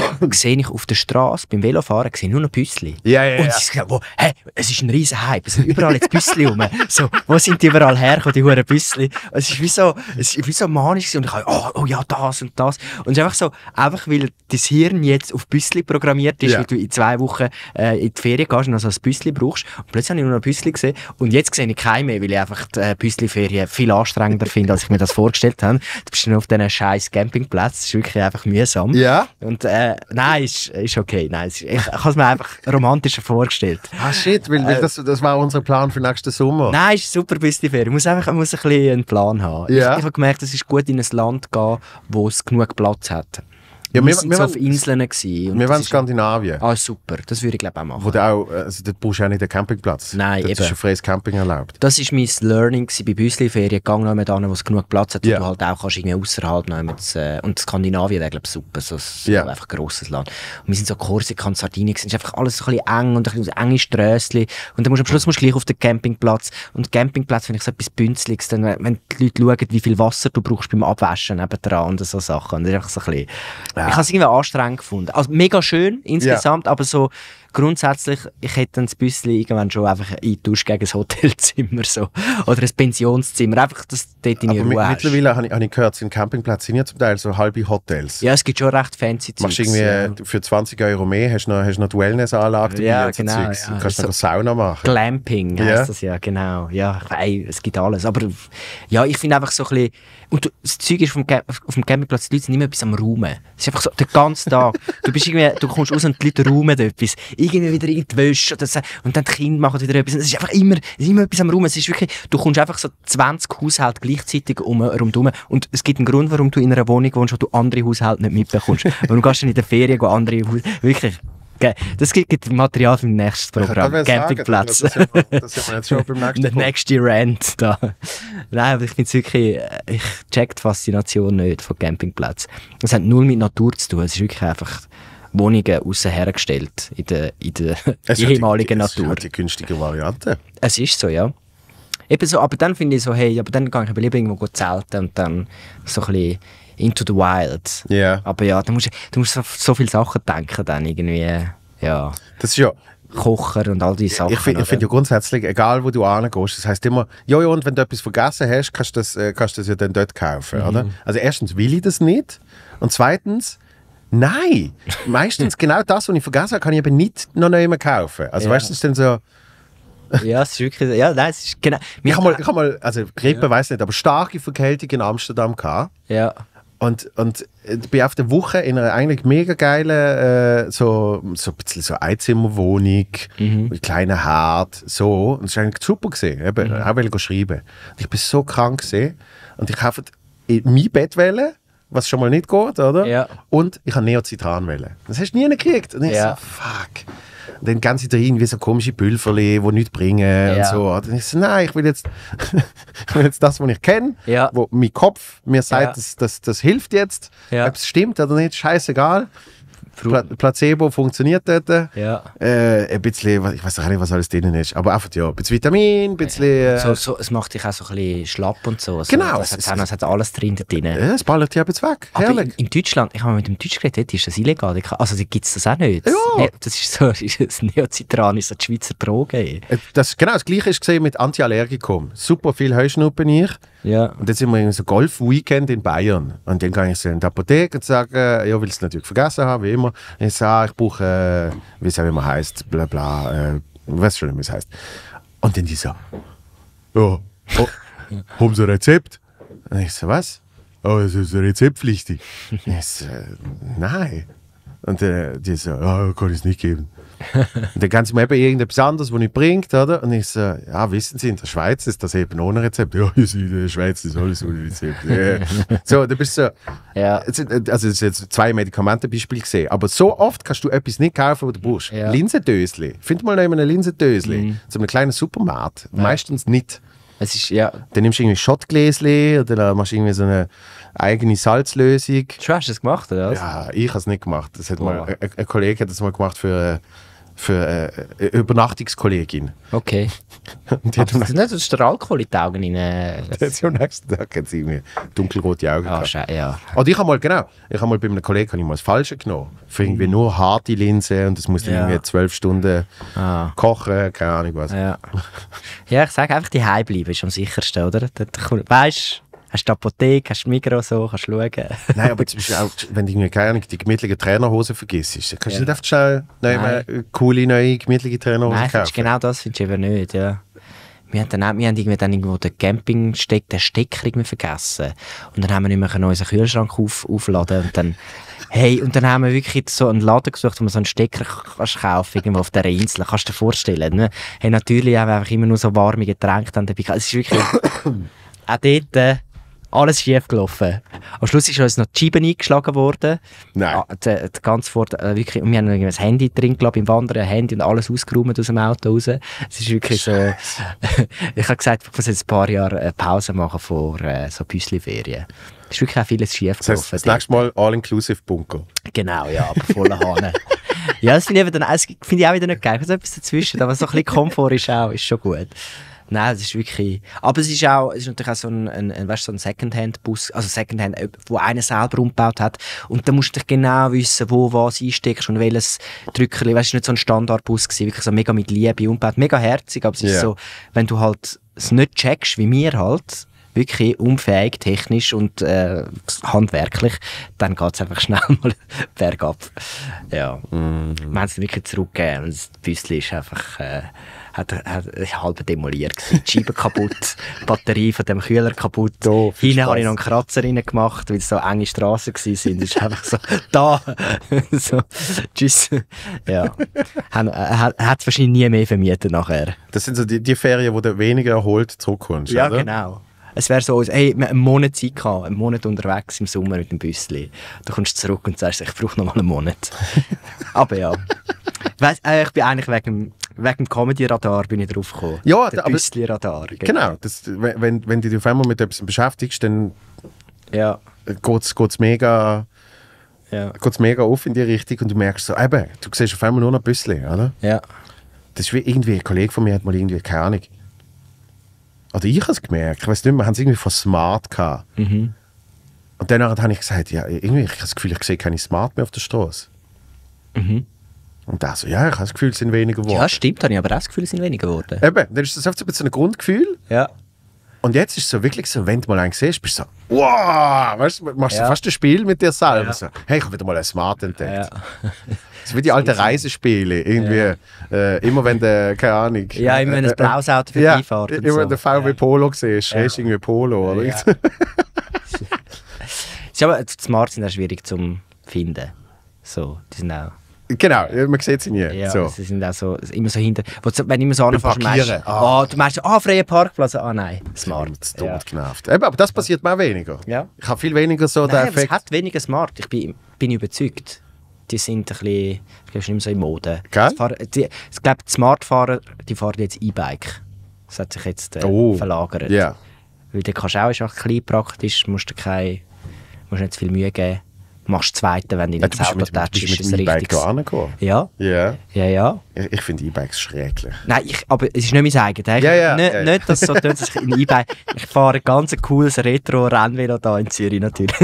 sehe ich auf der Straße beim Velofahren sehe nur noch Büssli. Ja, ja, und ich ja. wo, hey, es ist ein riesen Hype, es sind überall jetzt Büssli rum. So, wo sind die überall her, die huren Büssli? Es ist wie so, es ist wie so manisch und ich habe, oh, oh, ja, das und das. Und es ist einfach so, einfach weil das Hirn jetzt auf Büssli programmiert ist, ja. weil du in zwei Wochen äh, in die Ferien gehst und also ein Büssli brauchst. Und plötzlich habe ich nur noch Büssli gesehen und jetzt sehe ich keine mehr, weil ich einfach die äh, büssli viel anstrengender finde, als ich mir das vorgestellt habe. Du bist dann auf diesen scheiß Campingplatz, das ist wirklich einfach mühsam. Ja. Und, äh, äh, nein, ist, ist okay. Nein, ist, ich, ich habe es mir einfach romantischer vorgestellt. Ah shit, weil äh, das, das war unser Plan für nächsten Sommer. Nein, ist super bis die Ferien. Ich muss einfach muss ein bisschen einen Plan haben. Yeah. Ich, ich habe gemerkt, es ist gut in ein Land gehen, wo es genug Platz hat. Ja, wir, wir sind wir auf Inseln. Gewesen, wir waren in Skandinavien. Ah, super. Das würde ich glaube auch machen. Wo du auch, äh, also dort brauchst du auch nicht den Campingplatz. Nein, dort eben. ist ein freies Camping erlaubt. Das ist mein Learning bei Büsli-Ferien. Gang noch mit wo es genug Platz hat, yeah. wo du halt auch kannst, irgendwie außerhalb nehmen. Äh, und Skandinavien wäre glaube ich super. So, so yeah. einfach ein grosses Land. Und wir sind so Korsika und Sardinien gewesen. Es ist einfach alles so ein bisschen eng und ein bisschen enge Strössli. Und dann musst du am Schluss musst du gleich auf den Campingplatz. Und Campingplatz finde ich so etwas Bünzliges. Dann, äh, wenn die Leute schauen, wie viel Wasser du brauchst beim Abwaschen neben dran und so Sachen. Und das ist einfach so ein bisschen... Ja. Äh, ich habe es irgendwie anstrengend gefunden. Also mega schön insgesamt, aber so grundsätzlich, ich hätte ein bisschen irgendwann schon einfach eintauscht gegen ein Hotelzimmer so. oder ein Pensionszimmer, einfach, dass du dort in Ruhe hast. Mittlerweile habe ich, habe ich gehört, sind Campingplätze sind ja zum Teil so halbe Hotels. Ja, es gibt schon recht fancy Zeugs. Machst irgendwie ja. Äh, für 20 Euro mehr, hast noch, hast noch die Wellnessanlage dabei ja, genau, Zeugs. Ja. Du kannst also noch so Sauna machen. Glamping heisst das ja, genau. Ja, ich es gibt alles. Aber ja, ich finde einfach so ein bisschen, und das Zeug ist vom auf dem Campingplatz, die Leute sind nicht mehr etwas am Raumen. Es ist einfach so, den ganzen Tag. du bist irgendwie, du kommst raus und die Leute raumen etwas. Ich irgendwie wieder in die Wäsche oder so. Und dann die Kinder machen wieder etwas. Es ist einfach immer, ist immer etwas am Raum. Es ist wirklich, du kommst einfach so 20 Haushalte gleichzeitig um, rundherum. Und es gibt einen Grund, warum du in einer Wohnung wohnst, wo du andere Haushalte nicht mitbekommst. warum gehst du in der Ferien andere Haushalte, wirklich. Das gibt Material für das nächste Programm. Campingplatz. das sind wir jetzt schon beim nächsten Der nächste Rant da. Nein, aber ich finde wirklich, äh, ich check die Faszination nicht von Campingplätzen. Es hat null mit Natur zu tun. Es ist wirklich einfach, Wohnungen außen hergestellt in der, in der ehemaligen die, Natur. Es ist halt, halt die günstige Variante. Es ist so, ja. Eben so, aber dann finde ich so, hey, aber dann kann ich lieber irgendwo zelten und dann so ein bisschen into the wild. Ja. Yeah. Aber ja, du musst, du musst so, so viele Sachen denken dann irgendwie, ja. Das ist ja... Kocher und all diese Sachen. Ich finde find ja grundsätzlich, egal wo du hingehst, das heißt immer, ja, ja, und wenn du etwas vergessen hast, kannst du das, äh, kannst das ja dann dort kaufen, mhm. oder? Also erstens will ich das nicht und zweitens Nein! Meistens genau das, was ich vergessen habe, kann ich eben nicht noch nicht kaufen. Also ja. weißt du, es ist dann so... ja, es ist wirklich... Ja, nein, es ist genau... Ich habe mal, mal, also Grippe ja. weiß nicht, aber starke Verkältung in Amsterdam gehabt. Ja. Und, und äh, ich bin auf der Woche in einer eigentlich mega geilen, äh, so, so ein bisschen so Einzimmerwohnung, mhm. mit kleinen Herd, so. Und es war eigentlich super gesehen. Eben, mhm. Auch schreiben. Und ich bin so krank gesehen. Und ich kaufe in mein Bett wählen was schon mal nicht geht, oder? Ja. Und ich habe Neozitan wählen. Das hast du nie gekriegt. Und ich ja. so, fuck. Und dann ganz hinterher wie so komische Pülferli, die nichts bringen ja. und so. Und ich so, nein, ich will jetzt, ich will jetzt das, was ich kenne, ja. wo mein Kopf mir sagt, ja. das, das, das hilft jetzt. Ob es stimmt oder nicht, scheißegal. Pla Placebo funktioniert dort. Ja. Äh, ein bisschen, ich weiß auch nicht, was alles drin ist, aber einfach ja, ein bisschen Vitamin, ein bisschen... Äh, so, so, es macht dich auch so ein bisschen schlapp und so. so also, genau. Es, es, hat, es hat alles drin. drin. Ja, es ballert dich ein bisschen weg, aber herrlich. In, in, Deutschland, ich habe mit dem Deutsch geredet, ist das illegal. Also gibt es das auch nicht. Ja. das ist so, ist das Neocitran ist so die Schweizer Droge. Äh, das, genau, das gleiche ist gesehen mit Antiallergikum. Super viel Heuschnuppen ich. Ja. Und jetzt sind wir irgendwie so Golf-Weekend in Bayern. Und dann gehe ich so in die Apotheke und sage, ja, will es natürlich vergessen haben, wie immer. Und ich sage, ah, ich brauche, äh, wie es auch immer heißt, bla bla, äh, weiß schon, wie es heißt. Und dann die so, oh, oh ja. haben Sie ein Rezept? Und ich so, was? Oh, es ist rezeptpflichtig. ich so, nein. Und der, äh, die so, ja, ah, oh, kann ich es nicht geben. und dann kannst du mir eben irgendetwas anderes, was ich bringt, oder? Und ich so, ja, wissen Sie, in der Schweiz ist das eben ohne Rezept. Ja, in der Schweiz ist alles ohne Rezept. Yeah. so, du bist so, ja. Äh, äh, also das ist jetzt zwei Medikamentenbeispiele gesehen, aber so oft kannst du etwas nicht kaufen, was du brauchst. Ja. Linsendösli. Find mal noch jemanden ein Linsendösli. Mhm. So einem kleinen Supermarkt. Meistens nicht. Es ist, ja. Dann nimmst du irgendwie Schottgläschen oder machst irgendwie so eine eigene Salzlösung. Du hast es gemacht, oder? Ja, ich habe es nicht gemacht. Das hat oh. mal, ein, ein, Kollege hat das mal gemacht für äh, für eine äh, äh, Übernachtungskollegin. Okay. Und die hat das, nicht, so ist der Alkohol in die Augen rein. Das ist am nächsten Tag hat sie mir dunkelrote Augen ah, gehabt. Ja. Oder ich habe mal, genau, ich habe mal bei einem Kollegen habe ich mal das Falsche genommen. Für irgendwie mhm. nur harte Linse und das musste ja. irgendwie zwölf Stunden ah. kochen, keine Ahnung was. Ja, ja ich sage einfach, die bleiben ist am sichersten, oder? Weißt du, hast die Apotheke, hast Migros, so, kannst schauen. Nein, aber zum Beispiel auch, wenn du keine Ahnung, die gemütliche Trainerhose vergisst, kannst du ja. nicht einfach schnell eine coole, neue, gemütliche Trainerhose Nein, kaufen. genau das finde ich eben nicht, ja. Wir haben dann, auch, wir haben irgendwie dann irgendwo den Campingsteck, den Stecker irgendwie vergessen. Und dann haben wir nicht mehr unseren Kühlschrank auf, aufladen und dann Hey, und dann haben wir wirklich so einen Laden gesucht, wo man so einen Stecker kannst kaufen irgendwo auf dieser Insel. Kannst du dir vorstellen? Ne? Hey, natürlich haben wir einfach immer nur so warme Getränke dann dabei. Es ist wirklich... auch dort... Äh, alles schief gelaufen. Am Schluss ist uns noch die Scheibe eingeschlagen worden. Nein. Ah, die, die ganz vor, äh, wirklich, wir haben ein Handy drin, glaube im Wandern, Handy und alles ausgeräumt aus dem Auto raus. Es ist wirklich so... ich habe gesagt, ich muss jetzt ein paar Jahre äh, Pause machen vor äh, so Büsli-Ferien. Es ist wirklich auch vieles schief gelaufen. Das, heißt, das nächste Mal All-Inclusive-Bunker. Genau, ja, aber voller Hahne. ja, das finde ich, find ich auch wieder nicht geil. Ich habe etwas dazwischen, aber so ein bisschen Komfort ist, auch, ist schon gut. Nein, es ist wirklich. Aber es ist auch, es ist natürlich auch so ein, ein, ein weißt, so ein Secondhand-Bus, also Secondhand, äh, wo einer selber umgebaut hat. Und da musst du dich genau wissen, wo was einsteckst und welches Drückerli. Weißt, es war nicht so ein Standardbus gewesen, wirklich so mega mit Liebe umgebaut, mega herzig. Aber es yeah. ist so, wenn du halt es nicht checkst, wie wir halt, wirklich unfähig, technisch und äh, handwerklich, dann geht es einfach schnell mal bergab. Ja. Mm. Wir haben es wirklich zurückgegeben. Das Büssli ist einfach. Äh, hat, hat, halb demoliert Die Scheibe kaputt, die Batterie von dem Kühler kaputt. Oh, Hinten habe ich noch einen Kratzer rein gemacht, weil es so enge Straßen gewesen sind. Es ist einfach so, da, so, tschüss. Ja. Äh, hat, hat, wahrscheinlich nie mehr vermietet nachher. Das sind so die, die Ferien, wo du weniger erholt zurückkommst, Ja, oder? genau es wäre so, hey, wir einen Monat Zeit gehabt, einen Monat unterwegs im Sommer mit dem Büssli. Du kommst zurück und sagst, ich brauche noch mal einen Monat. Aber ja. Ich, weiss, äh, ich bin eigentlich wegen Wegen dem Comedy-Radar bin ich drauf gekommen. Ja, Der Büssli-Radar. Genau. genau das, wenn, wenn du dich auf einmal mit etwas beschäftigst, dann ja. geht es mega, ja. Geht's mega auf in die Richtung und du merkst so, eben, du siehst auf einmal nur noch ein bisschen, oder? Ja. Das ist wie irgendwie, ein Kollege von mir hat mal irgendwie, keine Ahnung, oder ich habe es gemerkt, ich weiß nicht mehr, haben es irgendwie von Smart gehabt. Mhm. Und danach habe ich gesagt, ja, irgendwie, ich habe das Gefühl, ich sehe keine Smart mehr auf der Straße. Mhm. Und da so, ja, ich habe das Gefühl, es sind weniger geworden. Ja, stimmt, habe ich aber auch das Gefühl, es sind weniger geworden. Eben, dann ist das oft so ein Grundgefühl. Ja. Und jetzt ist es so wirklich so, wenn du mal einen siehst, bist du so, wow, weißt, machst du ja. fast ein Spiel mit dir selber. Ja. So, hey, ich habe wieder mal ein Smart entdeckt. Ja. Das wie die alten Reisespiele, irgendwie. Äh, immer wenn der, keine Ahnung. Ja, immer wenn äh, ein äh, äh, blaues Auto vorbeifährt. Ja, immer so. wenn der VW Polo siehst, ja. hast du irgendwie Polo, oder? Ja. ist aber, Smart sind auch schwierig zu finden. So, die sind auch Genau, man sieht sie nie. Ja, so. sie sind auch so, immer so hinter... Wenn immer so anfängst, parkieren. Ah. Oh, du meinst, ah, freie freier Parkplatz, ah nein, smart. Das ist ja. Eben, aber das passiert mir auch weniger. Ja. Ich habe viel weniger so nein, den Effekt... es hat weniger smart, ich bin, bin überzeugt. Die sind ein bisschen, ich glaube, nicht mehr so in Mode. Gell? Okay. Ich glaube, die Smartfahrer, die fahren jetzt E-Bike. Das hat sich jetzt äh, oh. verlagert. Yeah. Weil der kannst du auch, ist auch klein praktisch, musst du keine, musst nicht zu viel Mühe geben machst du zweiten, wenn du in den Zelt Du Bist mit dem E-Bike gegangen? Ja. Yeah. Ja, ja. Ich, ich finde E-Bikes schrecklich. Nein, ich, aber es ist nicht mein eigenes. Ja, ja, ja, Nicht, dass so tut, dass ich ein E-Bike... Ich fahre ein ganz cooles Retro-Rennvelo hier in Zürich natürlich.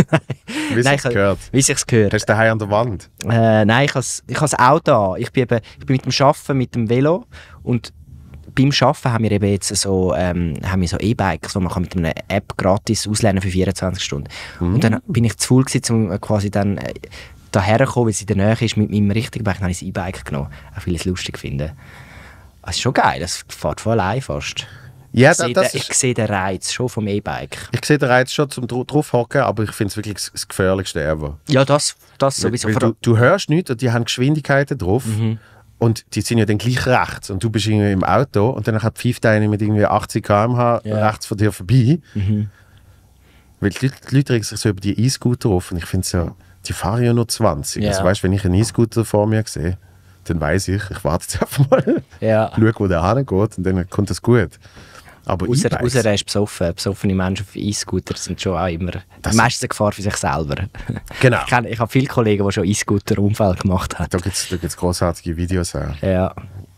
wie es gehört. Wie es gehört. Hast du daheim an der Wand? Äh, nein, ich habe es ich has auch da. Ich bin, eben, ich bin mit dem Arbeiten, mit dem Velo und beim Arbeiten haben wir eben jetzt so, ähm, so E-Bikes, die man kann mit einer App gratis ausleihen für 24 Stunden. Mhm. Und dann bin ich zu voll gewesen, um äh, quasi dann äh, daher weil es in der Nähe ist, mit meinem richtigen Bike, dann habe ich das E-Bike genommen. Auch weil ich es lustig finde. Das ist schon geil, das fährt voll allein fast. Ja, ich, sehe das den, ich sehe den Reiz schon vom E-Bike. Ich sehe den Reiz schon zum draufhocken, aber ich finde es wirklich das Gefährlichste ever. Ja, das, das sowieso. Weil, weil du, du hörst nichts und die haben Geschwindigkeiten drauf. Mhm. Und die sind ja dann gleich rechts. Und du bist irgendwie im Auto und dann hat pfeift einer mit irgendwie 80 km/h yeah. rechts von dir vorbei. Mhm. Weil die, Leute regen sich so über die E-Scooter auf. Und ich finde so, die fahren ja nur 20. Yeah. Also weißt wenn ich einen E-Scooter vor mir sehe, dann weiß ich, ich warte jetzt einfach mal, ja. schaue, wo der hingeht und dann kommt das gut. Aber außer, E-Bikes? er ist besoffen. Besoffene Menschen auf E-Scooter sind schon auch immer das die meiste Gefahr für sich selber. Genau. Ich, kenn, ich habe viele Kollegen, die schon E-Scooter-Unfälle gemacht haben. Da gibt es großartige Videos auch. Ja.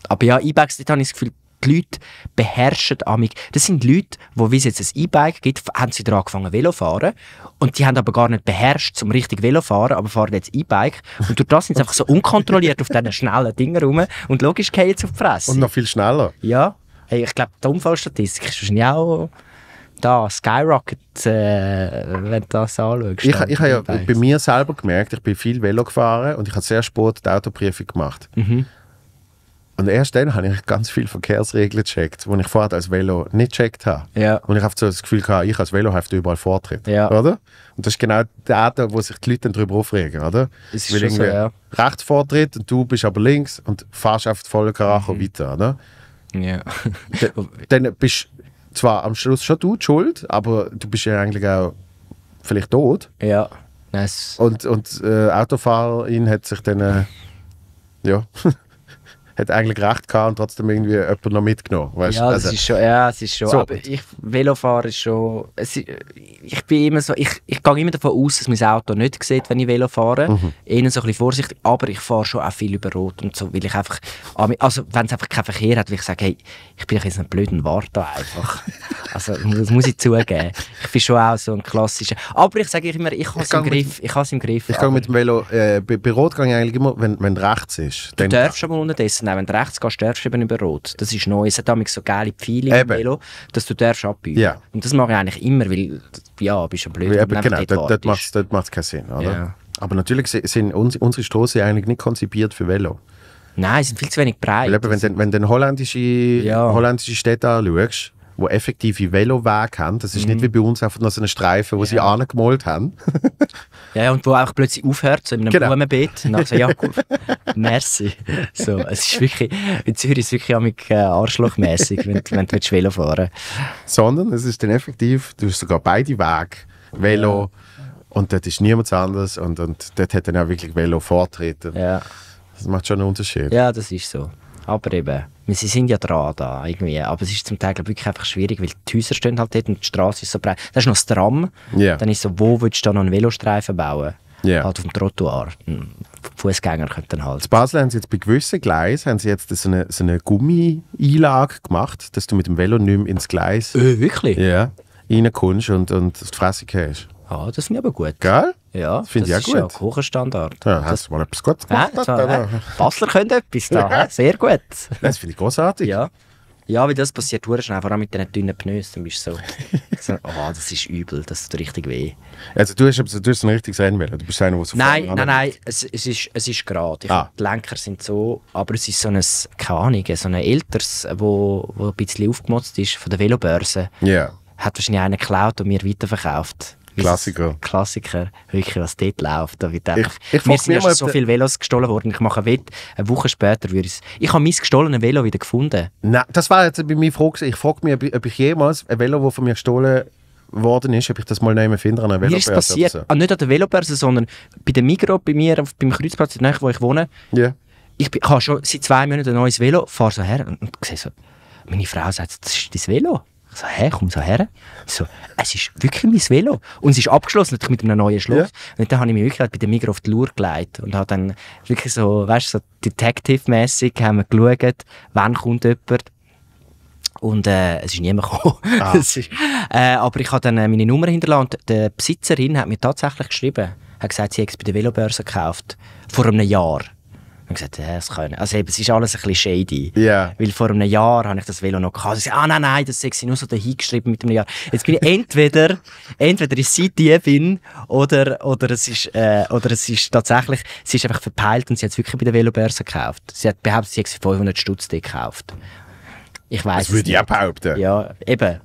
Aber ja, E-Bikes, dort habe ich das Gefühl, die Leute beherrschen amig. Das sind Leute, die, wie es jetzt ein E-Bike gibt, haben sie daran angefangen fahren. und die haben aber gar nicht beherrscht um richtig Velo zu fahren, aber fahren jetzt E-Bike und durch das sind sie einfach so unkontrolliert auf diesen schnellen Dingen rum und logisch gehen jetzt auf die Fresse. Und noch viel schneller. Ja. Ich glaube, die Unfallstatistik ist wahrscheinlich auch da, Skyrocket, äh, wenn du das anschaust. Ich, ich habe ja bei mir selber gemerkt, ich bin viel Velo gefahren und ich habe sehr spät die Autoprüfung gemacht. Mhm. Und erst dann habe ich ganz viele Verkehrsregeln gecheckt, die ich vorher als Velo nicht gecheckt habe. Ja. Und ich habe so das Gefühl gehabt, ich als Velo habe überall Vortritt. Ja. Oder? Und das ist genau das, wo sich die Leute darüber aufregen, oder? Es ist Weil irgendwie so, ja. rechts Vortritt und du bist aber links und fahrst auf die volle Karacho mhm. weiter, oder? Ja. dann, bist du zwar am Schluss schon du die schuld, aber du bist ja eigentlich auch vielleicht tot. Ja. Nice. Und, und äh, Autofahrerin hat sich dann. Äh, ja. hat eigentlich recht gehabt und trotzdem irgendwie jemand noch mitgenommen. Weißt? Ja, also, das ist schon, ja, es ist schon. So. Aber ich, Velofahren ist schon. Es, ich bin immer so, ich, ich gehe immer davon aus, dass mein Auto nicht sieht, wenn ich Velo fahre. Mhm. Eher so ein bisschen vorsichtig, aber ich fahre schon auch viel über Rot und so, weil ich einfach, ah, also wenn es einfach keinen Verkehr hat, will ich sagen, hey, ich bin jetzt ein blöden Warte einfach. also das muss ich zugeben. Ich bin schon auch so ein klassischer. Aber ich sage immer, ich habe es im Griff. Ich habe im Griff. Ich gehe mit dem Velo, äh, bei, bei Rot gehe ich eigentlich immer, wenn, wenn rechts ist. Du darfst aber unterdessen wenn du rechts gehst, darfst du eben über Rot. Das ist neu. Es hat damals so geile Pfeile im Velo, dass du darfst abbiegen. Ja. Und das mache ich eigentlich immer, weil, ja, bist du blöd. Ja, eben, genau, dort, macht es keinen Sinn, oder? Ja. Aber natürlich sind uns, unsere Straßen eigentlich nicht konzipiert für Velo. Nein, sie sind viel zu wenig breit. Weil eben, wenn du wenn den holländische, ja. holländische Städte anschaust, die effektive Velowege haben. Das ist mhm. nicht wie bei uns einfach nur so ein Streifen, den ja. sie angemalt haben. ja, und wo auch plötzlich aufhört, so in einem genau. Blumenbeet. Und dann so, ja, merci. So, es ist wirklich, in Zürich ist es wirklich amig äh, arschlochmässig, wenn, wenn du Velo fahren Sondern es ist dann effektiv, du hast sogar beide Wege, Velo ja. und dort ist niemand anders und, und dort hat dann auch wirklich Velo Vortritt. Ja. Das macht schon einen Unterschied. Ja, das ist so. Aber eben, sie sind ja dran da irgendwie. Aber es ist zum Teil wirklich einfach schwierig, weil die Häuser stehen halt dort und die Straße ist so breit. Das ist noch das Tram. Yeah. Dann ist so, wo willst du da noch einen Velostreifen bauen? Yeah. Halt auf dem Trottoir. Fußgänger könnten halt. In Basel haben sie jetzt bei gewissen Gleisen haben sie jetzt so eine, so eine Gummi-Einlage gemacht, dass du mit dem Velo nicht mehr ins Gleis. Äh, wirklich? Ja. Yeah, reinkommst und, und die Fresse gehst. Ja, das mir aber gut. Gell? Ja, finde ich auch gut. Das ist ein hoher Standard. Ja, hast du mal etwas Gutes gemacht? Äh, zwar, äh, Basler können etwas da, ja. sehr gut. Das finde ich großartig. Ja. ja, weil das passiert sehr schnell, vor allem mit diesen dünnen Pneus. Dann bist du so, so oh, das ist übel, das tut richtig weh. Also du hast, also, du hast ein richtiges Rennvelo, du bist einer, der so Nein, nein, nein, es, es, ist, es ist gerade. Ah. Die Lenker sind so, aber es ist so ein, keine Ahnung, so ein älteres, wo, wo ein bisschen aufgemotzt ist von der Velobörse. Ja. Yeah. Hat wahrscheinlich einer geklaut und mir weiterverkauft. Klassiker. Klassiker, wirklich, was dort läuft. Da wird einfach, ich, ich mir sind ja so viele Velos gestohlen worden. Ich mache Wett, eine Woche später würde ich Ich habe mein gestohlenes Velo wieder gefunden. Nein, das war jetzt bei mir Frage. Ich frage mich, ob ich jemals ein Velo, das von mir gestohlen worden ist, ob ich das mal nehmen finde an einer Velobörse. Mir ist passiert, so. ah, nicht an der Velobörse, sondern bei der Migros, bei mir, beim Kreuzplatz, wo ich wohne. Yeah. Ich habe schon seit zwei Monaten ein neues Velo, fahre so her und, und sehe so, meine Frau sagt, das ist dein Velo. Ich so, hä, komm so her. so, es ist wirklich mein Velo. Und es ist abgeschlossen, natürlich mit einem neuen Schluss. Ja. Und dann habe ich mich wirklich halt bei der Migros auf die Lur gelegt und habe dann wirklich so, weißt so detective-mässig geschaut, wann kommt jemand, und äh, es ist niemand gekommen. Ah. ist, äh, aber ich habe dann äh, meine Nummer hinterlassen und die Besitzerin hat mir tatsächlich geschrieben, hat gesagt, sie hätte es bei der Velobörse gekauft, vor einem Jahr. Und gesagt, ja, das kann ich nicht. Also eben, es ist alles ein bisschen shady. Yeah. Weil vor einem Jahr habe ich das Velo noch gehabt. Also, ich also, ah nein, nein, das ich nur so dahingeschrieben mit einem Jahr. Jetzt bin ich entweder, entweder ist sie Diebin oder, oder es ist, äh, oder es ist tatsächlich, sie ist einfach verpeilt und sie hat es wirklich bei der Velobörse gekauft. Sie hat behauptet, sie hat es 500 Stutz gekauft. Ich weiß. Das würde ich auch behaupten. Ja, eben.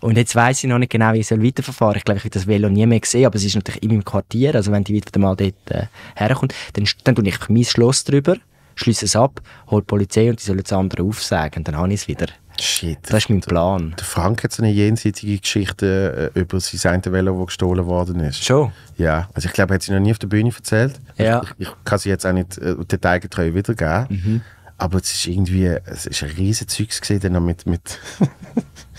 Und jetzt weiß ich noch nicht genau, wie ich weiterverfahren soll. Ich glaube, ich werde das Velo nie mehr sehen, aber es ist natürlich in meinem Quartier. Also wenn die wieder mal dort äh, herkommt, dann, dann tue ich mein Schloss drüber, schließe es ab, hole die Polizei und die sollen das andere aufsagen. Und Dann habe ich es wieder. Shit. Das ist mein Plan. Der Frank hat so eine jenseitige Geschichte äh, über sein eine Velo, das gestohlen worden ist. Schon? Ja. Also ich glaube, er hat sie noch nie auf der Bühne erzählt. Ja. Ich, ich kann sie jetzt auch nicht äh, detailgetreu wiedergeben. Mhm. Aber es ist irgendwie, es ist ein riesen Zeugs gesehen, mit, mit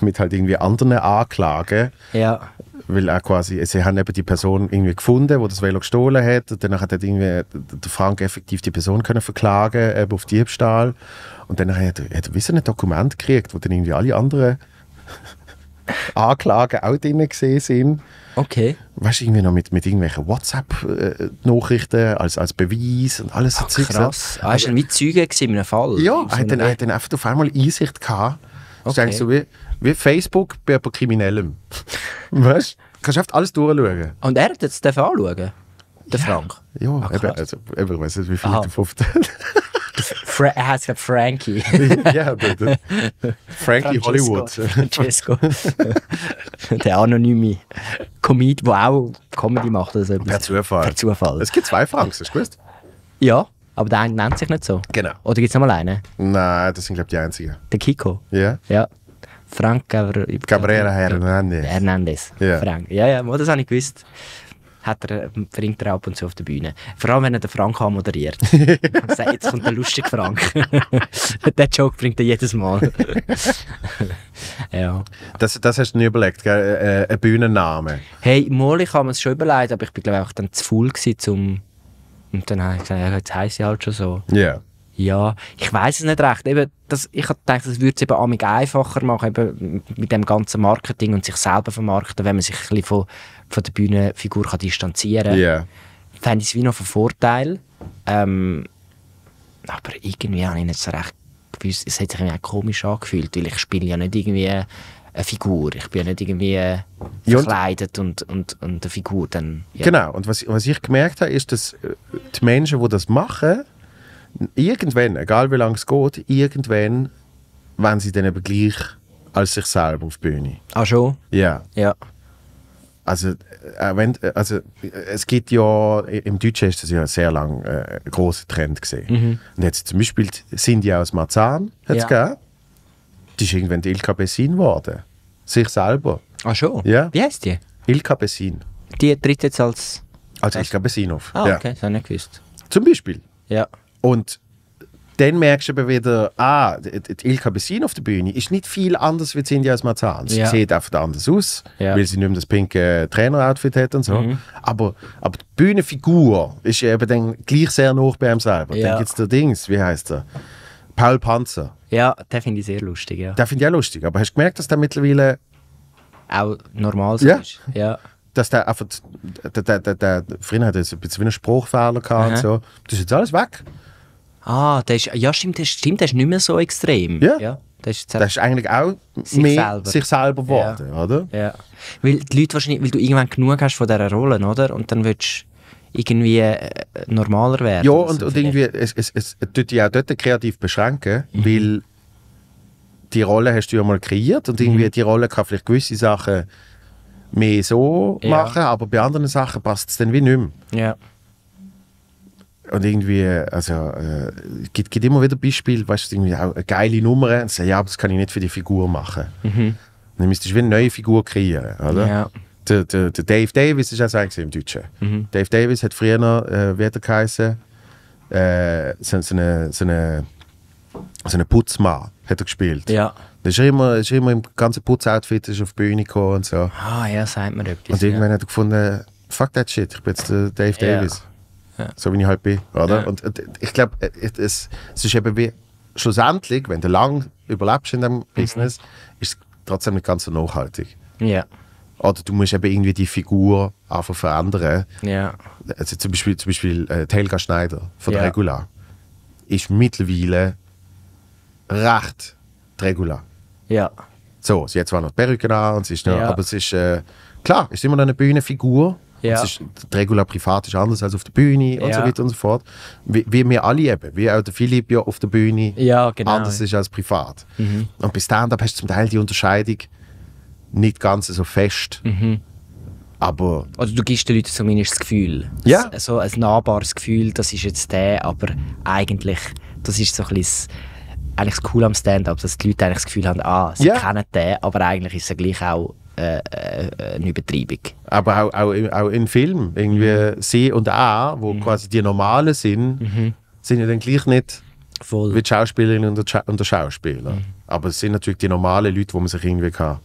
mit halt irgendwie anderen Anklagen. Ja. Weil auch quasi, sie haben eben die Person irgendwie gefunden, die das Velo gestohlen hat. Und danach hat irgendwie der Frank effektiv die Person können verklagen eben auf Diebstahl. Und dann hat er, hat er ein Dokument gekriegt, wo dann irgendwie alle anderen Anklagen auch drin gesehen sind. Okay. Weißt du, irgendwie noch mit, mit irgendwelchen WhatsApp-Nachrichten äh, als, als Beweis und alles. Ach, krass. Ah, er war er wie Zeuge in einem Fall? Ja, er hat dann, hat dann einfach auf einmal Einsicht gehabt. Okay. So wie, wie Facebook bei aber Kriminellem. weißt du? Kannst einfach alles durchschauen. Und er hat jetzt anschauen? Der Frank? Ja, ja ah, eben, also, eben, ich weiß nicht, wie viel der davon Fra er heißt gerade Frankie. ja, bitte. Frankie Francesco. Hollywood. Francesco. der anonyme Comedian, der auch Comedy macht. Also per Zufall. Per Zufall. Es gibt zwei Franks, hast du gewusst? Ja, aber der eine nennt sich nicht so. Genau. Oder gibt es noch mal einen? Nein, das sind, glaube ich, die einzigen. Der Kiko? Ja. Ja. Frank Cabr Cabrera Hernandez. Hernandez. Ja. Frank. Ja, ja, das habe ich gewusst. Hat er, bringt er ab und zu auf die Bühne. Vor allem, wenn er den Frank moderiert. Sagt, also, jetzt kommt der lustige Frank. der Joke bringt er jedes Mal. ja. Das, das hast du nicht überlegt, gell? Äh, äh, ein Bühnenname. Hey, Molly ich habe es schon überlegt, aber ich bin, glaube ich, auch dann zu faul gewesen, zum... Und dann habe ich gesagt, jetzt heisst ich halt schon so. Ja. Yeah. Ja, ich weiß es nicht recht. Eben, das, ich dachte, das würde es eben amig einfacher machen, eben mit dem ganzen Marketing und sich selber vermarkten, wenn man sich ein bisschen von, von der Bühnenfigur kann distanzieren kann. Yeah. Fände ich es wie noch von Vorteil. Ähm, aber irgendwie habe ich nicht so recht gewusst, es hat sich auch komisch angefühlt, weil ich spiele ja nicht irgendwie eine Figur. Ich bin ja nicht irgendwie äh, verkleidet und, und, und eine Figur. Dann, ja. Genau, und was, was ich gemerkt habe, ist, dass äh, die Menschen, die das machen, irgendwann, egal wie lange es geht, irgendwann wenn sie dann eben gleich als sich selber auf die Bühne. Ach schon? Ja. Ja. Also, äh, wenn, äh, also es gibt ja, im Deutschen ist das ja sehr lang äh, ein großer Trend gesehen. Mhm. Und jetzt zum Beispiel Cindy aus Marzahn hat es ja. Die ist irgendwann die Ilka Bessin geworden. Sich selber. Ach schon? Ja. Wie heißt die? Ilka Bessin. Die tritt jetzt als... Als Ilka Bessin auf. Ah okay, das habe ich nicht gewusst. Zum Beispiel. Ja. Und dann merkst du aber wieder, ah, Ilka Bessin auf der Bühne ist nicht viel anders wie Cindy als Marzahn. Sie ja. sieht einfach anders aus, ja. weil sie nicht mehr das pinke Traineroutfit hat und so. Mhm. Aber, aber die Bühnenfigur ist eben dann gleich sehr hoch bei ihm selber. Ja. Dann gibt es der Dings, wie heißt er? Paul Panzer. Ja, den finde ich sehr lustig. Ja. Den finde ich auch lustig. Aber hast du gemerkt, dass der mittlerweile. Auch normal ja. ist? Ja dass der einfach, der, der, der, der, früher hat er ein bisschen wie einen Spruchfehler gehabt und so. Das ist jetzt alles weg. Ah, das ist, ja, stimmt, das, stimmt, das ist nicht mehr so extrem. Yeah. Ja. Das ist, das ist, eigentlich auch sich mehr selber. sich selber geworden, ja. oder? Ja. Weil die Leute wahrscheinlich, weil du irgendwann genug hast von dieser Rolle, oder? Und dann willst du irgendwie äh, normaler werden. Ja, also und, und irgendwie, es, es, es, es tut dich auch dort kreativ beschränken, mhm. weil die Rolle hast du ja mal kreiert und mhm. irgendwie mhm. die Rolle kann vielleicht gewisse Sachen mehr so ja. machen, aber bei anderen Sachen passt es dann wie nicht mehr. Ja. Und irgendwie, also, äh, gibt, gibt immer wieder Beispiele, weißt du, irgendwie auch eine geile Nummer und sagen, ja, aber das kann ich nicht für die Figur machen. Mhm. Dann müsstest du wieder eine neue Figur kreieren, oder? Ja. Der, der, der Dave Davis ist ja so im Deutschen. Mhm. Dave Davis hat früher noch, äh, wie er geheißen, äh, so, so, eine, so, eine, Putzmann hat er gespielt. Ja. Der ist immer, ist immer im ganzen Putzoutfit ist auf die Bühne gekommen und so. Ah, ja, sagt mir etwas. Und irgendwann ja. hat er gefunden, fuck that shit, ich bin jetzt der Dave ja. Davis. Ja. So wie ich halt bin, oder? Ja. Und, äh, ich glaube, äh, äh, es, es ist eben wie, schlussendlich, wenn du lang überlebst in dem mhm. Business, mhm. ist es trotzdem nicht ganz so nachhaltig. Ja. Oder du musst eben irgendwie die Figur einfach verändern. Ja. Also zum Beispiel, zum Beispiel äh, Helga Schneider von ja. Regula ist mittlerweile recht die Regula. Ja. So, sie hat zwar noch die Perücke an und sie ist noch, ja. aber es ist, äh, klar, ist immer noch eine Bühnenfigur, ja. Ist, Regula privat ist anders als auf der Bühne und ja. so weiter und so fort. Wie, wie wir alle eben, wie auch der Philipp ja auf der Bühne ja, genau, anders ist als privat. Mhm. Und bei Stand-Up hast du zum Teil die Unterscheidung nicht ganz so fest. Mhm. Aber Oder also du gibst den Leuten zumindest das Gefühl. Ja. Das, so ein nahbares Gefühl, das ist jetzt der, aber eigentlich, das ist so ein bisschen eigentlich das Coole am Stand-Up, dass die Leute eigentlich das Gefühl haben, ah, sie ja. kennen den, aber eigentlich ist er gleich auch äh, äh, eine Übertreibung. Aber auch, auch, auch in Filmen, irgendwie mhm. C und A, wo mhm. quasi die Normalen sind, mhm. sind ja dann gleich nicht Voll. wie die Schauspielerinnen und Scha und der Schauspieler. Mhm. Aber es sind natürlich die normalen Leute, wo man sich irgendwie kann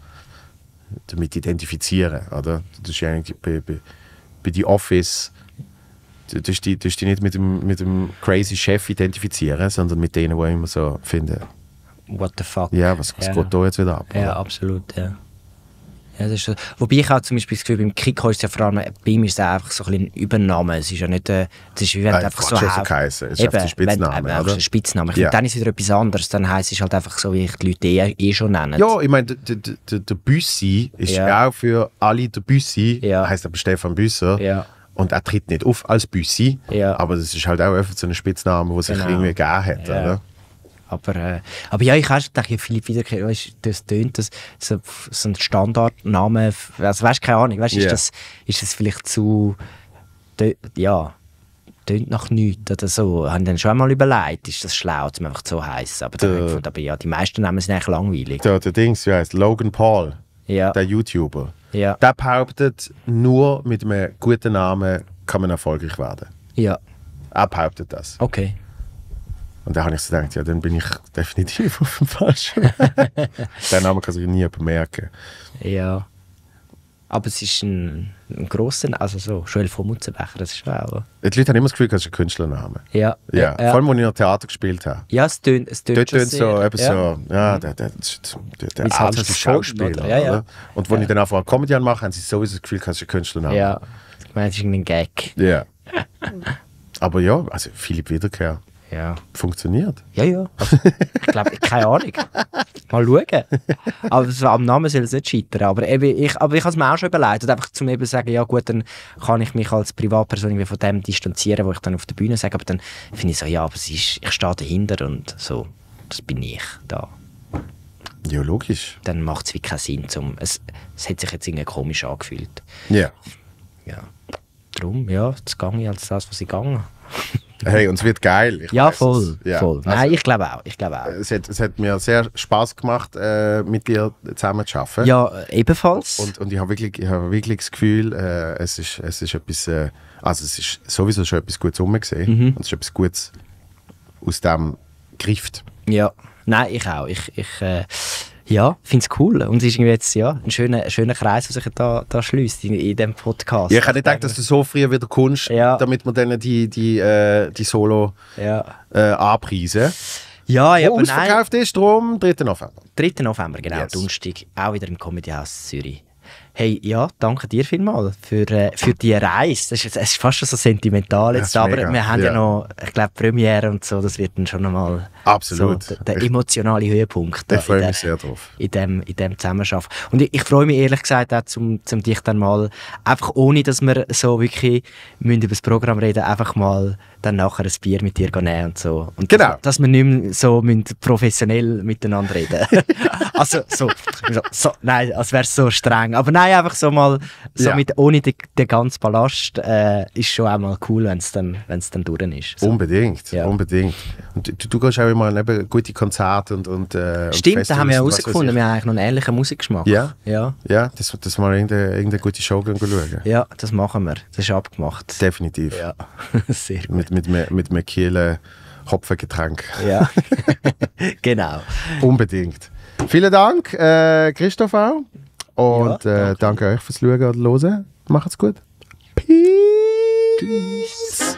damit identifizieren kann. Oder? Das ist ja eigentlich bei, bei, bei The Office du dich nicht mit dem, mit dem crazy Chef identifizieren, sondern mit denen, die immer so finden. What the fuck? Ja, was, was ja. geht da jetzt wieder ab? Ja, absolut, ja. Ja, das ist, wobei ich auch zum Beispiel das Gefühl, beim Kiko ist es ja vor allem, bei ihm ist es einfach so ein, ein Übernahme. Es ist ja nicht, es äh, ist wie wenn Nein, einfach so... Heißen. Es ist eben, äh, ein Spitzname, wenn, oder? Ein Spitzname. Ich ja. finde, dann ist es wieder etwas anderes. Dann heisst es halt einfach so, wie ich die Leute eh, eh schon nenne. Ja, ich meine, der, der, der Büssi ist ja. auch für alle der Büssi, ja. heißt aber Stefan Büsser. Ja. Und er tritt nicht auf als Büssi, ja. aber das ist halt auch einfach so ein Spitzname, den genau. sich irgendwie gegeben hat. Ja. Oder? Aber, äh, aber ja, ich dachte, Philipp Wiederkehr, weißt, das tönt das, so, so ein Standardname. Also, weißt du, keine Ahnung, weißt, yeah. ist, das, ist das vielleicht zu. Ja, tönt nach nichts oder so. Haben dann schon einmal überlegt, ist das schlau, dass man einfach so heiß. Aber, aber ja, die meisten Namen sind eigentlich langweilig. Der, der Dings, wie heißt Logan Paul, ja. der YouTuber, ja. der behauptet, nur mit einem guten Namen kann man erfolgreich werden. Ja. Er behauptet das. Okay. Und dann habe ich so gedacht, ja, dann bin ich definitiv auf dem falschen Weg. Den Namen kann sich nie bemerken. Ja. Aber es ist ein, ein grosser also so, Joel von Mutzenbecher, das ist auch. Die Leute haben immer das Gefühl, das ist ein Künstlername. Ja. ja. ja. Vor allem, als ich noch Theater gespielt habe. Ja, es tönt es tönt Dort tönt so, eben ja. so, ja, mhm. der, der, der, der Arzt Schauspieler. Ja, ja. Und als ja. ich dann anfange, Comedy anmache, haben sie sowieso das Gefühl, das ist ein Künstlername. Ja, ich meine, es ist irgendein Gag. Ja. Aber ja, also Philipp Wiederkehr. Ja. Funktioniert. Ja, ja. Also, ich glaube, keine Ahnung. Mal schauen. Aber also, am Namen soll es nicht scheitern. Aber, eben, ich, ich habe es mir auch schon überlegt. Und einfach zum eben sagen, ja gut, dann kann ich mich als Privatperson irgendwie von dem distanzieren, was ich dann auf der Bühne sage. Aber dann finde ich so, ja, aber es ist, ich stehe dahinter und so, das bin ich da. Ja, logisch. Dann macht es wie keinen Sinn. Zum, es, es hat sich jetzt irgendwie komisch angefühlt. Yeah. Ja. Ja. Darum, ja, das gehe ich als das, was ich gegangen Hey, und es wird geil. ja, voll, ja, voll. Also, nein, also, ich glaube auch. Ich glaub auch. Es, hat, es hat mir sehr Spaß gemacht, äh, mit dir zusammen zu arbeiten. Ja, ebenfalls. Und, und ich habe wirklich, hab wirklich das Gefühl, äh, es, ist, es ist etwas, äh, also es ist sowieso schon etwas Gutes umgesehen. mhm. und es ist etwas Gutes aus dem Griff. Ja, nein, ich auch. Ich, ich, äh, ja, finde es cool. Und es ist irgendwie jetzt ja, ein schöner, schöner Kreis, der sich da, da schließt in, in diesem Podcast. Ja, ich hätte nicht gedacht, dass du so früh wieder kommst, ja. damit wir dann die, die, äh, die Solo ja. äh, anpreisen. Ja, ja, Wo aber ausverkauft nein. ist, darum 3. November. 3. November, genau, yes. Donnerstag, auch wieder im Comedy House Zürich. Hey, ja, danke dir vielmals für, äh, für die Reise. Es ist, ist fast schon so sentimental jetzt, aber mega. wir haben ja. ja noch, ich glaube, Premiere und so, das wird dann schon einmal Absolut. So, der, der emotionale Höhepunkt. Da, ich freue mich sehr drauf. In dem, in dem Zusammenarbeit. Und ich, ich freue mich ehrlich gesagt auch, zum, zum dich dann mal, einfach ohne, dass wir so wirklich müssen über das Programm reden, einfach mal dann nachher ein Bier mit dir nehmen und so. Und genau. Dass, dass wir nicht mehr so professionell miteinander reden. also so, so, nein, als wäre es so streng. Aber nein, einfach so mal, so ja. mit, ohne den, den ganzen Ballast, äh, ist schon einmal cool, wenn es dann, dann durch ist. So. Unbedingt, ja. unbedingt. Und du, du gehst auch vorhin mal eben gute Konzerte und, und äh, Stimmt, da haben wir herausgefunden, wir haben eigentlich noch einen ähnlichen Musikgeschmack. Ja, ja. ja dass, dass wir irgendeine, irgendeine gute Show gehen schauen. Ja, das machen wir. Das ist abgemacht. Definitiv. Ja, sehr gut. Mit, mit, mit, einem kühlen Hopfengetränk. Ja, genau. Unbedingt. Vielen Dank, äh, Christoph auch. Und ja, äh, danke. Äh, danke euch fürs Schauen und Hören. Macht's gut. Peace. Peace.